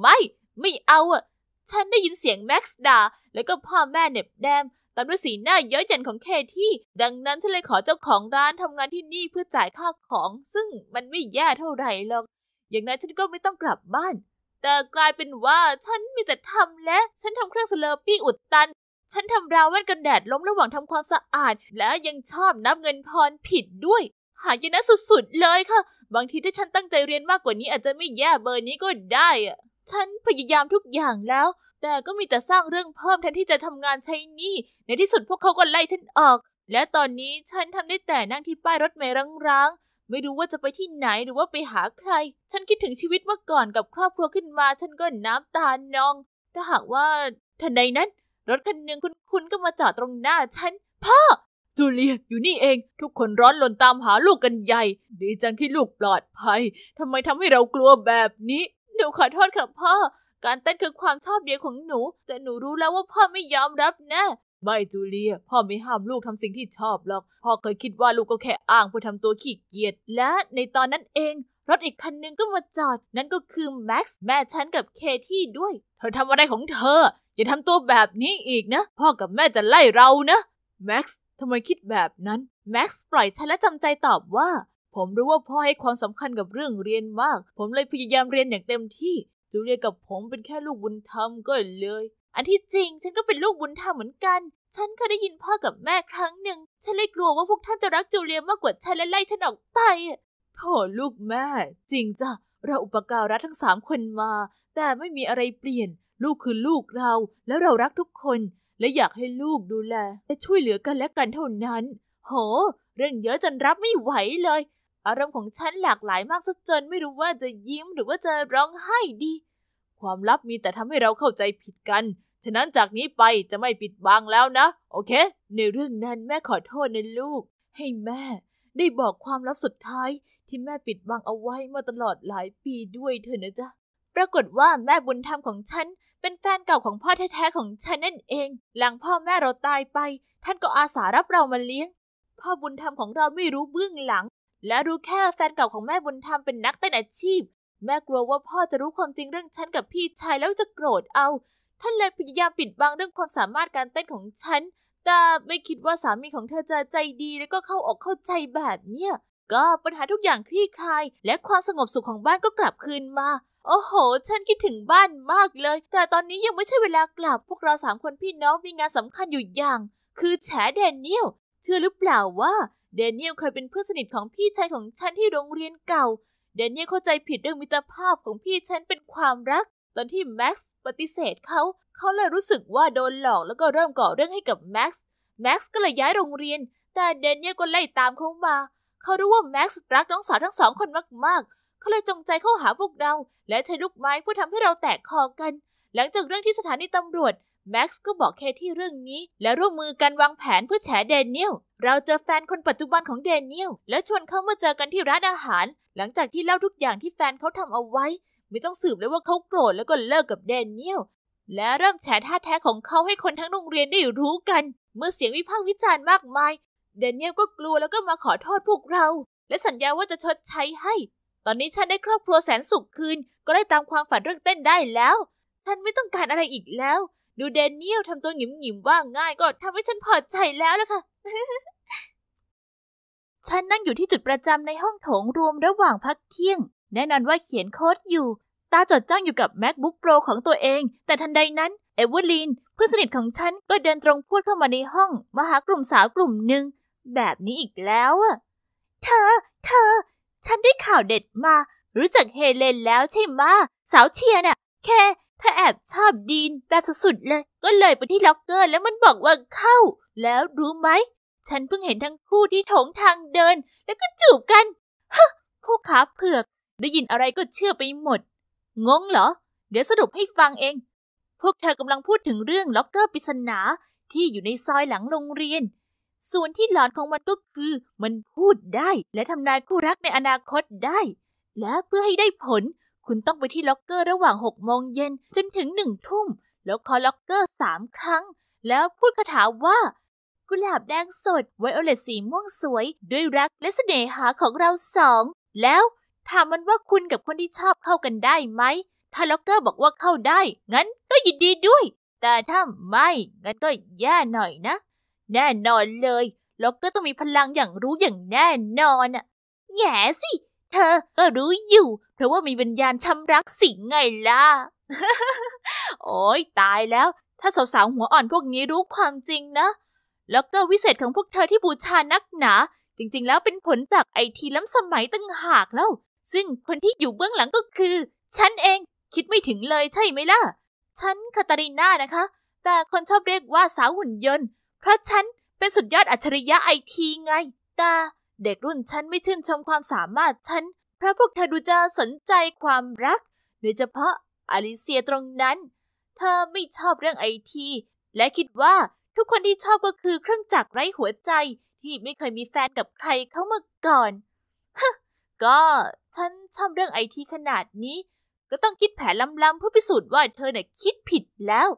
ไม่ไม่เอาอ่ะฉันได้ยินเสียงแม็กซ์ด่าแล้วก็พ่อแม่เน็บแดมตามด้วยสีหน้าเย้ยหยันของเคที่ดังนั้นฉันเลยขอเจ้าของร้านทำงานที่นี่เพื่อจ่ายค่าของ ซึ่งมันไม่แย่เท่าไหร่หรอกอย่างนั้นฉันก็ไม่ต้องกลับบ้าน แต่กลายเป็นว่าฉันมีแต่ทำและ ฉันทำเครื่องสเลอร์ปี้อุดตันฉันทำราวแว่นกันแดดล้มระหว่างทำความสะอาด และยังชอบนับเงินพรผิดด้วย หายนะสุดๆเลยค่ะ บางทีถ้าฉันตั้งใจเรียนมากกว่านี้อาจจะไม่แย่เบอร์นี้ก็ได้อะฉันพยายามทุกอย่างแล้ว แต่ก็มีแต่สร้างเรื่องเพิ่มแทนที่จะทำงานใช้นี่ในที่สุดพวกเขาก็ไล่ฉันออก และตอนนี้ฉันทำได้แต่นั่งที่ป้ายรถเมล์ร้างๆ ไม่รู้ว่าจะไปที่ไหนหรือว่าไปหาใคร ฉันคิดถึงชีวิตเมื่อก่อนกับครอบครัวขึ้นมาฉันก็น้ำตาหนอง ถ้าหากว่าทันใดนั้นรถคันหนึ่งคุคุณก็มาจอดตรงหน้าฉันพ่อจูเลียอยู่นี่เอง ทุกคนร้อนลนตามหาลูกกันใหญ่ดีจังที่ลูกปลอดภัยทำไมทำให้เรากลัวแบบนี้หนูขอโทษค่ะ พ่อ การเต้นคือความชอบเดียวของหนู แต่หนูรู้แล้วว่าพ่อไม่ยอมรับแน่ไม่จูเลียพ่อไม่ห้ามลูกทำสิ่งที่ชอบหรอก พ่อเคยคิดว่าลูกก็แค่อ้างเพื่อทำตัวขี้เกียจและในตอนนั้นเองรถอีกคันนึงก็มาจอดนั่นก็คือแม็กซ์แม่ฉันกับเคที่ด้วย เธอทำอะไรของเธอ อย่าทำตัวแบบนี้อีกนะ พ่อกับแม่จะไล่เรานะแม็กซ์ทำไมคิดแบบนั้นแม็กซ์ปล่อยฉันและจำใจตอบว่า ผมรู้ว่าพ่อให้ความสำคัญกับเรื่องเรียนมาก ผมเลยพยายามเรียนอย่างเต็มที่ จูเลียกับผมเป็นแค่ลูกบุญธรรมก็เลย อันที่จริง ฉันก็เป็นลูกบุญธรรมเหมือนกัน ฉันเคยได้ยินพ่อกับแม่ครั้งหนึ่งฉันเลยกลัวว่าพวกท่านจะรักจูเลียมากกว่าฉันและไล่ฉันออกไปโถลูกแม่ จริงจ้ะ เราอุปการะทั้งสามคนมา แต่ไม่มีอะไรเปลี่ยน ลูกคือลูกเรา แล้วเรารักทุกคน และอยากให้ลูกดูแล และช่วยเหลือกันและกันเท่านั้น โหเรื่องเยอะจนรับไม่ไหวเลย อารมณ์ของฉันหลากหลายมากซะจนไม่รู้ว่าจะยิ้มหรือว่าจะร้องไห้ดี ความลับมีแต่ทำให้เราเข้าใจผิดกัน ฉะนั้นจากนี้ไปจะไม่ปิดบังแล้วนะ โอเค ในเรื่องนั้นแม่ขอโทษนะลูก ให้แม่ ได้บอกความลับสุดท้ายที่แม่ปิดบังเอาไว้มาตลอดหลายปีด้วยเถอะนะจ๊ะปรากฏว่าแม่บุญธรรมของฉันเป็นแฟนเก่าของพ่อแท้ๆของฉันนั่นเอง หลังพ่อแม่เราตายไปท่านก็อาสารับเรามาเลี้ยง พ่อบุญธรรมของเราไม่รู้เบื้องหลัง และรู้แค่แฟนเก่าของแม่บุญธรรมเป็นนักเต้นอาชีพ แม่กลัวว่าพ่อจะรู้ความจริงเรื่องฉันกับพี่ชายแล้วจะโกรธ เอา ท่านเลยพยายามปิดบังเรื่องความสามารถการเต้นของฉัน แต่ไม่คิดว่าสามีของเธอจะใจดี แล้วก็เข้าอกเข้าใจแบบเนี้ยก็ปัญหาทุกอย่างคลี่คลายและความสงบสุขของบ้านก็กลับคืนมา โอ้โห ฉันคิดถึงบ้านมากเลย แต่ตอนนี้ยังไม่ใช่เวลากลับพวกเราสามคนพี่น้องมีงานสำคัญอยู่อย่าง คือแฉเดเนียลเชื่อหรือเปล่าว่า เดเนียลเคยเป็นเพื่อนสนิทของพี่ชายของฉันที่โรงเรียนเก่า เดเนียลเข้าใจผิดเรื่องมิตรภาพของพี่ฉันเป็นความรัก ตอนที่แม็กซ์ปฏิเสธเขา เขาเลยรู้สึกว่าโดนหลอกแล้วก็เริ่มก่อเรื่องให้กับแม็กซ์ แม็กซ์ก็เลยย้ายโรงเรียน แต่เดเนียลก็ไล่ตามเขามาเขารู้ว่าแม็กซ์รักน้องสาวทั้งสองคนมากๆ เขาเลยจงใจเข้าหาพวกเรา และใช้ลูกไม้เพื่อทำให้เราแตกคอกัน หลังจากเรื่องที่สถานีตำรวจแม็กซ์ก็บอกเคที่เรื่องนี้ และร่วมมือกันวางแผนเพื่อแฉเดนเนลเราเจอแฟนคนปัจจุบันของเดนเนลและชวนเขามาเจอกันที่ร้านอาหาร หลังจากที่เล่าทุกอย่างที่แฟนเขาทำเอาไว้ ไม่ต้องสืบเลยว่าเขาโกรธแล้วก็เลิกกับเดนเนลและเริ่มแฉท่าแท้ของเขาให้คนทั้งโรงเรียนได้รู้กัน เมื่อเสียงวิพากษ์วิจารณ์มากมายเดนเนียลก็กลัวแล้วก็มาขอโทษพวกเรา และสัญญาว่าจะชดใช้ให้ ตอนนี้ฉันได้ครอบครัวแสนสุขคืน ก็ได้ตามความฝันเรื่องเต้นได้แล้ว ฉันไม่ต้องการอะไรอีกแล้ว ดูเดนเนียลทำตัวหงิมหงิมว่าง่ายก็ทำให้ฉันพอใจแล้วล่ะค่ะ ฉันนั่งอยู่ที่จุดประจำในห้องโถงรวมระหว่างพักเที่ยง แน่นอนว่าเขียนโค้ดอยู่ ตาจดจ้องอยู่กับ MacBook Pro ของตัวเอง แต่ทันใดนั้นเอเวอร์ลีนเพื่อนสนิทของฉันก็เดินตรงพูดเข้ามาในห้องมาหากลุ่มสาวกลุ่มหนึ่งแบบนี้อีกแล้วอะเธอ เธอ ฉันได้ข่าวเด็ดมา รู้จักเฮเลนแล้วใช่ไหมสาวเชียร์น่ะ แค่เธอแอบชอบดีนแบบสุดๆเลย ก็เลยไปที่ล็อกเกอร์แล้วมันบอกว่าเข้า แล้วรู้ไหม ฉันเพิ่งเห็นทั้งคู่ที่ถงทางเดิน แล้วก็จูบกันฮะพวกขาเผือก ได้ยินอะไรก็เชื่อไปหมด งงเหรอ เดี๋ยวสรุปให้ฟังเอง พวกเธอกำลังพูดถึงเรื่องล็อกเกอร์ปริศนา ที่อยู่ในซอยหลังโรงเรียนส่วนที่หลอนของมันก็คือมันพูดได้และทำนายคู่รักในอนาคตได้ และเพื่อให้ได้ผล คุณต้องไปที่ล็อกเกอร์ระหว่าง6โมงเย็นจนถึงหนึ่งทุ่ม แล้วคอล็อกเกอร์สามครั้ง แล้วพูดคาถาว่ากุหลาบแดงสดไวโอเลตสีม่วงสวย ด้วยรักและเสน่หาของเราสองแล้วถามมันว่าคุณกับคนที่ชอบเข้ากันได้ไหม ถ้าล็อกเกอร์บอกว่าเข้าได้ งั้นก็ยินดีด้วย แต่ถ้าไม่งั้นก็แย่หน่อยนะแน่นอนเลยล็อกเกอร์ต้องมีพลังอย่างรู้อย่างแน่นอนอะแย่สิ เธอก็รู้อยู่ เพราะว่ามีวิญญาณช้ำรักสิงไงล่ะโอ้ยตายแล้ว ถ้าสาวๆหัวอ่อนพวกนี้รู้ความจริงนะล็อกเกอร์วิเศษของพวกเธอที่บูชานักหนา จริงๆ แล้วเป็นผลจากไอทีล้ำสมัยตั้งหากแล้ว ซึ่งคนที่อยู่เบื้องหลังก็คือ ฉันเอง คิดไม่ถึงเลยใช่ไหมล่ะ ฉันคาตาลิน่านะคะ แต่คนชอบเรียกว่าสาวหุ่นยนต์เพราะฉันเป็นสุดยอดอัจฉริยะไอทีไงแต่เด็กรุ่นฉันไม่ชื่นชมความสามารถฉันเพราะพวกเธอดูจะสนใจความรักโดยเฉพาะอลิเซียตรงนั้น เธอไม่ชอบเรื่องไอที และคิดว่าทุกคนที่ชอบก็คือเครื่องจักรไร้หัวใจที่ไม่เคยมีแฟนกับใครเข้ามาก่อนฮะก็ฉันชอบเรื่องไอทีขนาดนี้ ก็ต้องคิดแผนล้ำๆเพื่อพิสูจน์ว่าเธอเนี่ยคิดผิดแล้ว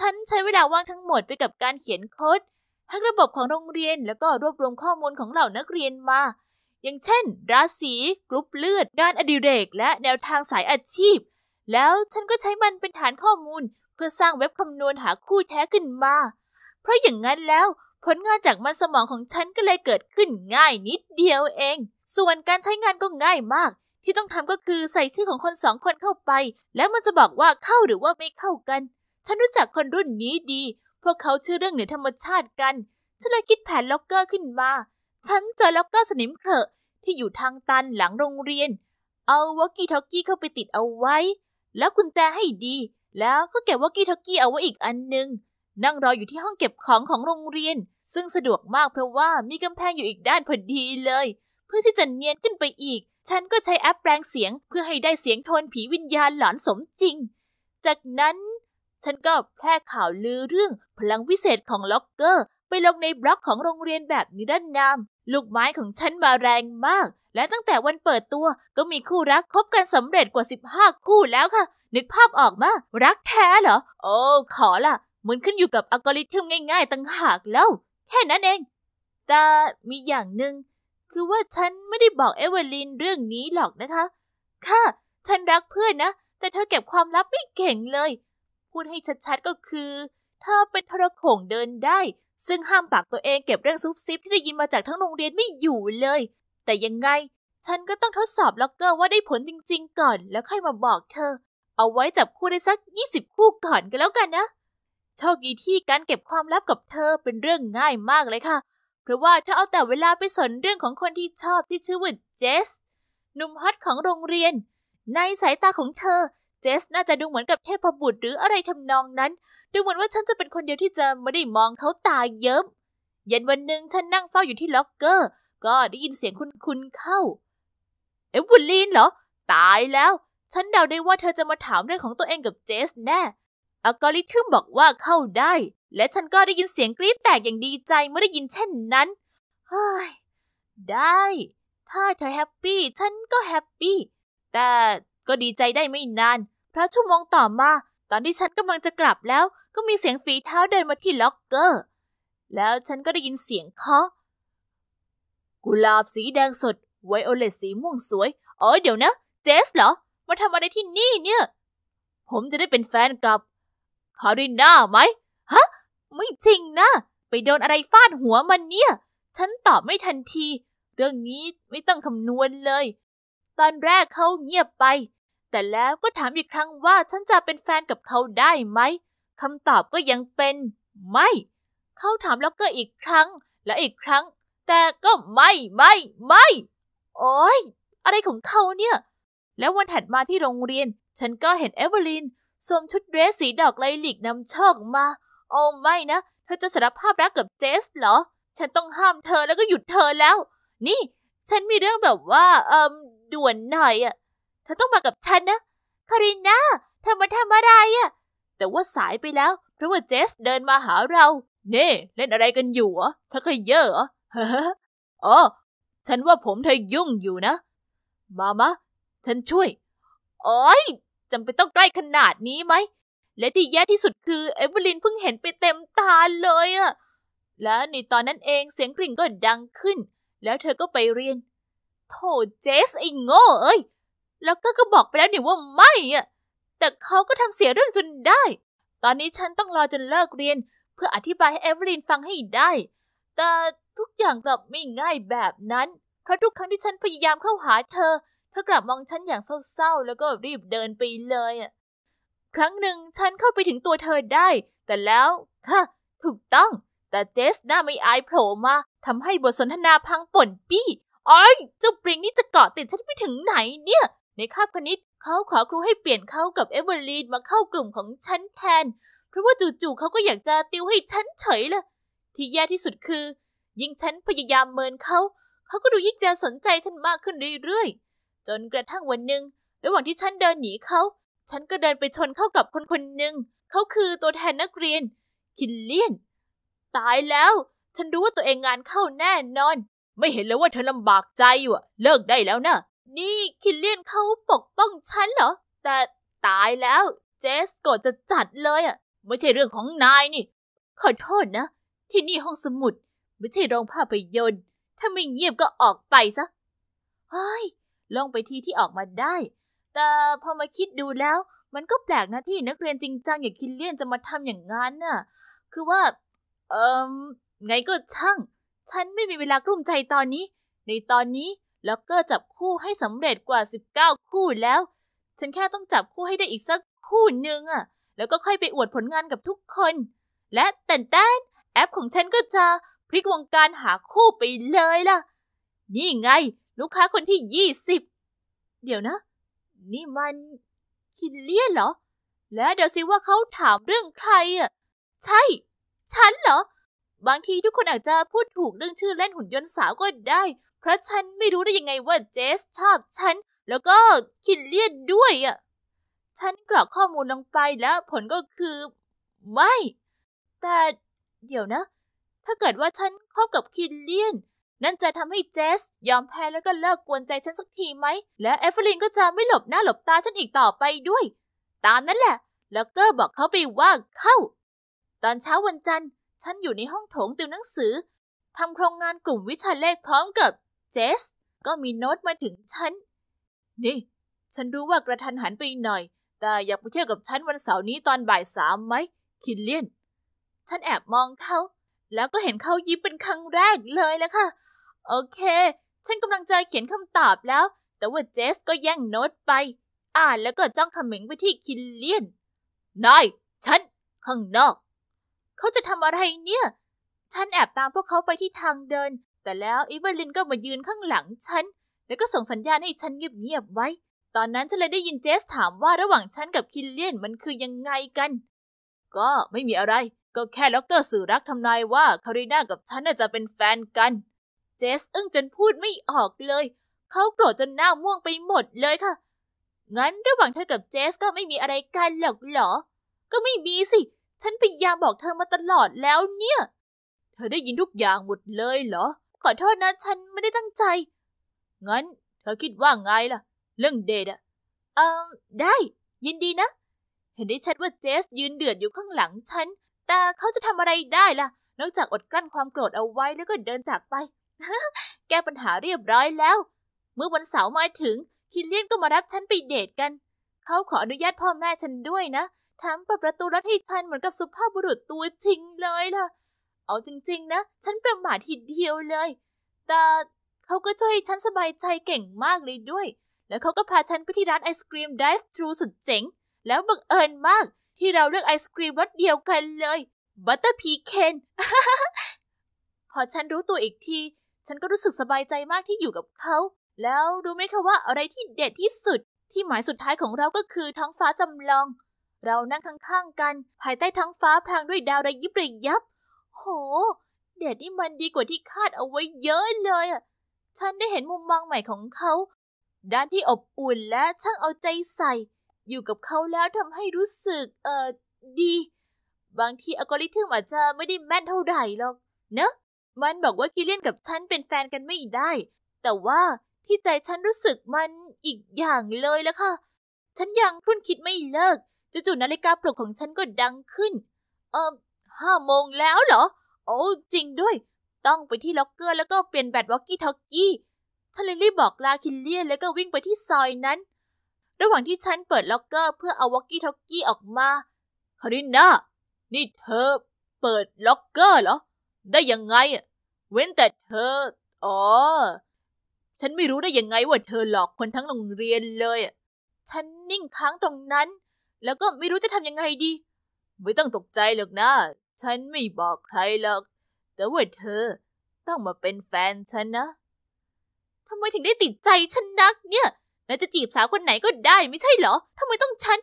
ฉันใช้เวลาว่างทั้งหมดไปกับการเขียนโค้ดทั้งระบบของโรงเรียนแล้วก็รวบรวมข้อมูลของเหล่านักเรียนมา อย่างเช่น ราศีกรุ๊ปเลือดกานอดิเรกและแนวทางสายอาชีพ แล้วฉันก็ใช้มันเป็นฐานข้อมูล เพื่อสร้างเว็บคำนวณหาคู่แท้ขึ้นมา เพราะอย่างนั้นแล้วผลงานจากมันสมองของฉัน ก็เลยเกิดขึ้นง่ายนิดเดียวเอง ส่วนการใช้งานก็ง่ายมาก ที่ต้องทำก็คือใส่ชื่อของคนสองคนเข้าไปแล้วมันจะบอกว่าเข้าหรือว่าไม่เข้ากันฉันรู้จักคนรุ่นนี้ดี พวกเขาชื่อเรื่องเหนือธรรมชาติกัน ฉันเลยคิดแผนล็อกเกอร์ขึ้นมา ฉันเจอล็อกเกอร์สนิมเขอะที่อยู่ทางตันหลังโรงเรียน เอาวอกกี้ท็อกกี้เข้าไปติดเอาไว้ แล้วกุญแจให้ดี แล้วก็เก็บวอกกี้ท็อกกี้เอาไว้อีกอันหนึ่งนั่งรออยู่ที่ห้องเก็บของของโรงเรียน ซึ่งสะดวกมากเพราะว่ามีกำแพงอยู่อีกด้านพอดีเลย เพื่อที่จะเนียนขึ้นไปอีก ฉันก็ใช้แอปแปลงเสียง เพื่อให้ได้เสียงโทนผีวิญญาณหลอนสมจริง จากนั้นฉันก็แพร่ข่าวลือเรื่องพลังวิเศษของล็อกเกอร์ ไปลงในบล็อกของโรงเรียนแบบนิรนามลูกไม้ของฉันมาแรงมาก และตั้งแต่วันเปิดตัวก็มีคู่รักคบกันสำเร็จกว่า 15 คู่แล้วค่ะ นึกภาพออกมา รักแท้เหรอ โอ้ขอละมันขึ้นอยู่กับอัลกอริทึมง่ายๆต่างหากแล้ว แค่นั้นเอง แต่มีอย่างหนึ่ง คือว่าฉันไม่ได้บอกเอเวลินเรื่องนี้หรอกนะคะ ค่ะ ฉันรักเพื่อนนะ แต่เธอเก็บความลับไม่เก่งเลยพูดให้ชัดๆก็คือเธอเป็นทรโขงเดินได้ ซึ่งห้ามปากตัวเองเก็บเรื่องซุบซิบที่ได้ยินมาจากทั้งโรงเรียนไม่อยู่เลย แต่ยังไงฉันก็ต้องทดสอบล็อกเกอร์ว่าได้ผลจริงๆก่อน แล้วค่อยมาบอกเธอ เอาไว้จับคู่ได้สัก 20 คู่ก่อนก็แล้วกันนะโชคดีที่การเก็บความลับกับเธอเป็นเรื่องง่ายมากเลยค่ะ เพราะว่าเธอเอาแต่เวลาไปสนเรื่องของคนที่ชอบที่ชื่อว่าเจสหนุ่มฮอตของโรงเรียน ในสายตาของเธอเจสน่าจะดูเหมือนกับเทพบุตรหรืออะไรทำนองนั้น ดูเหมือนว่าฉันจะเป็นคนเดียวที่จะไม่ได้มองเขาตาเยิ้มเย็นวันหนึ่งฉันนั่งเฝ้าอยู่ที่ล็อกเกอร์ ก็ได้ยินเสียงคุณคุณเข้า เอ็วิูลีนเหรอ ตายแล้ว ฉันเดาได้ว่าเธอจะมาถามเรื่องของตัวเองกับเจสแน่อัลกอริทึมบอกว่าเข้าได้ และฉันก็ได้ยินเสียงกรี๊ดแตกอย่างดีใจเมื่อได้ยินเช่นนั้นเฮ้ย ได้ ถ้าเธอแฮปปี้ฉันก็แฮปปี้ แต่ก็ดีใจได้ไม่นาน เพราะชั่วโมงต่อมา ตอนที่ฉันกำลังจะกลับแล้ว ก็มีเสียงฝีเท้าเดินมาที่ล็อกเกอร์ แล้วฉันก็ได้ยินเสียงเคาะกุหลาบสีแดงสด ไวโอเลตสีม่วงสวย เอ๋อเดี๋ยวนะ เจสเหรอ มาทำอะไรที่นี่เนี่ย ผมจะได้เป็นแฟนกับ คาริน่าไหมฮะ ไม่จริงนะ ไปโดนอะไรฟาดหัวมันเนี่ย ฉันตอบไม่ทันที เรื่องนี้ไม่ต้องคำนวณเลย ตอนแรกเขาเงียบไปแต่แล้วก็ถามอีกครั้งว่าฉันจะเป็นแฟนกับเขาได้ไหมคำตอบก็ยังเป็นไม่ เขาถามแล้วก็อีกครั้งและอีกครั้ง แต่ก็ไม่ไม่ไม่ โอ้ยอะไรของเขาเนี่ย แล้ววันถัดมาที่โรงเรียน ฉันก็เห็นเอเวอร์ลินสวมชุดเดรสสีดอกไลลิกนำโชคมาโอ้ไม่นะเธอจะสารภาพรักกับเจสเหรอ ฉันต้องห้ามเธอแล้วก็หยุดเธอแล้ว นี่ ฉันมีเรื่องแบบว่าเอ่อด่วนหน่อยอะธอต้องมากับฉันนะ คาริน่าเธอมาทำอะไรอะแต่ว่าสายไปแล้ว เพราะว่าเจสเดินมาหาเรา เน่เล่นอะไรกันอยู่อะชักเยอะเหรออ๋อ ฉันว่าผมเธอยุ่งอยู่นะ มามะ ฉันช่วยโอ้ยจำเป็นต้องใกล้ขนาดนี้ไหม และที่แย่ที่สุดคือ เอเวอลินเพิ่งเห็นไปเต็มตาเลยอะและในตอนนั้นเองเสียงกริ่งก็ดังขึ้น แล้วเธอก็ไปเรียน โธ่เจสไอ้โง่เอ้ยแล้วก็ก็บอกไปแล้วนี่ว่าไม่อะแต่เขาก็ทำเสียเรื่องจนได้ ตอนนี้ฉันต้องรอจนเลิกเรียน เพื่ออธิบายให้เอเวอร์ลินฟังให้ได้ แต่ทุกอย่างกลับไม่ง่ายแบบนั้น เพราะทุกครั้งที่ฉันพยายามเข้าหาเธอเธอกลับมองฉันอย่างเศร้าๆ แล้วก็รีบเดินไปเลยอะครั้งหนึ่งฉันเข้าไปถึงตัวเธอได้ แต่แล้วค่ะถูกต้อง แต่เจสหน้าไม่อายโผล่มาทำให้บทสนทนาพังป่นปี้อ้อยเจ้าปริงนี่จะเกาะติดฉันไปถึงไหนเนี่ยในคาบคณิตเขาขอครูให้เปลี่ยนเขากับเอเวอร์ลีนมาเข้ากลุ่มของฉันแทน เพราะว่าจู่ๆเขาก็อยากจะติวให้ฉันเฉยเลยที่แย่ที่สุดคือยิ่งฉันพยายามเมินเขา เขาก็ดูยิ่งจะสนใจฉันมากขึ้นเรื่อยๆ จนกระทั่งวันหนึ่งระหว่างที่ฉันเดินหนีเขา ฉันก็เดินไปชนเข้ากับคนคนหนึ่งเขาคือตัวแทนนักเรียนคินเลียน ตายแล้ว ฉันรู้ว่าตัวเองงานเข้าแน่นอน ไม่เห็นเลยว่าเธอลำบากใจอยู่เลิกได้แล้วนะนี่คิลเลียนเขาปกป้องฉันเหรอ แต่ตายแล้ว เจสก็จะจัดเลยอ่ะไม่ใช่เรื่องของนายนี่ ขอโทษนะ ที่นี่ห้องสมุด ไม่ใช่โรงภาพยนตร์ ถ้าไม่เงียบก็ออกไปซะเฮ้ยลงไปที่ที่ออกมาได้ แต่พอมาคิดดูแล้ว มันก็แปลกนะที่นักเรียนจริงจังอย่างคิลเลียนจะมาทำอย่างนั้นน่ะ คือว่า เอ่อไงก็ช่าง ฉันไม่มีเวลากลุ้มใจตอนนี้ ในตอนนี้ล็อกเกอร์จับคู่ให้สำเร็จกว่า 19 คู่แล้ว ฉันแค่ต้องจับคู่ให้ได้อีกสักคู่หนึ่งอะแล้วก็ค่อยไปอวดผลงานกับทุกคน และแต่นแต้นแอปของฉันก็จะพลิกวงการหาคู่ไปเลยล่ะ นี่ไง ลูกค้าคนที่ยี่สิบเดี๋ยวนะ นี่มัน คินเลียนเหรอ และเดี๋ยวซิว่าเขาถามเรื่องใครอ่ะ ใช่ ฉันเหรอ บางทีทุกคนอาจจะพูดถูกเรื่องชื่อเล่นหุ่นยนต์สาวก็ได้เพราะฉันไม่รู้ได้ยังไงว่าเจสชอบ ฉันแล้วก็คินเลียดด้วยอ่ะ ฉันกรอกข้อมูลลงไปแล้วผลก็คือ ไม่ แต่ เดี๋ยวนะ ถ้าเกิดว่าฉันคบกับคินเลียน นั่นจะทำให้เจสยอมแพ้แล้วก็เลิกกวนใจฉันสักทีไหม และเอฟเฟลินก็จะไม่หลบหน้าหลบตาฉันอีกต่อไปด้วย ตามนั้นแหละ แล้วก็บอกเขาไปว่าเข้า ตอนเช้าวันจันทร์ ฉันอยู่ในห้องโถงติวหนังสือทำโครงงานกลุ่มวิชาเลขพร้อมกับเจสก็มีโน้ตมาถึงฉัน นี่ ฉันรู้ว่ากระทันหันไปหน่อย แต่อยากไปเที่ยวกับฉันวันเสาร์นี้ตอนบ่ายสามไหม คินเลียน ฉันแอบมองเขา แล้วก็เห็นเขายิ้มเป็นครั้งแรกเลยแล้วค่ะ โอเค ฉันกำลังจะเขียนคำตอบแล้ว แต่ว่าเจสก็แย่งโน้ตไป อ่านแล้วก็จ้องขมิงไปที่คินเลียน นาย ฉัน ข้างนอก เขาจะทำอะไรเนี่ย ฉันแอบตามพวกเขาไปที่ทางเดินแต่แล้วอีเวลินก็มายืนข้างหลังฉัน แล้วก็ส่งสัญญาณให้ฉันเงียบๆไว้ ตอนนั้นฉันเลยได้ยินเจสถามว่าระหว่างฉันกับคิลเลียนมันคือยังไงกัน ก็ไม่มีอะไร ก็แค่ล็อกเตอร์สื่อรักทำนายว่าคารินากับฉันน่าจจะเป็นแฟนกัน เจส อึ้งจนพูดไม่ออกเลย เขาโกรธจนหน้าม่วงไปหมดเลยค่ะ งั้นระหว่างเธอกับเจสก็ไม่มีอะไรกันหรอกเหรอ ก็ไม่มีสิ ฉันพยายามบอกเธอมาตลอดแล้วเนี่ย เธอได้ยินทุกอย่างหมดเลยเหรอขอโทษนะ ฉันไม่ได้ตั้งใจ งั้น เธอคิดว่าไงล่ะ เรื่องเดทอะเออได้ ยินดีนะ เห็นได้ชัดว่าเจสยืนเดือดอยู่ข้างหลังฉัน แต่เขาจะทำอะไรได้ล่ะ นอกจากอดกลั้นความโกรธเอาไว้แล้วก็เดินจากไป แก้ปัญหาเรียบร้อยแล้ว เมื่อวันเสาร์มาถึงคินเลียนก็มารับฉันไปเดทกัน เขาขออนุญาตพ่อแม่ฉันด้วยนะทั้งเปิดประตูรถให้ฉันเหมือนกับสุภาพบุรุษตัวจริงเลยล่ะเอาจริงๆ นะฉันประมาททีเดียวเลย แต่เขาก็ช่วยฉันสบายใจเก่งมากเลยด้วย แล้วเขาก็พาฉันไปที่ร้านไอศกรีม drive t h r u สุดเจ๋ง แล้วบังเอิญมากที่เราเลือกไอศกรีมรสเดียวกันเลย บัตเตอร์พีเคน พอฉันรู้ตัวอีกที ฉันก็รู้สึกสบายใจมากที่อยู่กับเขา แล้วรู้ไหมคะว่าอะไรที่เด็ดที่สุด ที่หมายสุดท้ายของเราก็คือท้องฟ้าจำลอง เรานั่งข้างๆ กัน ภายใต้ท้องฟ้าพรางด้วยดาวระยิบระยับโห เดทนี่มันดีกว่าที่คาดเอาไว้เยอะเลยอ่ะ ฉันได้เห็นมุมมองใหม่ของเขา ด้านที่อบอุ่นและช่างเอาใจใส่ อยู่กับเขาแล้วทำให้รู้สึก เอ่อ ดี บางทีอัลกอริทึมอาจจะไม่ได้แม่นเท่าไหร่หรอก เนะมันบอกว่ากิเลียนกับฉันเป็นแฟนกันไม่ได้ แต่ว่าที่ใจฉันรู้สึกมันอีกอย่างเลยละค่ะ ฉันยังคุ่นคิดไม่เลิกจู่ๆนาฬิกาปลุกของฉันก็ดังขึ้น เออห้าโมงแล้วเหรอ โอ้จริงด้วย ต้องไปที่ล็อกเกอร์แล้วก็เปลี่ยนแบตวอกกี้ทอกกี้ฉันลรีบบอกลาคิลเลียนแล้วก็วิ่งไปที่ซอยนั้น ระหว่างที่ฉันเปิดล็อกเกอร์เพื่อเอาวอกกี้ทอกกี้ออกมา คาริน่า นี่เธอเปิดล็อกเกอร์เหรอ ได้ยังไงอะเว้นแต่เธอ อ๋อ ฉันไม่รู้ได้ยังไงว่าเธอหลอกคนทั้งโรงเรียนเลยอะฉันนิ่งค้างตรงนั้น แล้วก็ไม่รู้จะทำยังไงดี ไม่ต้องตกใจหรอกนะฉันไม่บอกใครหรอก แต่ว่าเธอ ต้องมาเป็นแฟนฉันนะทำไมถึงได้ติดใจฉันนักเนี่ยนายจะจีบสาวคนไหนก็ได้ไม่ใช่เหรอ ทำไมต้องฉัน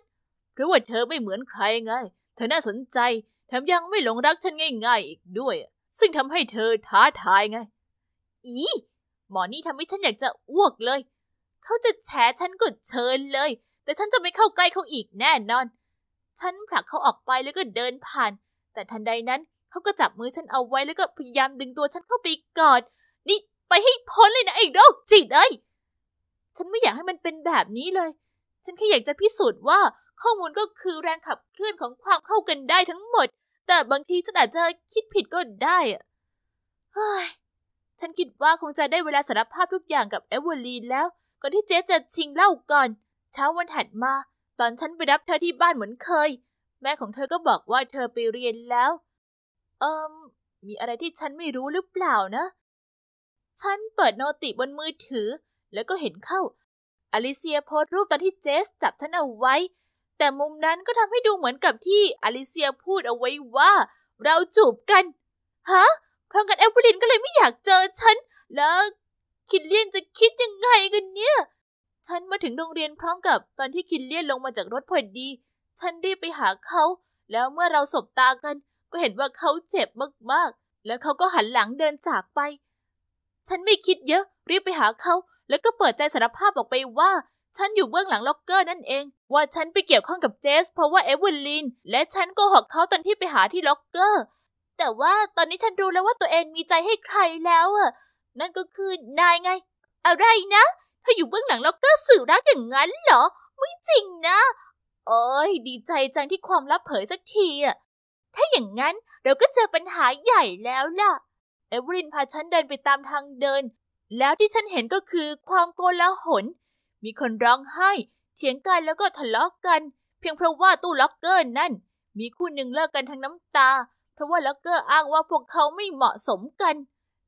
เพราะว่าเธอไม่เหมือนใครไง เธอน่าสนใจ แถมยังไม่หลงรักฉันง่ายๆอีกด้วย ซึ่งทำให้เธอท้าทายไง อีหมอนี่ทำให้ฉันอยากจะอ้วกเลย เขาจะแฉฉันก็เชิญเลย แต่ฉันจะไม่เข้าใกล้เขาอีกแน่นอน ฉันผลักเขาออกไปแล้วก็เดินผ่านแต่ทันใดนั้นเขาก็จับมือฉันเอาไว้แล้วก็พยายามดึงตัวฉันเข้าไปกอด นี่ ไปให้พ้นเลยนะไอ้โรคจิตเอ้ย ฉันไม่อยากให้มันเป็นแบบนี้เลย ฉันแค่อยากจะพิสูจน์ว่าข้อมูลก็คือแรงขับเคลื่อนของความเข้ากันได้ทั้งหมด แต่บางทีฉันอาจจะคิดผิดก็ได้อะเฮ้ยฉันคิดว่าคงจะได้เวลาสารภาพทุกอย่างกับเอเวอร์ลีนแล้ว ก่อนที่เจ๊จะชิงเหล้าก่อน เช้าวันถัดมา ตอนฉันไปรับเธอที่บ้านเหมือนเคยแม่ของเธอก็บอกว่าเธอไปเรียนแล้ว เอิมมีอะไรที่ฉันไม่รู้หรือเปล่านะ ฉันเปิดโนติบนมือถือ แล้วก็เห็นเข้า อลิเซียโพสรูปตอนที่เจสจับฉันเอาไว้ แต่มุมนั้นก็ทำให้ดูเหมือนกับที่ อลิเซียพูดเอาไว้ว่า เราจูบกัน ฮะเพราะงั้นแอปเปิลินก็เลยไม่อยากเจอฉัน แล้ว คิดเลียนจะคิดยังไงกันเนี่ย ฉันมาถึงโรงเรียนพร้อมกับตอนที่คิดเลียนลงมาจากรถพอดีฉันรีบไปหาเขา แล้วเมื่อเราสบตากัน ก็เห็นว่าเขาเจ็บมากๆแล้วเขาก็หันหลังเดินจากไป ฉันไม่คิดเยอะ รีบไปหาเขา แล้วก็เปิดใจสารภาพออกไปว่า ฉันอยู่เบื้องหลังล็อกเกอร์นั่นเอง ว่าฉันไปเกี่ยวข้องกับเจส เพราะว่าเอเวอร์ลินและฉันโกหกเขาตอนที่ไปหาที่ล็อกเกอร์ แต่ว่าตอนนี้ฉันรู้แล้วว่าตัวเองมีใจให้ใครแล้วอ่ะ นั่นก็คือนายไง อะไรนะเธออยู่เบื้องหลังล็อกเกอร์สื่อรักอย่างนั้นเหรอ ไม่จริงนะโอ้ยดีใจจังที่ความลับเผยสักทีอะถ้าอย่างนั้นเราก็เจอปัญหาใหญ่แล้วล่ะ เอเวอรินพาฉันเดินไปตามทางเดิน แล้วที่ฉันเห็นก็คือความโกลาหล มีคนร้องไห้ เถียงกันแล้วก็ทะเลาะกกัน เพียงเพราะว่าตู้ล็อกเกอร์นั่น มีคู่หนึ่งเลิกกันทั้งน้ำตา เพราะว่าล็อกเกอร์อ้างว่าพวกเขาไม่เหมาะสมกัน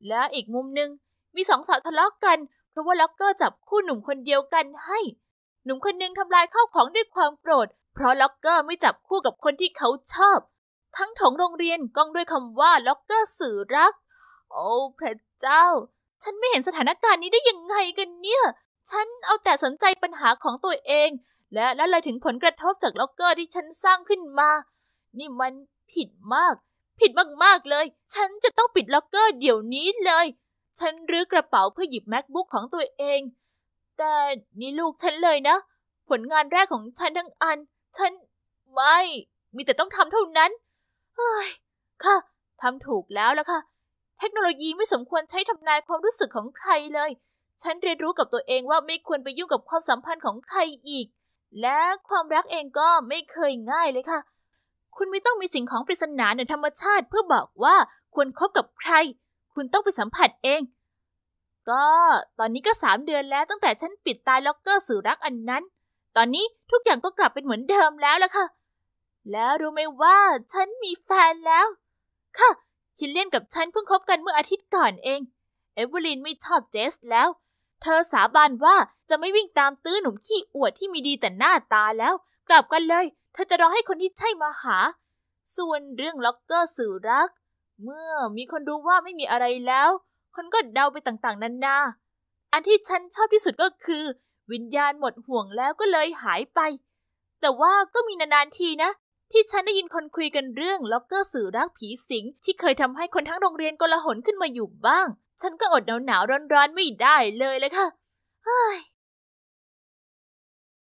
และอีกมุมหนึ่งมีสองสาวทะเลาะกกัน เพราะว่าล็อกเกอร์จับคู่หนุ่มคนเดียวกันให้นุ่มคนหนึ่งทำลายข้าวของด้วยความโกรธเพราะล็อกเกอร์ไม่จับคู่กับคนที่เขาชอบ ทั้งถงโรงเรียนก้องด้วยคำว่าล็อกเกอร์สื่อรักโอ้พระเจ้า ฉันไม่เห็นสถานการณ์นี้ได้ยังไงกันเนี่ยฉันเอาแต่สนใจปัญหาของตัวเอง และละเลยถึงผลกระทบจากล็อกเกอร์ที่ฉันสร้างขึ้นมา นี่มันผิดมาก ผิดมากๆเลย ฉันจะต้องปิดล็อกเกอร์เดี๋ยวนี้เลย ฉันรื้อกระเป๋าเพื่อหยิบ macbook ของตัวเองแต่นี่ลูกฉันเลยนะ ผลงานแรกของฉันทั้งอัน ฉันไม่มีแต่ต้องทำเท่านั้นเฮ้ยค่ะทำถูกแล้วละค่ะเทคโนโลยีไม่สมควรใช้ทำนายความรู้สึกของใครเลย ฉันเรียนรู้กับตัวเองว่าไม่ควรไปยุ่งกับความสัมพันธ์ของใครอีก และความรักเองก็ไม่เคยง่ายเลยค่ะ คุณไม่ต้องมีสิ่งของปริศนาเหนือธรรมชาติเพื่อบอกว่า ควรคบกับใคร คุณต้องไปสัมผัสเองก็ตอนนี้ก็สามเดือนแล้วตั้งแต่ฉันปิดตายล็อกเกอร์สื่อรักอันนั้น ตอนนี้ทุกอย่างก็กลับเป็นเหมือนเดิมแล้วล่ะค่ะ แล้วรู้ไหมว่าฉันมีแฟนแล้ว ค่ะ คิดเล่นกับฉันเพิ่งคบกันเมื่ออาทิตย์ก่อนเอง เอเวอร์ลินไม่ชอบเจสแล้วเธอสาบานว่าจะไม่วิ่งตามตื้อหนุ่มขี้อวดที่มีดีแต่หน้าตาแล้ว กลับกันเลยเธอจะรอให้คนที่ใช่มาหา ส่วนเรื่องล็อกเกอร์สื่อรัก เมื่อมีคนรู้ว่าไม่มีอะไรแล้วคนก็เดาไปต่างๆนานา อันที่ฉันชอบที่สุดก็คือ วิญญาณหมดห่วงแล้วก็เลยหายไป แต่ว่าก็มีนานๆทีนะที่ฉันได้ยินคนคุยกันเรื่องล็อกเกอร์สื่อรักผีสิง ที่เคยทำให้คนทั้งโรงเรียนกลาหนขึ้นมาอยู่บ้าง ฉันก็อดหนาวๆร้อนๆไม่ได้เลยเลยค่ะ เฮ้ย